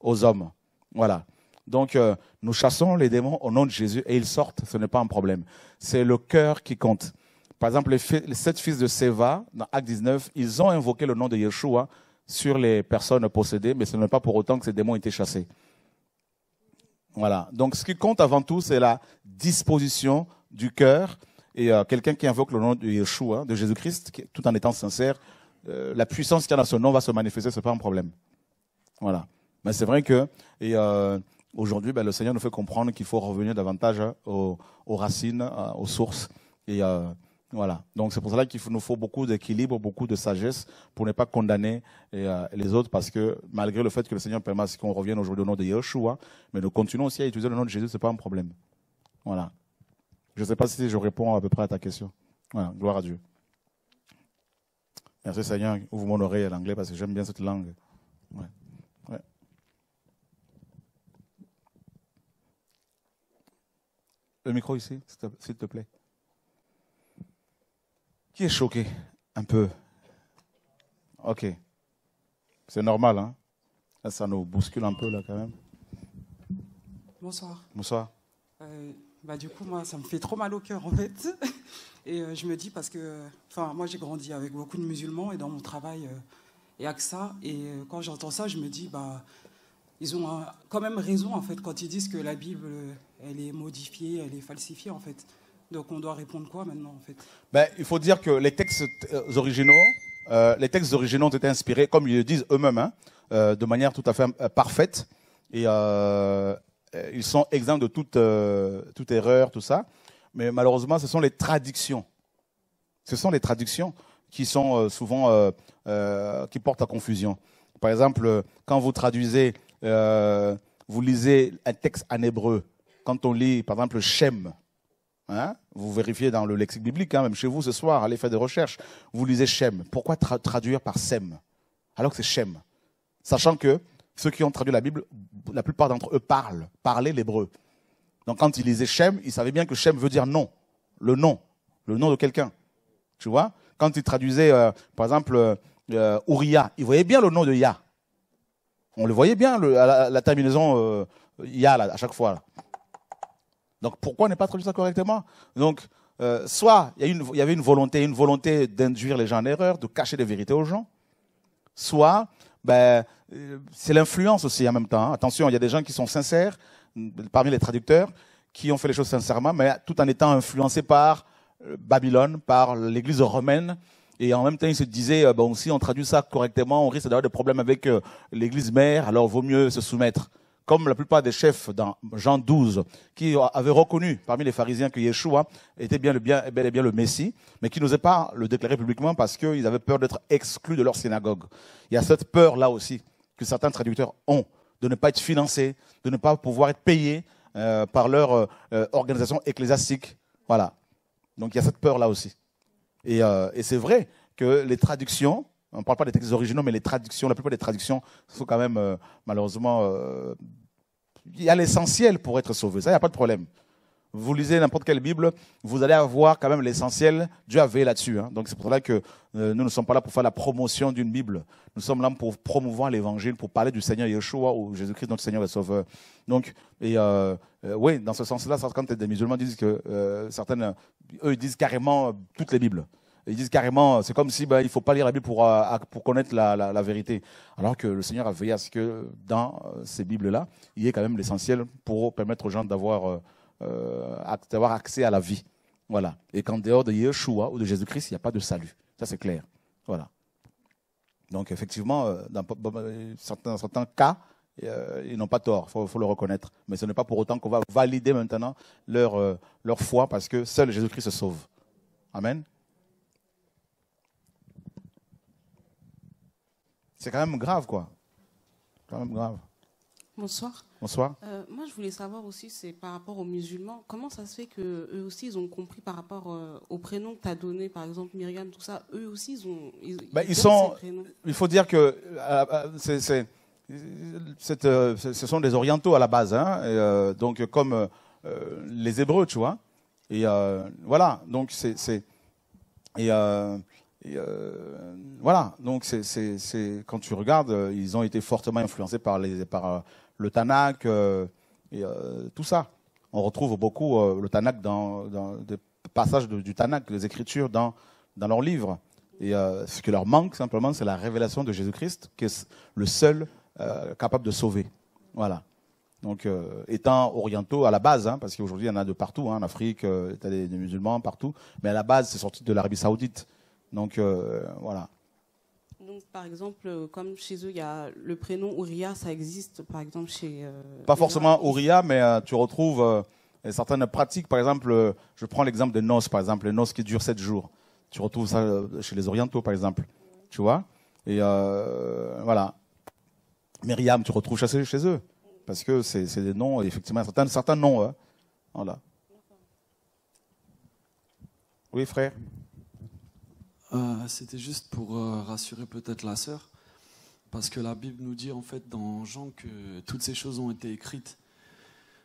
aux hommes. Voilà. Donc, euh, nous chassons les démons au nom de Jésus et ils sortent. Ce n'est pas un problème. C'est le cœur qui compte. Par exemple, les, sept fils de Séva, dans Acte 19, ils ont invoqué le nom de Yeshua sur les personnes possédées, mais ce n'est pas pour autant que ces démons été chassés. Voilà. Donc, ce qui compte avant tout, c'est la disposition du cœur. Et euh, quelqu'un qui invoque le nom de Yeshua, de Jésus-Christ, tout en étant sincère, euh, la puissance qu'il y a dans ce nom va se manifester, n'est pas un problème. Voilà. Mais c'est vrai que euh, aujourd'hui, ben, le Seigneur nous fait comprendre qu'il faut revenir davantage hein, aux, racines, euh, aux sources. Et euh, voilà. Donc c'est pour cela qu'il nous faut beaucoup d'équilibre, beaucoup de sagesse pour ne pas condamner les autres, parce que malgré le fait que le Seigneur permet qu'on revienne aujourd'hui au nom de Yeshua, mais nous continuons aussi à utiliser le nom de Jésus, c'est pas un problème. Voilà. Je ne sais pas si je réponds à peu près à ta question. Voilà, gloire à Dieu. Merci Seigneur, ouvre mon oreille à l'anglais parce que j'aime bien cette langue. Le micro ici, s'il te plaît. Qui est choqué un peu Ok. C'est normal, hein ça nous bouscule un peu, là, quand même. Bonsoir. Bonsoir. Euh, bah, du coup, moi, ça me fait trop mal au cœur, en fait. (laughs) Et euh, je me dis, parce que, enfin, moi, j'ai grandi avec beaucoup de musulmans et dans mon travail, euh, il n'y a que ça. Et euh, quand j'entends ça, je me dis, bah, ils ont quand même raison, en fait, quand ils disent que la Bible, elle est modifiée, elle est falsifiée, en fait. Donc, on doit répondre quoi maintenant, en fait ben, Il faut dire que les textes originaux, les textes originaux ont été inspirés, comme ils le disent eux-mêmes, hein, de manière tout à fait parfaite. Et. Euh, ils sont exempts de toute, euh, toute erreur, tout ça. Mais malheureusement, ce sont les traductions. Ce sont les traductions qui sont euh, souvent qui portent à confusion. Par exemple, quand vous traduisez, vous lisez un texte en hébreu. Quand on lit, par exemple, Shem, hein, vous vérifiez dans le lexique biblique, hein, même chez vous ce soir, allez faire des recherches. Vous lisez Shem. Pourquoi traduire par Sem alors que c'est Shem Sachant que ceux qui ont traduit la Bible, la plupart d'entre eux parlent, parlaient l'hébreu. Donc quand ils lisaient Shem, ils savaient bien que Shem veut dire non, le nom, le nom de quelqu'un. Tu vois Quand ils traduisaient, euh, par exemple, euh, euh, Uriah, ils voyaient bien le nom de Yah. On le voyait bien, la, terminaison Yah, à chaque fois. Donc pourquoi on n'est pas traduit ça correctement Donc, soit il y, y, avait une volonté, une volonté d'induire les gens en erreur, de cacher des vérités aux gens, soit ben, c'est l'influence aussi en même temps. Hein. Attention, il y a des gens qui sont sincères, euh, parmi les traducteurs, qui ont fait les choses sincèrement, mais tout en étant influencés par euh, Babylone, par l'Église romaine. Et en même temps, ils se disaient, euh, bon, si on traduit ça correctement, on risque d'avoir des problèmes avec l'Église mère, alors vaut mieux se soumettre. Comme la plupart des chefs dans Jean 12, qui avaient reconnu parmi les pharisiens que Yeshua était bien, le bien, bel et bien le Messie, mais qui n'osaient pas le déclarer publiquement parce qu'ils avaient peur d'être exclus de leur synagogue. Il y a cette peur là aussi que certains traducteurs ont, de ne pas être financés, de ne pas pouvoir être payés euh, par leur euh, euh, organisation ecclésiastique. Voilà. Donc il y a cette peur-là aussi. Et, et c'est vrai que les traductions, on ne parle pas des textes originaux, mais les traductions, la plupart des traductions sont quand même, malheureusement, il y a l'essentiel pour être sauvé. Ça, il n'y a pas de problème vous lisez n'importe quelle Bible, vous allez avoir quand même l'essentiel. Dieu a veillé là-dessus. Hein. Donc c'est pour cela que euh, nous ne sommes pas là pour faire la promotion d'une Bible. Nous sommes là pour promouvoir l'Évangile, pour parler du Seigneur Yeshua ou Jésus-Christ, notre Seigneur et Sauveur. Donc, et euh, euh oui, dans ce sens-là, quand des musulmans disent que euh, certaines, eux, ils disent carrément toutes les Bibles. Ils disent carrément, c'est comme si ben, il faut pas lire la Bible pour, pour connaître la, la, la, vérité. Alors que le Seigneur a veillé à ce que dans ces Bibles-là, il y ait quand même l'essentiel pour permettre aux gens d'avoir euh, d'avoir accès à la vie. Voilà. Et qu'en dehors de Yeshua ou de Jésus-Christ, il n'y a pas de salut. Ça, c'est clair. Voilà. Donc, effectivement, euh, dans euh, certains, cas, euh, ils n'ont pas tort, il faut, le reconnaître. Mais ce n'est pas pour autant qu'on va valider maintenant leur, leur foi, parce que seul Jésus-Christ se sauve. Amen. C'est quand même grave, quoi. Quand même grave. Bonsoir. Bonsoir. Euh, moi, je voulais savoir aussi, c'est par rapport aux musulmans, comment ça se fait qu'eux aussi, ils ont compris par rapport aux euh, au prénom que tu as donné, par exemple Myriam, tout ça, eux aussi, ils ont. Ils, bah, sont. Il faut dire que euh, c'est, ce sont des orientaux à la base, hein, donc comme les Hébreux, tu vois. Et voilà, donc c'est. Et, et voilà, donc c'est quand tu regardes, ils ont été fortement influencés par les, par le Tanakh, euh, et, euh, tout ça. On retrouve beaucoup euh, le Tanakh dans, dans des passages du Tanakh, les écritures dans, dans leurs livres. Et ce qui leur manque simplement, c'est la révélation de Jésus-Christ, qui est le seul capable de sauver. Voilà. Donc, étant orientaux à la base, hein, parce qu'aujourd'hui, il y en a de partout, hein, en Afrique, des, musulmans partout, mais à la base, c'est sorti de l'Arabie Saoudite. Donc, voilà. Donc, par exemple, euh, comme chez eux, il y a le prénom Ouria, ça existe, par exemple, chez. Euh, Pas forcément Ouria, mais euh, tu retrouves certaines pratiques. Par exemple, je prends l'exemple des noces, par exemple, les noces qui durent 7 jours. Tu retrouves ça chez les Orientaux, par exemple. Tu vois Et voilà. Myriam, tu retrouves ça chez eux. Parce que c'est des noms, effectivement, certains, noms. Hein. Voilà. Oui, frère. Euh, c'était juste pour euh, rassurer peut-être la sœur, parce que la Bible nous dit en fait dans Jean que toutes ces choses ont été écrites.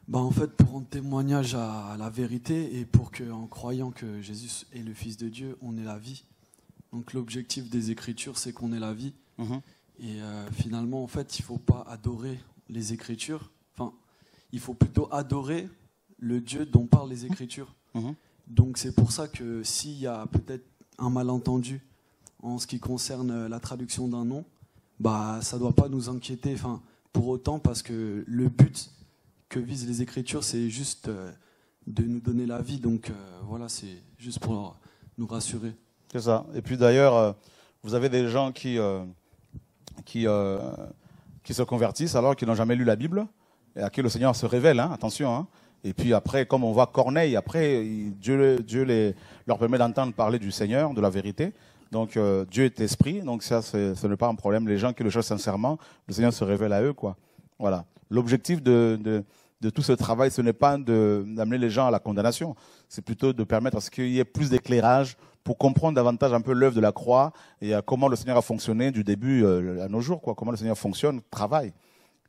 Ben, en fait, pour un témoignage à, la vérité et pour que, en croyant que Jésus est le Fils de Dieu, on ait la vie. Donc l'objectif des Écritures, c'est qu'on ait la vie. Mm-hmm. Et euh, finalement, en fait, il faut pas adorer les Écritures. Enfin, il faut plutôt adorer le Dieu dont parlent les mm-hmm. Écritures. Mm-hmm. Donc c'est pour ça que s'il y a peut-être un malentendu en ce qui concerne euh, la traduction d'un nom, bah, ça ne doit pas nous inquiéter enfin, pour autant parce que le but que visent les Écritures, c'est juste euh, de nous donner la vie. Donc euh, voilà, c'est juste pour nous rassurer. C'est ça. Et puis d'ailleurs, vous avez des gens qui, qui, qui se convertissent alors qu'ils n'ont jamais lu la Bible et à qui le Seigneur se révèle. Hein. attention. Hein. Et puis après, comme on voit Corneille, après, Dieu, Dieu les, leur permet d'entendre parler du Seigneur, de la vérité. Donc euh, Dieu est esprit, donc ça, ce n'est pas un problème. Les gens qui le cherchent sincèrement, le Seigneur se révèle à eux, quoi. Voilà. L'objectif de, tout ce travail, ce n'est pas d'amener les gens à la condamnation, c'est plutôt de permettre à ce qu'il y ait plus d'éclairage pour comprendre davantage un peu l'œuvre de la croix et à comment le Seigneur a fonctionné du début euh, à nos jours, quoi. Comment le Seigneur fonctionne, travaille,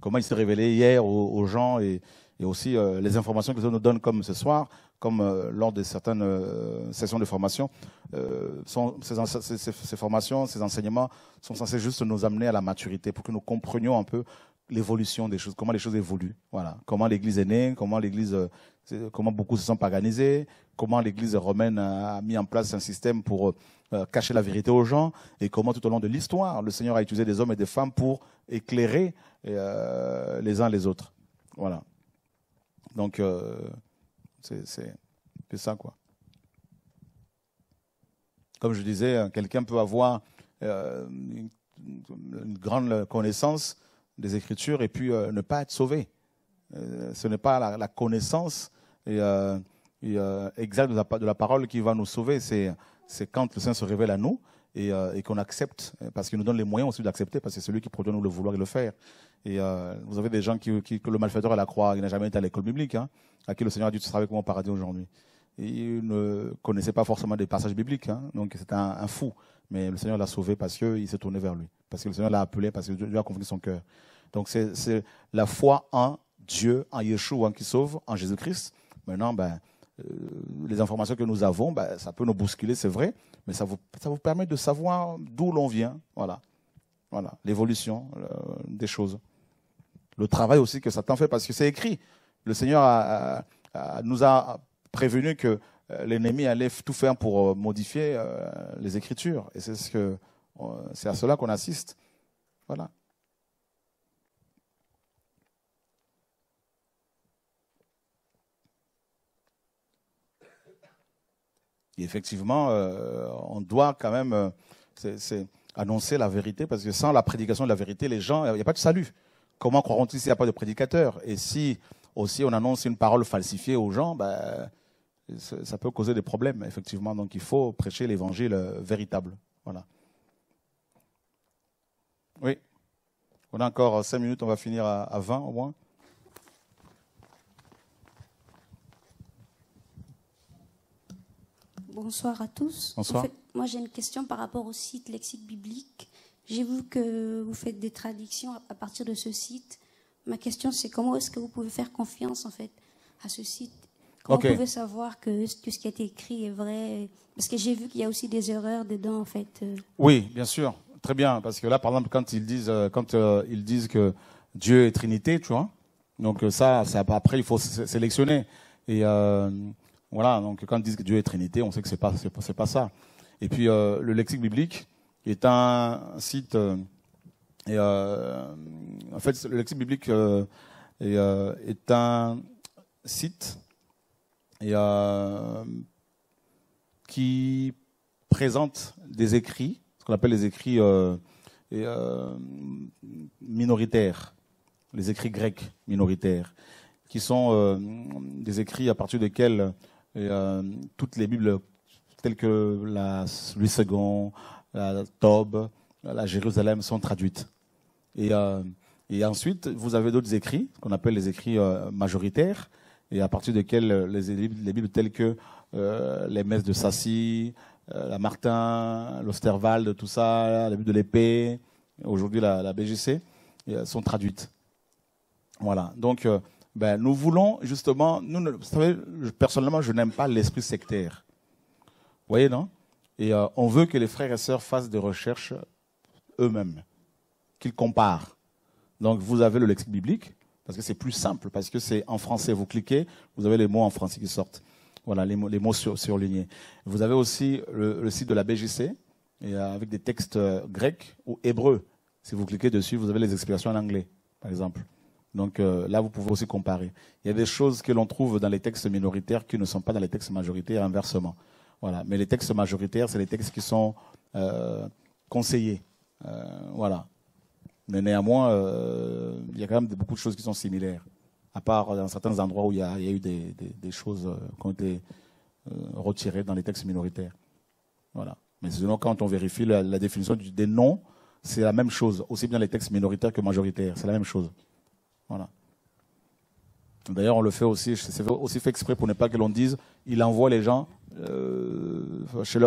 comment il s'est révélé hier aux gens et et aussi euh, les informations que nous donne comme ce soir, comme euh, lors de certaines euh, sessions de formation. ces, formations, ces enseignements sont censés juste nous amener à la maturité pour que nous comprenions un peu l'évolution des choses, comment les choses évoluent. Voilà, comment l'Église est née, comment l'Église, comment beaucoup se sont organisés, comment l'Église romaine a mis en place un système pour cacher la vérité aux gens, et comment tout au long de l'histoire, le Seigneur a utilisé des hommes et des femmes pour éclairer les uns les autres. Voilà. Donc, euh, c'est ça, quoi. Comme je disais, hein, quelqu'un peut avoir euh, une, grande connaissance des Écritures et puis euh, ne pas être sauvé. ce n'est pas la, connaissance et, et exacte de la, de la parole qui va nous sauver, c'est quand le Saint se révèle à nous. Euh, et, qu'on accepte, parce qu'il nous donne les moyens aussi d'accepter, parce que c'est celui qui produit nous le vouloir et le faire. Et euh, vous avez des gens qui, que le malfaiteur à la croix, il n'a jamais été à l'école biblique, hein, à qui le Seigneur a dit, tu seras avec moi au paradis aujourd'hui. Il ne connaissait pas forcément des passages bibliques, hein, donc c'était un, fou. Mais le Seigneur l'a sauvé parce qu'il s'est tourné vers lui, parce que le Seigneur l'a appelé, parce que Dieu a convenu son cœur. Donc c'est la foi en Dieu, en Yeshua hein, qui sauve, en Jésus-Christ. Maintenant, ben, euh, les informations que nous avons, ben, ça peut nous bousculer, c'est vrai, mais ça vous, ça vous permet de savoir d'où l'on vient, voilà, voilà, l'évolution euh, des choses. Le travail aussi que Satan fait, parce que c'est écrit. Le Seigneur a, nous a prévenu que euh, l'ennemi allait tout faire pour euh, modifier les Écritures, et c'est ce que, c'est à cela qu'on assiste, voilà. Et effectivement, euh, on doit quand même euh, annoncer la vérité, parce que sans la prédication de la vérité, les gens, il n'y a pas de salut. Comment croiront-ils s'il n'y a pas de prédicateur Et si aussi on annonce une parole falsifiée aux gens, ben, ça peut causer des problèmes, effectivement. Donc il faut prêcher l'évangile euh, véritable. Voilà. Oui. On a encore cinq minutes, on va finir à 20 au moins. Bonsoir à tous. moi, j'ai une question par rapport au site Lexique Biblique. J'ai vu que vous faites des traductions à partir de ce site. Ma question, c'est comment est-ce que vous pouvez faire confiance, en fait, à ce site Comment pouvez vous savoir que tout ce qui a été écrit est vrai Parce que j'ai vu qu'il y a aussi des erreurs dedans, en fait. Euh. Oui, bien sûr. Très bien. Parce que là, par exemple, quand ils disent, euh, quand, euh, ils disent que Dieu est Trinité, tu vois, donc ça, ça, après, il faut sélectionner. Et... Voilà, donc quand ils disent que Dieu est Trinité, on sait que c'est pas pas, ça. Et puis euh, le lexique biblique est un site euh, euh, en fait le lexique biblique est, un site qui présente des écrits, ce qu'on appelle les écrits minoritaires, les écrits grecs minoritaires, qui sont des écrits à partir desquels et, euh, toutes les Bibles telles que la Louis II, la Tob, la Jérusalem sont traduites. Euh, et, ensuite, vous avez d'autres écrits, qu'on appelle les écrits euh, majoritaires, et à partir desquels les, les Bibles telles que les messes de Sassy, la Martin, l'Osterwald, tout ça, la Bible de l'épée, aujourd'hui la, la, BGC, sont traduites. Voilà. Donc, ben, nous voulons justement, nous, vous savez, personnellement, je n'aime pas l'esprit sectaire. Vous voyez, non Et euh, on veut que les frères et sœurs fassent des recherches eux-mêmes, qu'ils comparent. Donc, vous avez le lexique biblique, parce que c'est plus simple, parce que c'est en français. Vous cliquez, vous avez les mots en français qui sortent. Voilà, les mots, surlignés. Vous avez aussi le, site de la BGC, et, euh, avec des textes euh, grecs ou hébreux. Si vous cliquez dessus, vous avez les explications en anglais, par exemple. Donc euh, là, vous pouvez aussi comparer. Il y a des choses que l'on trouve dans les textes minoritaires qui ne sont pas dans les textes majoritaires, inversement. Voilà. Mais les textes majoritaires, c'est les textes qui sont euh, conseillés. Euh, voilà. Mais néanmoins, il y a quand même beaucoup de choses qui sont similaires, à part dans certains endroits où il y a, eu des, choses qui ont été retirées dans les textes minoritaires. Voilà. Mais sinon, quand on vérifie la, la définition des noms, c'est la même chose, aussi bien les textes minoritaires que majoritaires, c'est la même chose. Voilà. D'ailleurs, on le fait aussi, c'est aussi fait exprès pour ne pas que l'on dise, il envoie les gens euh, chez,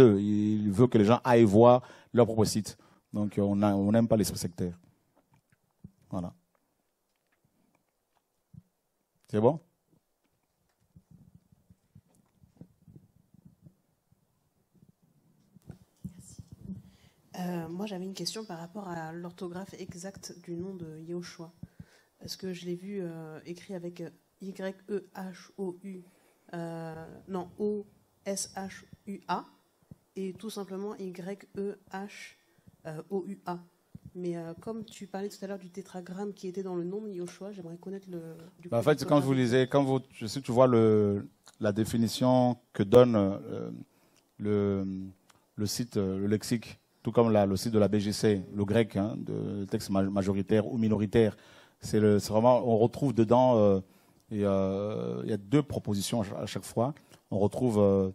eux. Il veut que les gens aillent voir leur propre site. Donc euh, on n'aime pas l'esprit sectaire. Voilà. C'est bon euh, moi, j'avais une question par rapport à l'orthographe exacte du nom de Yehoshua parce que je l'ai vu euh, écrit avec euh, Y-E-H-O-U, euh, non, O-S-H-U-A, et tout simplement Y-E-H-O-U-A. Mais comme tu parlais tout à l'heure du tétragramme qui était dans le nom de Yoshua, j'aimerais connaître le. Bah, en fait, quand vous lisez, quand vous, si tu vois la définition que donne le, site, le lexique, tout comme le site de la BGC, le grec, le hein, de texte majoritaire ou minoritaire, c'est vraiment, on retrouve dedans, euh, euh, il y a deux propositions à chaque fois. On retrouve euh,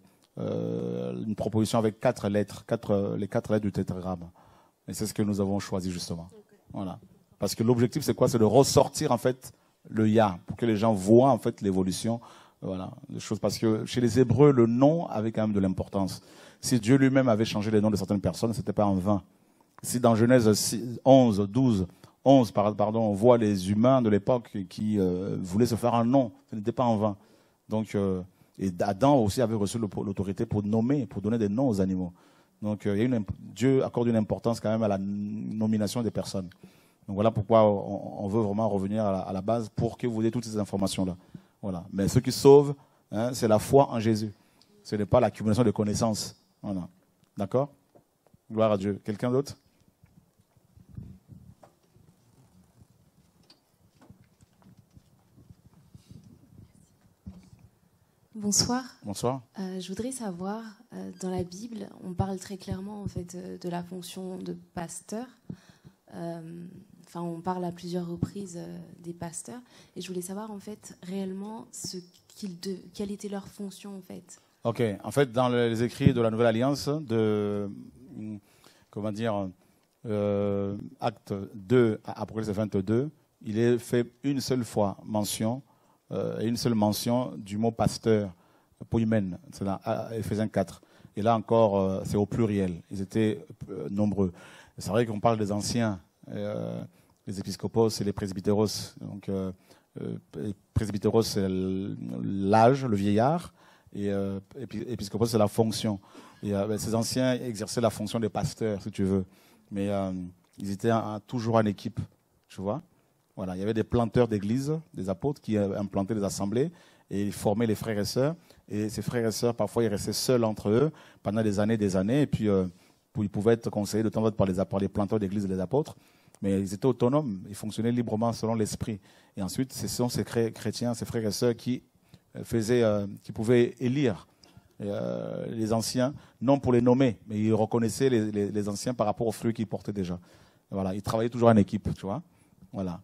une proposition avec quatre lettres, les quatre lettres du tétragramme. Et c'est ce que nous avons choisi justement. Voilà. Parce que l'objectif, c'est quoi C'est de ressortir en fait le ya, pour que les gens voient en fait l'évolution. Voilà, choses. Parce que chez les Hébreux, le nom avait quand même de l'importance. Si Dieu lui-même avait changé les noms de certaines personnes, ce n'était pas en vain. Si dans Genèse 11, 12, 11, pardon, on voit les humains de l'époque qui euh, voulaient se faire un nom. Ce n'était pas en vain. Donc, euh, et Adam aussi avait reçu l'autorité pour nommer, pour donner des noms aux animaux. Donc, euh, Dieu accorde une importance quand même à la nomination des personnes. Donc voilà pourquoi on, veut vraiment revenir à la, base pour que vous ayez toutes ces informations-là. Mais ce qui sauve, hein, c'est la foi en Jésus. Ce n'est pas l'accumulation de connaissances. Voilà. D'accord Gloire à Dieu. Quelqu'un d'autre Bonsoir. Bonsoir. Euh, je voudrais savoir, euh, dans la Bible, on parle très clairement en fait euh, de, la fonction de pasteur. enfin, on parle à plusieurs reprises des pasteurs, et je voulais savoir en fait réellement ce de, quelle était leur fonction en fait. Ok. En fait, dans les écrits de la Nouvelle Alliance, de hum, comment dire, Acte 2 à Apocalypse 22, il est fait une seule fois mention euh, et une seule mention du mot pasteur pour humaine, c'est dans Ephésiens 4. Et là encore, euh, c'est au pluriel. Ils étaient euh, nombreux. C'est vrai qu'on parle des anciens, les épiscopos et les presbytéros. Donc, euh, c'est l'âge, le vieillard, et épiscopos, c'est la fonction. Ben, ces anciens exerçaient la fonction des pasteurs, si tu veux. Mais ils étaient toujours en équipe, tu vois. Voilà, il y avait des planteurs d'église, des apôtres qui euh, implantaient des assemblées et ils formaient les frères et sœurs. Et ces frères et sœurs, parfois, ils restaient seuls entre eux pendant des années, des années. Et puis, euh, ils pouvaient être conseillés de temps en temps par les, par les planteurs d'église et les apôtres. Mais ils étaient autonomes, ils fonctionnaient librement selon l'esprit. Et ensuite, ce sont ces chrétiens, ces frères et sœurs qui, euh, qui pouvaient élire les anciens, non pour les nommer, mais ils reconnaissaient les, anciens par rapport aux fruits qu'ils portaient déjà. voilà, ils travaillaient toujours en équipe, tu vois. Voilà.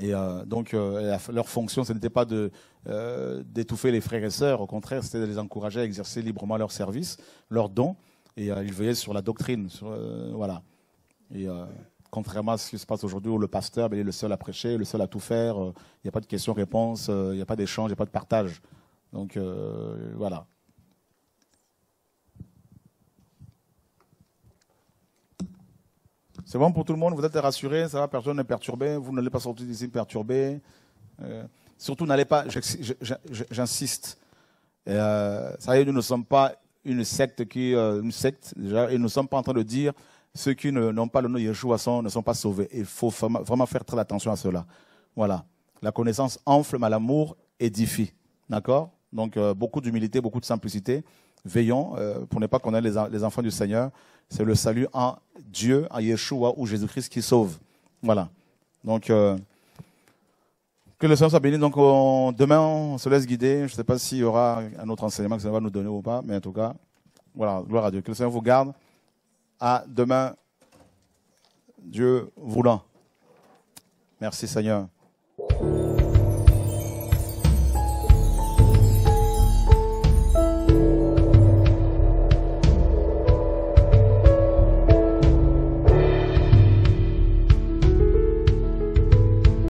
Et euh, donc, euh, leur fonction, ce n'était pas euh, d'étouffer les frères et sœurs, au contraire, c'était de les encourager à exercer librement leur service, leur don, et ils veillaient sur la doctrine. voilà. Et contrairement à ce qui se passe aujourd'hui où le pasteur ben, est le seul à prêcher, le seul à tout faire, il n'y a pas de questions-réponses, il n'y a pas d'échange, il n'y a pas de partage. Donc, voilà. C'est bon pour tout le monde, vous êtes rassurés, ça va, personne n'est perturbé, vous n'allez pas sortir d'ici perturbé. Euh, surtout, n'allez pas, j'insiste, euh, ça y est, nous ne sommes pas une secte qui, euh, une secte, et nous ne sommes pas en train de dire ceux qui n'ont pas le nom de Yeshua sont, ne sont pas sauvés. Il faut vraiment faire très attention à cela. Voilà. La connaissance enflamme à l'amour édifie. D'accord Donc, beaucoup d'humilité, beaucoup de simplicité veillons euh, pour ne pas qu'on ait les, enfants du Seigneur. C'est le salut en Dieu, en Yeshua ou Jésus-Christ qui sauve. Voilà. Donc, euh, que le Seigneur soit béni. Donc, demain, on se laisse guider. Je ne sais pas s'il y aura un autre enseignement que ça va nous donner ou pas, mais en tout cas, voilà, gloire à Dieu. Que le Seigneur vous garde. À demain, Dieu voulant. Merci Seigneur.